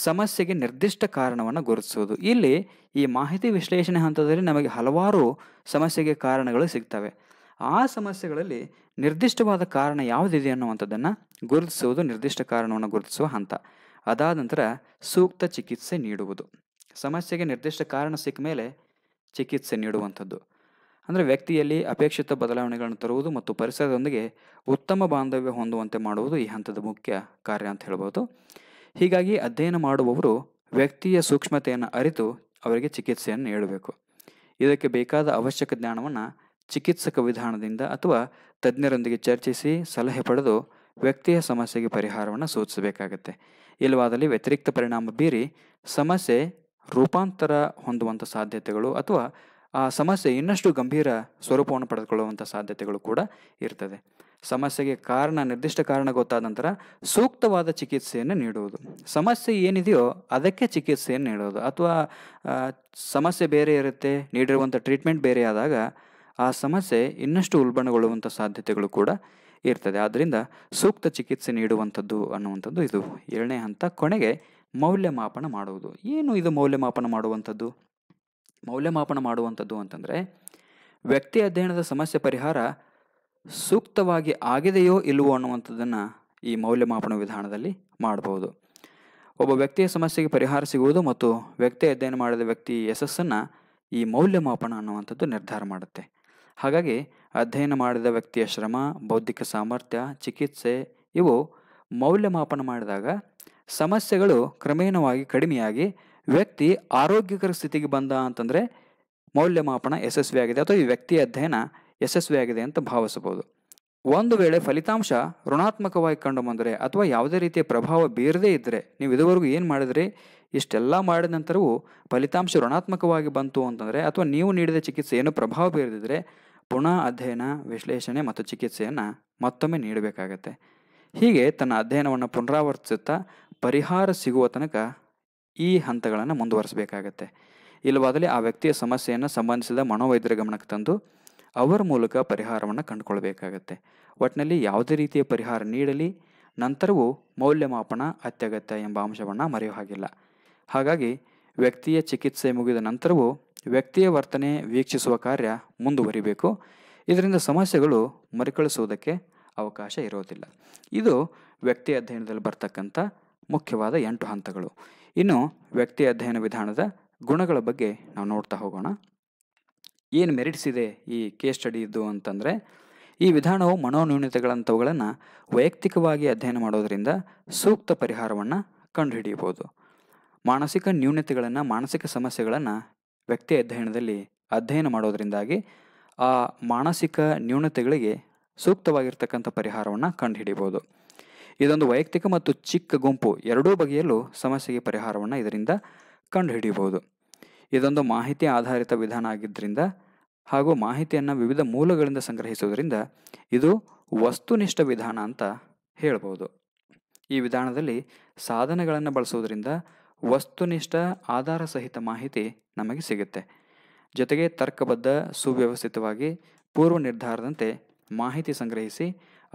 ಸಮಸ್ಯೆಗೆ ನಿರ್ದಿಷ್ಟ ಕಾರಣವನ್ನು ಗುರುತಿಸುವುದು ಇಲ್ಲಿ ಈ ಮಾಹಿತಿ ವಿಶ್ಲೇಷಣೆ ಹಂತದಲ್ಲಿ ನಮಗೆ ಹಲವಾರು ಸಮಸ್ಯೆಗೆ ಕಾರಣಗಳು ಸಿಗ್ತವೆ ಆ ಸಮಸ್ಯೆಗಳಲ್ಲಿ ನಿರ್ದಿಷ್ಟವಾದ ಕಾರಣ ಯಾವುದಿದೆ ಅನ್ನುವಂಥದ್ದನ್ನು ಗುರುತಿಸುವುದು ನಿರ್ದಿಷ್ಟ ಕಾರಣವನ್ನು ಗುರುತಿಸುವ ಹಂತ ಅದಾದ ನಂತರ ಸೂಕ್ತ ಚಿಕಿತ್ಸೆ ನೀಡುವುದು ಸಮಸ್ಯೆಗೆ ನಿರ್ದಿಷ್ಟ ಕಾರಣ ಸಿಕ್ಕ ಮೇಲೆ ಚಿಕಿತ್ಸೆ ನೀಡುವಂಥದ್ದು ಅಂದರೆ ವ್ಯಕ್ತಿಯಲ್ಲಿ ಅಪೇಕ್ಷಿತ ಬದಲಾವಣೆಗಳನ್ನು ತರುವುದು ಮತ್ತು ಪರಿಸರದೊಂದಿಗೆ ಉತ್ತಮ ಬಾಂಧವ್ಯ ಹೊಂದುವಂತೆ ಮಾಡುವುದು ಈ ಹಂತದ ಮುಖ್ಯ ಕಾರ್ಯ ಅಂತ ಹೇಳ್ಬೋದು ಹೀಗಾಗಿ ಅಧ್ಯಯನ ಮಾಡುವವರು ವ್ಯಕ್ತಿಯ ಸೂಕ್ಷ್ಮತೆಯನ್ನು ಅರಿತು ಅವರಿಗೆ ಚಿಕಿತ್ಸೆಯನ್ನು ನೀಡಬೇಕು ಇದಕ್ಕೆ ಬೇಕಾದ ಅವಶ್ಯಕ ಜ್ಞಾನವನ್ನು ಚಿಕಿತ್ಸಕ ವಿಧಾನದಿಂದ ಅಥವಾ ತಜ್ಞರೊಂದಿಗೆ ಚರ್ಚಿಸಿ ಸಲಹೆ ಪಡೆದು ವ್ಯಕ್ತಿಯ ಸಮಸ್ಯೆಗೆ ಪರಿಹಾರವನ್ನು ಸೂಚಿಸಬೇಕಾಗತ್ತೆ ಇಲ್ಲವಾದಲ್ಲಿ ವ್ಯತಿರಿಕ್ತ ಪರಿಣಾಮ ಬೀರಿ ಸಮಸ್ಯೆ ರೂಪಾಂತರ ಹೊಂದುವಂಥ ಸಾಧ್ಯತೆಗಳು ಅಥವಾ ಆ ಸಮಸ್ಯೆ ಇನ್ನಷ್ಟು ಗಂಭೀರ ಸ್ವರೂಪವನ್ನು ಪಡೆದುಕೊಳ್ಳುವಂಥ ಸಾಧ್ಯತೆಗಳು ಕೂಡ ಇರ್ತದೆ ಸಮಸ್ಯೆಗೆ ಕಾರಣ ನಿರ್ದಿಷ್ಟ ಕಾರಣ ಗೊತ್ತಾದ ನಂತರ ಸೂಕ್ತವಾದ ಚಿಕಿತ್ಸೆಯನ್ನು ನೀಡುವುದು ಸಮಸ್ಯೆ ಏನಿದೆಯೋ ಅದಕ್ಕೆ ಚಿಕಿತ್ಸೆಯನ್ನು ನೀಡೋದು ಅಥವಾ ಸಮಸ್ಯೆ ಬೇರೆ ಇರುತ್ತೆ ನೀಡಿರುವಂಥ ಟ್ರೀಟ್ಮೆಂಟ್ ಬೇರೆ ಆದಾಗ ಆ ಸಮಸ್ಯೆ ಇನ್ನಷ್ಟು ಉಲ್ಬಣಗೊಳ್ಳುವಂಥ ಸಾಧ್ಯತೆಗಳು ಕೂಡ ಇರ್ತದೆ ಆದ್ದರಿಂದ ಸೂಕ್ತ ಚಿಕಿತ್ಸೆ ನೀಡುವಂಥದ್ದು ಅನ್ನುವಂಥದ್ದು ಇದು ಏಳನೇ ಹಂತ ಕೊನೆಗೆ ಮೌಲ್ಯಮಾಪನ ಮಾಡುವುದು ಏನು ಇದು ಮೌಲ್ಯಮಾಪನ ಮಾಡುವಂಥದ್ದು ಮೌಲ್ಯಮಾಪನ ಮಾಡುವಂಥದ್ದು ಅಂತಂದರೆ ವ್ಯಕ್ತಿ ಅಧ್ಯಯನದ ಸಮಸ್ಯೆ ಪರಿಹಾರ ಸೂಕ್ತವಾಗಿ ಆಗಿದೆಯೋ ಇಲ್ಲವೋ ಅನ್ನುವಂಥದ್ದನ್ನು ಈ ಮೌಲ್ಯಮಾಪನ ವಿಧಾನದಲ್ಲಿ ಮಾಡಬಹುದು ಒಬ್ಬ ವ್ಯಕ್ತಿಯ ಸಮಸ್ಯೆಗೆ ಪರಿಹಾರ ಸಿಗುವುದು ಮತ್ತು ವ್ಯಕ್ತಿ ಅಧ್ಯಯನ ಮಾಡಿದ ವ್ಯಕ್ತಿ ಯಶಸ್ಸನ್ನು ಈ ಮೌಲ್ಯಮಾಪನ ಅನ್ನುವಂಥದ್ದು ನಿರ್ಧಾರ ಮಾಡುತ್ತೆ ಹಾಗಾಗಿ ಅಧ್ಯಯನ ಮಾಡಿದ ವ್ಯಕ್ತಿಯ ಶ್ರಮ ಬೌದ್ಧಿಕ ಸಾಮರ್ಥ್ಯ ಚಿಕಿತ್ಸೆ ಇವು ಮೌಲ್ಯಮಾಪನ ಮಾಡಿದಾಗ ಸಮಸ್ಯೆಗಳು ಕ್ರಮೇಣವಾಗಿ ಕಡಿಮೆಯಾಗಿ ವ್ಯಕ್ತಿ ಆರೋಗ್ಯಕರ ಸ್ಥಿತಿಗೆ ಬಂದ ಅಂತಂದರೆ ಮೌಲ್ಯಮಾಪನ ಯಶಸ್ವಿಯಾಗಿದೆ ಅಥವಾ ಈ ವ್ಯಕ್ತಿಯ ಅಧ್ಯಯನ ಯಶಸ್ವಿಯಾಗಿದೆ ಅಂತ ಭಾವಿಸಬಹುದು ಒಂದು ವೇಳೆ ಫಲಿತಾಂಶ ಋಣಾತ್ಮಕವಾಗಿ ಕಂಡು ಬಂದರೆ ಅಥವಾ ಯಾವುದೇ ರೀತಿಯ ಪ್ರಭಾವ ಬೀರದೇ ಇದ್ದರೆ ನೀವು ಇದುವರೆಗೂ ಏನು ಮಾಡಿದರೆ ಇಷ್ಟೆಲ್ಲ ಮಾಡಿದ ನಂತರವೂ ಫಲಿತಾಂಶ ಋಣಾತ್ಮಕವಾಗಿ ಬಂತು ಅಂತಂದರೆ ಅಥವಾ ನೀವು ನೀಡಿದ ಚಿಕಿತ್ಸೆ ಏನು ಪ್ರಭಾವ ಬೀರದಿದ್ದರೆ ಪುನಃ ಅಧ್ಯಯನ ವಿಶ್ಲೇಷಣೆ ಮತ್ತು ಚಿಕಿತ್ಸೆಯನ್ನು ಮತ್ತೊಮ್ಮೆ ನೀಡಬೇಕಾಗತ್ತೆ ಹೀಗೆ ತನ್ನ ಅಧ್ಯಯನವನ್ನು ಪುನರಾವರ್ತಿಸುತ್ತಾ ಪರಿಹಾರ ಸಿಗುವ ತನಕ ಈ ಹಂತಗಳನ್ನು ಮುಂದುವರಿಸಬೇಕಾಗತ್ತೆ ಇಲ್ಲವಾದಲ್ಲಿ ಆ ವ್ಯಕ್ತಿಯ ಸಮಸ್ಯೆಯನ್ನು ಸಂಬಂಧಿಸಿದ ಮನೋವೈದ್ಯರ ಗಮನಕ್ಕೆ ತಂದು ಅವರ ಮೂಲಕ ಪರಿಹಾರವನ್ನು ಕಂಡುಕೊಳ್ಬೇಕಾಗತ್ತೆ ಒಟ್ಟಿನಲ್ಲಿ ಯಾವುದೇ ರೀತಿಯ ಪರಿಹಾರ ನೀಡಲಿ ನಂತರವೂ ಮೌಲ್ಯಮಾಪನ ಅತ್ಯಗತ್ಯ ಎಂಬ ಅಂಶವನ್ನು ಮರೆಯುವ ಹಾಗಿಲ್ಲ ಹಾಗಾಗಿ ವ್ಯಕ್ತಿಯ ಚಿಕಿತ್ಸೆ ಮುಗಿದ ನಂತರವೂ ವ್ಯಕ್ತಿಯ ವರ್ತನೆ ವೀಕ್ಷಿಸುವ ಕಾರ್ಯ ಮುಂದುವರಿಬೇಕು ಇದರಿಂದ ಸಮಸ್ಯೆಗಳು ಮರುಕಳಿಸುವುದಕ್ಕೆ ಅವಕಾಶ ಇರೋದಿಲ್ಲ ಇದು ವ್ಯಕ್ತಿ ಅಧ್ಯಯನದಲ್ಲಿ ಬರ್ತಕ್ಕಂಥ ಮುಖ್ಯವಾದ ಎಂಟು ಹಂತಗಳು ಇನ್ನು ವ್ಯಕ್ತಿ ಅಧ್ಯಯನ ವಿಧಾನದ ಗುಣಗಳ ಬಗ್ಗೆ ನಾವು ನೋಡ್ತಾ ಹೋಗೋಣ ಏನು ಮೆರಿಟ್ಸ್ ಇದೆ ಈ ಕೇಸ್ ಸ್ಟಡಿ ಇದ್ದು ಅಂತಂದರೆ ಈ ವಿಧಾನವು ಮನೋನ್ಯೂನ್ಯತೆಗಳಂಥವುಗಳನ್ನು ವೈಯಕ್ತಿಕವಾಗಿ ಅಧ್ಯಯನ ಮಾಡೋದರಿಂದ ಸೂಕ್ತ ಪರಿಹಾರವನ್ನು ಕಂಡುಹಿಡಿಯಬಹುದು ಮಾನಸಿಕ ನ್ಯೂನತೆಗಳನ್ನು ಮಾನಸಿಕ ಸಮಸ್ಯೆಗಳನ್ನು ವ್ಯಕ್ತಿ ಅಧ್ಯಯನದಲ್ಲಿ ಅಧ್ಯಯನ ಮಾಡೋದರಿಂದಾಗಿ ಆ ಮಾನಸಿಕ ನ್ಯೂನತೆಗಳಿಗೆ ಸೂಕ್ತವಾಗಿರ್ತಕ್ಕಂಥ ಪರಿಹಾರವನ್ನು ಕಂಡುಹಿಡಿಯಬಹುದು ಇದೊಂದು ವೈಯಕ್ತಿಕ ಮತ್ತು ಚಿಕ್ಕ ಗುಂಪು ಎರಡೂ ಬಗೆಯಲ್ಲೂ ಸಮಸ್ಯೆಗೆ ಪರಿಹಾರವನ್ನು ಇದರಿಂದ ಕಂಡುಹಿಡಿಯಬಹುದು ಇದೊಂದು ಮಾಹಿತಿ ಆಧಾರಿತ ವಿಧಾನ ಆಗಿದ್ದರಿಂದ ಹಾಗೂ ಮಾಹಿತಿಯನ್ನು ವಿವಿಧ ಮೂಲಗಳಿಂದ ಸಂಗ್ರಹಿಸುವುದರಿಂದ ಇದು ವಸ್ತುನಿಷ್ಠ ವಿಧಾನ ಅಂತ ಹೇಳಬಹುದು ಈ ವಿಧಾನದಲ್ಲಿ ಸಾಧನಗಳನ್ನು ಬಳಸುವುದರಿಂದ ವಸ್ತುನಿಷ್ಠ ಆಧಾರ ಸಹಿತ ಮಾಹಿತಿ ನಮಗೆ ಸಿಗುತ್ತೆ ಜೊತೆಗೆ ತರ್ಕಬದ್ಧ ಸುವ್ಯವಸ್ಥಿತವಾಗಿ ಪೂರ್ವ ನಿರ್ಧಾರದಂತೆ ಮಾಹಿತಿ ಸಂಗ್ರಹಿಸಿ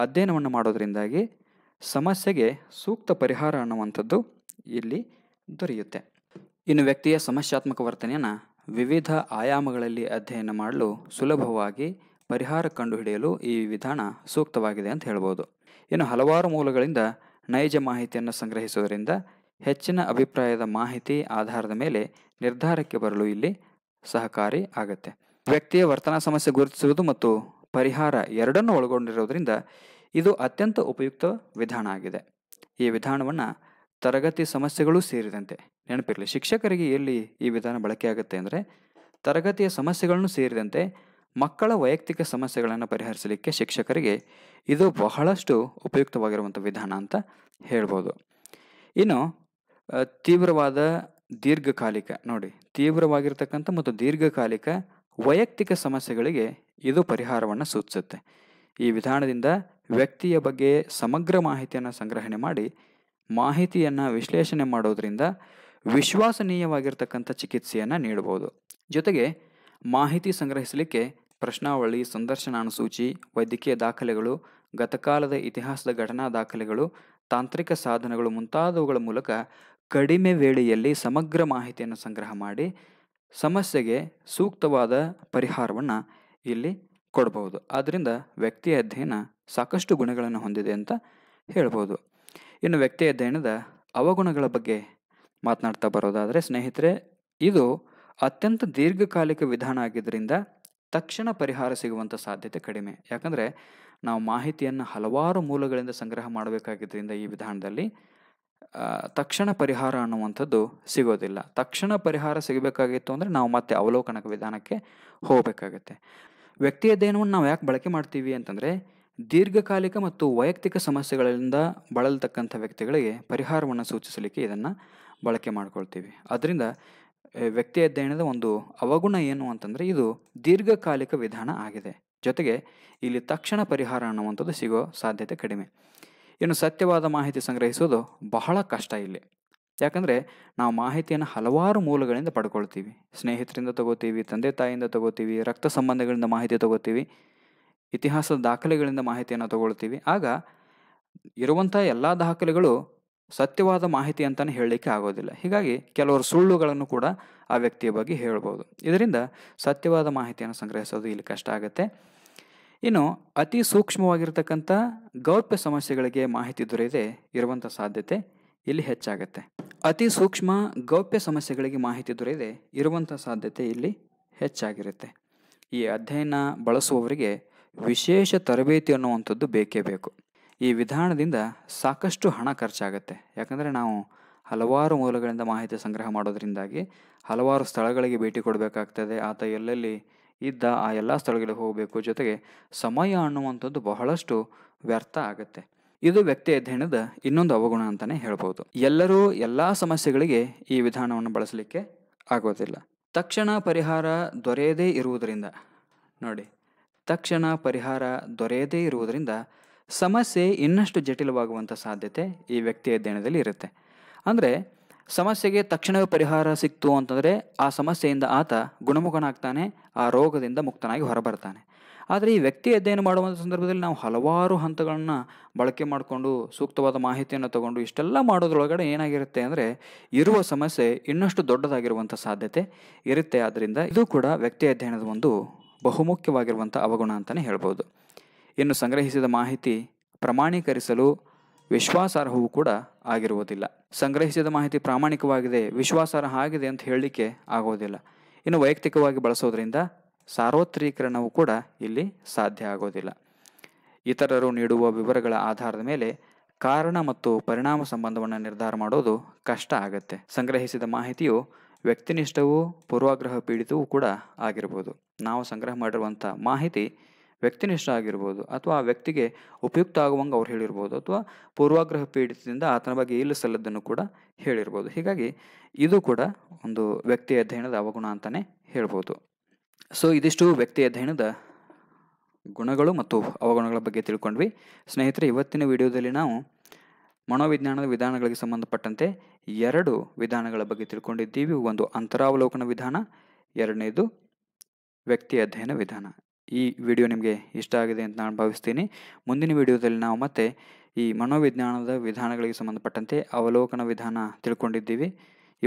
ಅಧ್ಯಯನವನ್ನು ಮಾಡೋದರಿಂದಾಗಿ ಸಮಸ್ಯೆಗೆ ಸೂಕ್ತ ಪರಿಹಾರ ಅನ್ನುವಂಥದ್ದು ಇಲ್ಲಿ ದೊರೆಯುತ್ತೆ ಇನ್ನು ವ್ಯಕ್ತಿಯ ಸಮಸ್ಯಾತ್ಮಕ ವರ್ತನೆಯನ್ನು ವಿವಿಧ ಆಯಾಮಗಳಲ್ಲಿ ಅಧ್ಯಯನ ಮಾಡಲು ಸುಲಭವಾಗಿ ಪರಿಹಾರ ಕಂಡುಹಿಡಿಯಲು ಈ ವಿಧಾನ ಸೂಕ್ತವಾಗಿದೆ ಅಂತ ಹೇಳ್ಬೋದು ಇನ್ನು ಹಲವಾರು ಮೂಲಗಳಿಂದ ನೈಜ ಮಾಹಿತಿಯನ್ನು ಸಂಗ್ರಹಿಸುವುದರಿಂದ ಹೆಚ್ಚಿನ ಅಭಿಪ್ರಾಯದ ಮಾಹಿತಿ ಆಧಾರದ ಮೇಲೆ ನಿರ್ಧಾರಕ್ಕೆ ಬರಲು ಇಲ್ಲಿ ಸಹಕಾರಿ ಆಗುತ್ತೆ ವ್ಯಕ್ತಿಯ ವರ್ತನಾ ಸಮಸ್ಯೆ ಗುರುತಿಸುವುದು ಮತ್ತು ಪರಿಹಾರ ಎರಡನ್ನೂ ಒಳಗೊಂಡಿರೋದ್ರಿಂದ ಇದು ಅತ್ಯಂತ ಉಪಯುಕ್ತ ವಿಧಾನ ಆಗಿದೆ ಈ ವಿಧಾನವನ್ನು ತರಗತಿ ಸಮಸ್ಯೆಗಳೂ ಸೇರಿದಂತೆ ನೆನಪಿರಲಿ ಶಿಕ್ಷಕರಿಗೆ ಎಲ್ಲಿ ಈ ವಿಧಾನ ಬಳಕೆಯಾಗುತ್ತೆ ಅಂದರೆ ತರಗತಿಯ ಸಮಸ್ಯೆಗಳನ್ನು ಸೇರಿದಂತೆ ಮಕ್ಕಳ ವೈಯಕ್ತಿಕ ಸಮಸ್ಯೆಗಳನ್ನು ಪರಿಹರಿಸಲಿಕ್ಕೆ ಶಿಕ್ಷಕರಿಗೆ ಇದು ಬಹಳಷ್ಟು ಉಪಯುಕ್ತವಾಗಿರುವಂಥ ವಿಧಾನ ಅಂತ ಹೇಳ್ಬೋದು ಇನ್ನು ತೀವ್ರವಾದ ದೀರ್ಘಕಾಲಿಕ ನೋಡಿ ತೀವ್ರವಾಗಿರ್ತಕ್ಕಂಥ ಮತ್ತು ದೀರ್ಘಕಾಲಿಕ ವೈಯಕ್ತಿಕ ಸಮಸ್ಯೆಗಳಿಗೆ ಇದು ಪರಿಹಾರವನ್ನು ಸೂಚಿಸುತ್ತೆ ಈ ವಿಧಾನದಿಂದ ವ್ಯಕ್ತಿಯ ಬಗ್ಗೆ ಸಮಗ್ರ ಮಾಹಿತಿಯನ್ನು ಸಂಗ್ರಹಣೆ ಮಾಡಿ ಮಾಹಿತಿಯನ್ನು ವಿಶ್ಲೇಷಣೆ ಮಾಡೋದರಿಂದ ವಿಶ್ವಾಸನೀಯವಾಗಿರ್ತಕ್ಕಂಥ ಚಿಕಿತ್ಸೆಯನ್ನು ನೀಡಬಹುದು ಜೊತೆಗೆ ಮಾಹಿತಿ ಸಂಗ್ರಹಿಸಲಿಕ್ಕೆ ಪ್ರಶ್ನಾವಳಿ ಸಂದರ್ಶನಾನುಸೂಚಿ ವೈದ್ಯಕೀಯ ದಾಖಲೆಗಳು ಗತಕಾಲದ ಇತಿಹಾಸದ ಘಟನಾ ದಾಖಲೆಗಳು ತಾಂತ್ರಿಕ ಸಾಧನಗಳು ಮುಂತಾದವುಗಳ ಮೂಲಕ ಕಡಿಮೆ ವೇಳೆಯಲ್ಲಿ ಸಮಗ್ರ ಮಾಹಿತಿಯನ್ನು ಸಂಗ್ರಹ ಮಾಡಿ ಸಮಸ್ಯೆಗೆ ಸೂಕ್ತವಾದ ಪರಿಹಾರವನ್ನು ಇಲ್ಲಿ ಕೊಡಬಹುದು ಆದ್ದರಿಂದ ವ್ಯಕ್ತಿಯ ಅಧ್ಯಯನ ಸಾಕಷ್ಟು ಗುಣಗಳನ್ನು ಹೊಂದಿದೆ ಅಂತ ಹೇಳ್ಬೋದು ಇನ್ನು ವ್ಯಕ್ತಿ ಅಧ್ಯಯನದ ಅವಗುಣಗಳ ಬಗ್ಗೆ ಮಾತನಾಡ್ತಾ ಬರೋದಾದರೆ ಸ್ನೇಹಿತರೆ ಇದು ಅತ್ಯಂತ ದೀರ್ಘಕಾಲಿಕ ವಿಧಾನ ಆಗಿದ್ದರಿಂದ ತಕ್ಷಣ ಪರಿಹಾರ ಸಿಗುವಂಥ ಸಾಧ್ಯತೆ ಕಡಿಮೆ ಯಾಕಂದರೆ ನಾವು ಮಾಹಿತಿಯನ್ನು ಹಲವಾರು ಮೂಲಗಳಿಂದ ಸಂಗ್ರಹ ಮಾಡಬೇಕಾಗಿದ್ದರಿಂದ ಈ ವಿಧಾನದಲ್ಲಿ ತಕ್ಷಣ ಪರಿಹಾರ ಅನ್ನುವಂಥದ್ದು ಸಿಗೋದಿಲ್ಲ ತಕ್ಷಣ ಪರಿಹಾರ ಸಿಗಬೇಕಾಗಿತ್ತು ಅಂದರೆ ನಾವು ಮತ್ತೆ ಅವಲೋಕನಕ ವಿಧಾನಕ್ಕೆ ಹೋಗಬೇಕಾಗತ್ತೆ ವ್ಯಕ್ತಿಯ ಅಧ್ಯಯನವನ್ನು ನಾವು ಯಾಕೆ ಬಳಕೆ ಮಾಡ್ತೀವಿ ಅಂತಂದರೆ ದೀರ್ಘಕಾಲಿಕ ಮತ್ತು ವೈಯಕ್ತಿಕ ಸಮಸ್ಯೆಗಳಿಂದ ಬಳಲ್ತಕ್ಕಂಥ ವ್ಯಕ್ತಿಗಳಿಗೆ ಪರಿಹಾರವನ್ನು ಸೂಚಿಸಲಿಕ್ಕೆ ಇದನ್ನು ಬಳಕೆ ಮಾಡಿಕೊಳ್ತೀವಿ ಅದರಿಂದ ವ್ಯಕ್ತಿ ಅಧ್ಯಯನದ ಒಂದು ಅವಗುಣ ಏನು ಅಂತಂದರೆ ಇದು ದೀರ್ಘಕಾಲಿಕ ವಿಧಾನ ಆಗಿದೆ ಜೊತೆಗೆ ಇಲ್ಲಿ ತಕ್ಷಣ ಪರಿಹಾರ ಅನ್ನುವಂಥದ್ದು ಸಿಗೋ ಸಾಧ್ಯತೆ ಕಡಿಮೆ ಇನ್ನು ಸತ್ಯವಾದ ಮಾಹಿತಿ ಸಂಗ್ರಹಿಸೋದು ಬಹಳ ಕಷ್ಟ ಇಲ್ಲಿ ಯಾಕಂದರೆ ನಾವು ಮಾಹಿತಿಯನ್ನು ಹಲವಾರು ಮೂಲಗಳಿಂದ ಪಡ್ಕೊಳ್ತೀವಿ ಸ್ನೇಹಿತರಿಂದ ತಗೋತೀವಿ ತಂದೆ ತಾಯಿಯಿಂದ ತಗೋತೀವಿ ರಕ್ತ ಸಂಬಂಧಗಳಿಂದ ಮಾಹಿತಿ ತಗೋತೀವಿ ಇತಿಹಾಸದ ದಾಖಲೆಗಳಿಂದ ಮಾಹಿತಿಯನ್ನು ತಗೊಳ್ತೀವಿ ಆಗ ಇರುವಂಥ ಎಲ್ಲ ದಾಖಲೆಗಳು ಸತ್ಯವಾದ ಮಾಹಿತಿ ಅಂತಲೇ ಹೇಳಲಿಕ್ಕೆ ಆಗೋದಿಲ್ಲ ಹೀಗಾಗಿ ಕೆಲವರು ಸುಳ್ಳುಗಳನ್ನು ಕೂಡ ಆ ವ್ಯಕ್ತಿಯ ಬಗ್ಗೆ ಹೇಳ್ಬೋದು ಇದರಿಂದ ಸತ್ಯವಾದ ಮಾಹಿತಿಯನ್ನು ಸಂಗ್ರಹಿಸೋದು ಇಲ್ಲಿ ಕಷ್ಟ ಆಗುತ್ತೆ ಇನ್ನು ಅತಿ ಸೂಕ್ಷ್ಮವಾಗಿರ್ತಕ್ಕಂಥ ಗೌಪ್ಯ ಸಮಸ್ಯೆಗಳಿಗೆ ಮಾಹಿತಿ ದೊರೆಯದೆ ಇರುವಂಥ ಸಾಧ್ಯತೆ ಇಲ್ಲಿ ಹೆಚ್ಚಾಗುತ್ತೆ ಅತಿ ಸೂಕ್ಷ್ಮ ಗೌಪ್ಯ ಸಮಸ್ಯೆಗಳಿಗೆ ಮಾಹಿತಿ ದೊರೆಯದೆ ಇರುವಂಥ ಸಾಧ್ಯತೆ ಇಲ್ಲಿ ಹೆಚ್ಚಾಗಿರುತ್ತೆ ಈ ಅಧ್ಯಯನ ಬಳಸುವವರಿಗೆ ವಿಶೇಷ ತರಬೇತಿ ಅನ್ನುವಂಥದ್ದು ಬೇಕೇ ಬೇಕು ಈ ವಿಧಾನದಿಂದ ಸಾಕಷ್ಟು ಹಣ ಖರ್ಚಾಗುತ್ತೆ ಯಾಕಂದರೆ ನಾವು ಹಲವಾರು ಮೂಲಗಳಿಂದ ಮಾಹಿತಿ ಸಂಗ್ರಹ ಮಾಡೋದರಿಂದಾಗಿ ಹಲವಾರು ಸ್ಥಳಗಳಿಗೆ ಭೇಟಿ ಕೊಡಬೇಕಾಗ್ತದೆ ಆತ ಎಲ್ಲೆಲ್ಲಿ ಇದ್ದ ಆ ಎಲ್ಲ ಸ್ಥಳಗಳಿಗೆ ಹೋಗಬೇಕು ಜೊತೆಗೆ ಸಮಯ ಅನ್ನುವಂಥದ್ದು ಬಹಳಷ್ಟು ವ್ಯರ್ಥ ಆಗುತ್ತೆ ಇದು ವ್ಯಕ್ತಿ ಅಧ್ಯಯನದ ಇನ್ನೊಂದು ಅವಗುಣ ಅಂತಲೇ ಹೇಳ್ಬೋದು ಎಲ್ಲರೂ ಎಲ್ಲ ಸಮಸ್ಯೆಗಳಿಗೆ ಈ ವಿಧಾನವನ್ನು ಬಳಸಲಿಕ್ಕೆ ಆಗೋದಿಲ್ಲ ತಕ್ಷಣ ಪರಿಹಾರ ದೊರೆಯದೇ ಇರುವುದರಿಂದ ನೋಡಿ ತಕ್ಷಣ ಪರಿಹಾರ ದೊರೆಯದೇ ಇರುವುದರಿಂದ ಸಮಸ್ಯೆ ಇನ್ನಷ್ಟು ಜಟಿಲವಾಗುವಂಥ ಸಾಧ್ಯತೆ ಈ ವ್ಯಕ್ತಿಯ ಅಧ್ಯಯನದಲ್ಲಿ ಇರುತ್ತೆ ಅಂದರೆ ಸಮಸ್ಯೆಗೆ ತಕ್ಷಣವೇ ಪರಿಹಾರ ಸಿಕ್ತು ಅಂತಂದರೆ ಆ ಸಮಸ್ಯೆಯಿಂದ ಆತ ಗುಣಮುಖನಾಗ್ತಾನೆ ಆ ರೋಗದಿಂದ ಮುಕ್ತನಾಗಿ ಹೊರಬರ್ತಾನೆ ಆದರೆ ಈ ವ್ಯಕ್ತಿ ಅಧ್ಯಯನ ಮಾಡುವಂಥ ಸಂದರ್ಭದಲ್ಲಿ ನಾವು ಹಲವಾರು ಹಂತಗಳನ್ನು ಬಳಕೆ ಮಾಡಿಕೊಂಡು ಸೂಕ್ತವಾದ ಮಾಹಿತಿಯನ್ನು ತಗೊಂಡು ಇಷ್ಟೆಲ್ಲ ಮಾಡೋದ್ರೊಳಗಡೆ ಏನಾಗಿರುತ್ತೆ ಅಂದರೆ ಇರುವ ಸಮಸ್ಯೆ ಇನ್ನಷ್ಟು ದೊಡ್ಡದಾಗಿರುವಂಥ ಸಾಧ್ಯತೆ ಇರುತ್ತೆ ಆದ್ದರಿಂದ ಇದು ಕೂಡ ವ್ಯಕ್ತಿ ಅಧ್ಯಯನದ ಒಂದು ಬಹುಮುಖ್ಯವಾಗಿರುವಂಥ ಅವಗುಣ ಅಂತಲೇ ಹೇಳ್ಬೋದು ಇನ್ನು ಸಂಗ್ರಹಿಸಿದ ಮಾಹಿತಿ ಪ್ರಮಾಣೀಕರಿಸಲು ವಿಶ್ವಾಸಾರ್ಹವೂ ಕೂಡ ಆಗಿರುವುದಿಲ್ಲ ಸಂಗ್ರಹಿಸಿದ ಮಾಹಿತಿ ಪ್ರಾಮಾಣಿಕವಾಗಿದೆ ವಿಶ್ವಾಸಾರ್ಹ ಆಗಿದೆ ಅಂತ ಹೇಳಲಿಕ್ಕೆ ಆಗೋದಿಲ್ಲ ಇನ್ನು ವೈಯಕ್ತಿಕವಾಗಿ ಬಳಸೋದ್ರಿಂದ ಸಾರ್ವತ್ರೀಕರಣವು ಕೂಡ ಇಲ್ಲಿ ಸಾಧ್ಯ ಆಗೋದಿಲ್ಲ ಇತರರು ನೀಡುವ ವಿವರಗಳ ಆಧಾರದ ಮೇಲೆ ಕಾರಣ ಮತ್ತು ಪರಿಣಾಮ ಸಂಬಂಧವನ್ನು ನಿರ್ಧಾರ ಮಾಡೋದು ಕಷ್ಟ ಆಗತ್ತೆ ಸಂಗ್ರಹಿಸಿದ ಮಾಹಿತಿಯು ವ್ಯಕ್ತಿನಿಷ್ಠವು ಪೂರ್ವಾಗ್ರಹ ಪೀಡಿತವೂ ಕೂಡ ಆಗಿರ್ಬೋದು ನಾವು ಸಂಗ್ರಹ ಮಾಡಿರುವಂಥ ಮಾಹಿತಿ ವ್ಯಕ್ತಿನಿಷ್ಠ ಆಗಿರ್ಬೋದು ಅಥವಾ ಆ ವ್ಯಕ್ತಿಗೆ ಉಪಯುಕ್ತ ಆಗುವಂಗೆ ಅವ್ರು ಹೇಳಿರ್ಬೋದು ಅಥವಾ ಪೂರ್ವಾಗ್ರಹ ಪೀಡಿತದಿಂದ ಆತನ ಬಗ್ಗೆ ಇಲ್ಲ ಸಲ್ಲದ್ದನ್ನು ಕೂಡ ಹೇಳಿರ್ಬೋದು ಹೀಗಾಗಿ ಇದು ಕೂಡ ಒಂದು ವ್ಯಕ್ತಿ ಅಧ್ಯಯನದ ಅವಗುಣ ಅಂತಲೇ ಹೇಳ್ಬೋದು ಸೊ ಇದಿಷ್ಟು ವ್ಯಕ್ತಿ ಅಧ್ಯಯನದ ಗುಣಗಳು ಮತ್ತು ಅವಗುಣಗಳ ಬಗ್ಗೆ ತಿಳ್ಕೊಂಡ್ವಿ ಸ್ನೇಹಿತರೆ ಇವತ್ತಿನ ವಿಡಿಯೋದಲ್ಲಿ ನಾವು ಮನೋವಿಜ್ಞಾನದ ವಿಧಾನಗಳಿಗೆ ಸಂಬಂಧಪಟ್ಟಂತೆ ಎರಡು ವಿಧಾನಗಳ ಬಗ್ಗೆ ತಿಳ್ಕೊಂಡಿದ್ದೀವಿ ಒಂದು ಅಂತರಾವಲೋಕನ ವಿಧಾನ ಎರಡನೇದು ವ್ಯಕ್ತಿ ಅಧ್ಯಯನ ವಿಧಾನ ಈ ವಿಡಿಯೋ ನಿಮಗೆ ಇಷ್ಟ ಆಗಿದೆ ಅಂತ ನಾನು ಭಾವಿಸ್ತೀನಿ ಮುಂದಿನ ವಿಡಿಯೋದಲ್ಲಿ ನಾವು ಮತ್ತೆ ಈ ಮನೋವಿಜ್ಞಾನದ ವಿಧಾನಗಳಿಗೆ ಸಂಬಂಧಪಟ್ಟಂತೆ ಅವಲೋಕನ ವಿಧಾನ ತಿಳ್ಕೊಂಡಿದ್ದೀವಿ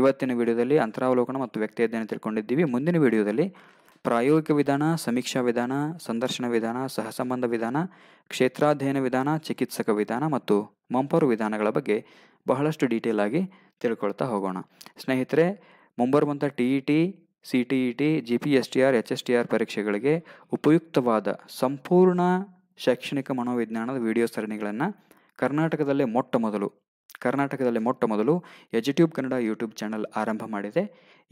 ಇವತ್ತಿನ ವಿಡಿಯೋದಲ್ಲಿ ಅಂತರಾವಲೋಕನ ಮತ್ತು ವ್ಯಕ್ತಿ ಅಧ್ಯಯನ ತಿಳ್ಕೊಂಡಿದ್ದೀವಿ ಮುಂದಿನ ವಿಡಿಯೋದಲ್ಲಿ ಪ್ರಾಯೋಗಿಕ ವಿಧಾನ ಸಮೀಕ್ಷಾ ವಿಧಾನ ಸಂದರ್ಶನ ವಿಧಾನ ಸಹಸಂಬಂಧ ವಿಧಾನ ಕ್ಷೇತ್ರಾಧ್ಯಯನ ವಿಧಾನ ಚಿಕಿತ್ಸಕ ವಿಧಾನ ಮತ್ತು ಮಂಪರು ವಿಧಾನಗಳ ಬಗ್ಗೆ ಬಹಳಷ್ಟು ಡೀಟೇಲ್ ಆಗಿ ತಿಳ್ಕೊಳ್ತಾ ಹೋಗೋಣ ಸ್ನೇಹಿತರೆ ಮುಂಬರುವಂಥ T E T C T E T G P S T R H S T R ಪರೀಕ್ಷೆಗಳಿಗೆ ಉಪಯುಕ್ತವಾದ ಸಂಪೂರ್ಣ ಶೈಕ್ಷಣಿಕ ಮನೋವಿಜ್ಞಾನದ ವಿಡಿಯೋ ಸರಣಿಗಳನ್ನು ಕರ್ನಾಟಕದಲ್ಲೇ ಮೊಟ್ಟ ಮೊದಲು ಕರ್ನಾಟಕದಲ್ಲಿ ಮೊಟ್ಟ ಮೊದಲು ಎಜಿಟ್ಯೂಬ್ ಕನ್ನಡ ಯೂಟ್ಯೂಬ್ ಚಾನಲ್ ಆರಂಭ ಮಾಡಿದೆ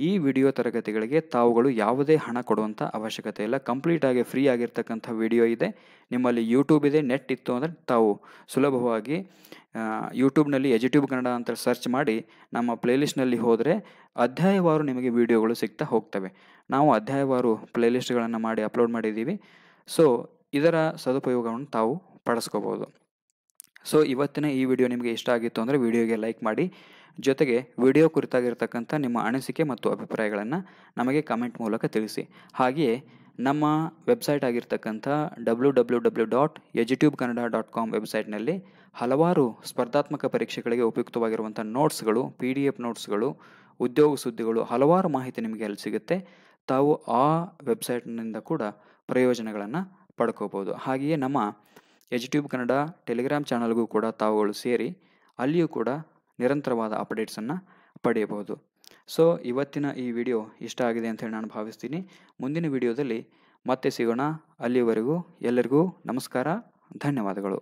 ಈ ವಿಡಿಯೋ ತರಗತಿಗಳಿಗೆ ತಾವುಗಳು ಯಾವುದೇ ಹಣ ಕೊಡುವಂಥ ಅವಶ್ಯಕತೆ ಇಲ್ಲ ಕಂಪ್ಲೀಟಾಗಿ ಫ್ರೀ ಆಗಿರ್ತಕ್ಕಂಥ ವಿಡಿಯೋ ಇದೆ ನಿಮ್ಮಲ್ಲಿ ಯೂಟ್ಯೂಬ್ ಇದೆ ನೆಟ್ ಇತ್ತು ಅಂದರೆ ತಾವು ಸುಲಭವಾಗಿ ಯೂಟ್ಯೂಬ್ನಲ್ಲಿ ಎಜಿಟ್ಯೂಬ್ ಕನ್ನಡ ಅಂತ ಸರ್ಚ್ ಮಾಡಿ ನಮ್ಮ ಪ್ಲೇಲಿಸ್ಟ್ನಲ್ಲಿ ಹೋದರೆ ಅಧ್ಯಾಯವಾರು ನಿಮಗೆ ವಿಡಿಯೋಗಳು ಸಿಗ್ತಾ ಹೋಗ್ತವೆ ನಾವು ಅಧ್ಯಾಯವಾರು ಪ್ಲೇಲಿಸ್ಟ್ಗಳನ್ನು ಮಾಡಿ ಅಪ್ಲೋಡ್ ಮಾಡಿದ್ದೀವಿ ಸೊ ಇದರ ಸದುಪಯೋಗವನ್ನು ತಾವು ಪಡಿಸ್ಕೋಬೋದು ಸೊ ಇವತ್ತಿನ ಈ ವಿಡಿಯೋ ನಿಮಗೆ ಇಷ್ಟ ಆಗಿತ್ತು ಅಂದರೆ ವಿಡಿಯೋಗೆ ಲೈಕ್ ಮಾಡಿ ಜೊತೆಗೆ ವಿಡಿಯೋ ಕುರಿತಾಗಿರ್ತಕ್ಕಂಥ ನಿಮ್ಮ ಅನಿಸಿಕೆ ಮತ್ತು ಅಭಿಪ್ರಾಯಗಳನ್ನು ನಮಗೆ ಕಮೆಂಟ್ ಮೂಲಕ ತಿಳಿಸಿ ಹಾಗೆಯೇ ನಮ್ಮ ವೆಬ್ಸೈಟ್ ಆಗಿರ್ತಕ್ಕಂಥ ಡಬ್ಲ್ಯೂ ಡಬ್ಲ್ಯೂ ಡಬ್ಲ್ಯೂ ಡಾಟ್ ಎಜಿಟ್ಯೂಬ್ ಕನ್ನಡ ಡಾಟ್ ಕಾಮ್ ವೆಬ್ಸೈಟ್ನಲ್ಲಿ ಹಲವಾರು ಸ್ಪರ್ಧಾತ್ಮಕ ಪರೀಕ್ಷೆಗಳಿಗೆ ಉಪಯುಕ್ತವಾಗಿರುವಂಥ ನೋಟ್ಸ್ಗಳು ಪಿ ಡಿ ಎಫ್ ನೋಟ್ಸ್ಗಳು ಉದ್ಯೋಗ ಸುದ್ದಿಗಳು ಹಲವಾರು ಮಾಹಿತಿ ನಿಮಗೆ ಅಲ್ಲಿ ಸಿಗುತ್ತೆ ತಾವು ಆ ವೆಬ್ಸೈಟ್ನಿಂದ ಕೂಡ ಪ್ರಯೋಜನಗಳನ್ನು ಪಡ್ಕೋಬೋದು ಹಾಗೆಯೇ ನಮ್ಮ ಎಚ್ ಟ್ಯೂಬ್ ಕನ್ನಡ ಟೆಲಿಗ್ರಾಮ್ ಚಾನಲ್ಗೂ ಕೂಡ ತಾವುಗಳು ಸೇರಿ ಅಲ್ಲಿಯೂ ಕೂಡ ನಿರಂತರವಾದ ಅಪ್ಡೇಟ್ಸನ್ನು ಪಡೆಯಬಹುದು ಸೊ ಇವತ್ತಿನ ಈ ವಿಡಿಯೋ ಇಷ್ಟ ಆಗಿದೆ ಅಂತ ಹೇಳಿ ನಾನು ಭಾವಿಸ್ತೀನಿ ಮುಂದಿನ ವಿಡಿಯೋದಲ್ಲಿ ಮತ್ತೆ ಸಿಗೋಣ ಅಲ್ಲಿವರೆಗೂ ಎಲ್ಲರಿಗೂ ನಮಸ್ಕಾರ ಧನ್ಯವಾದಗಳು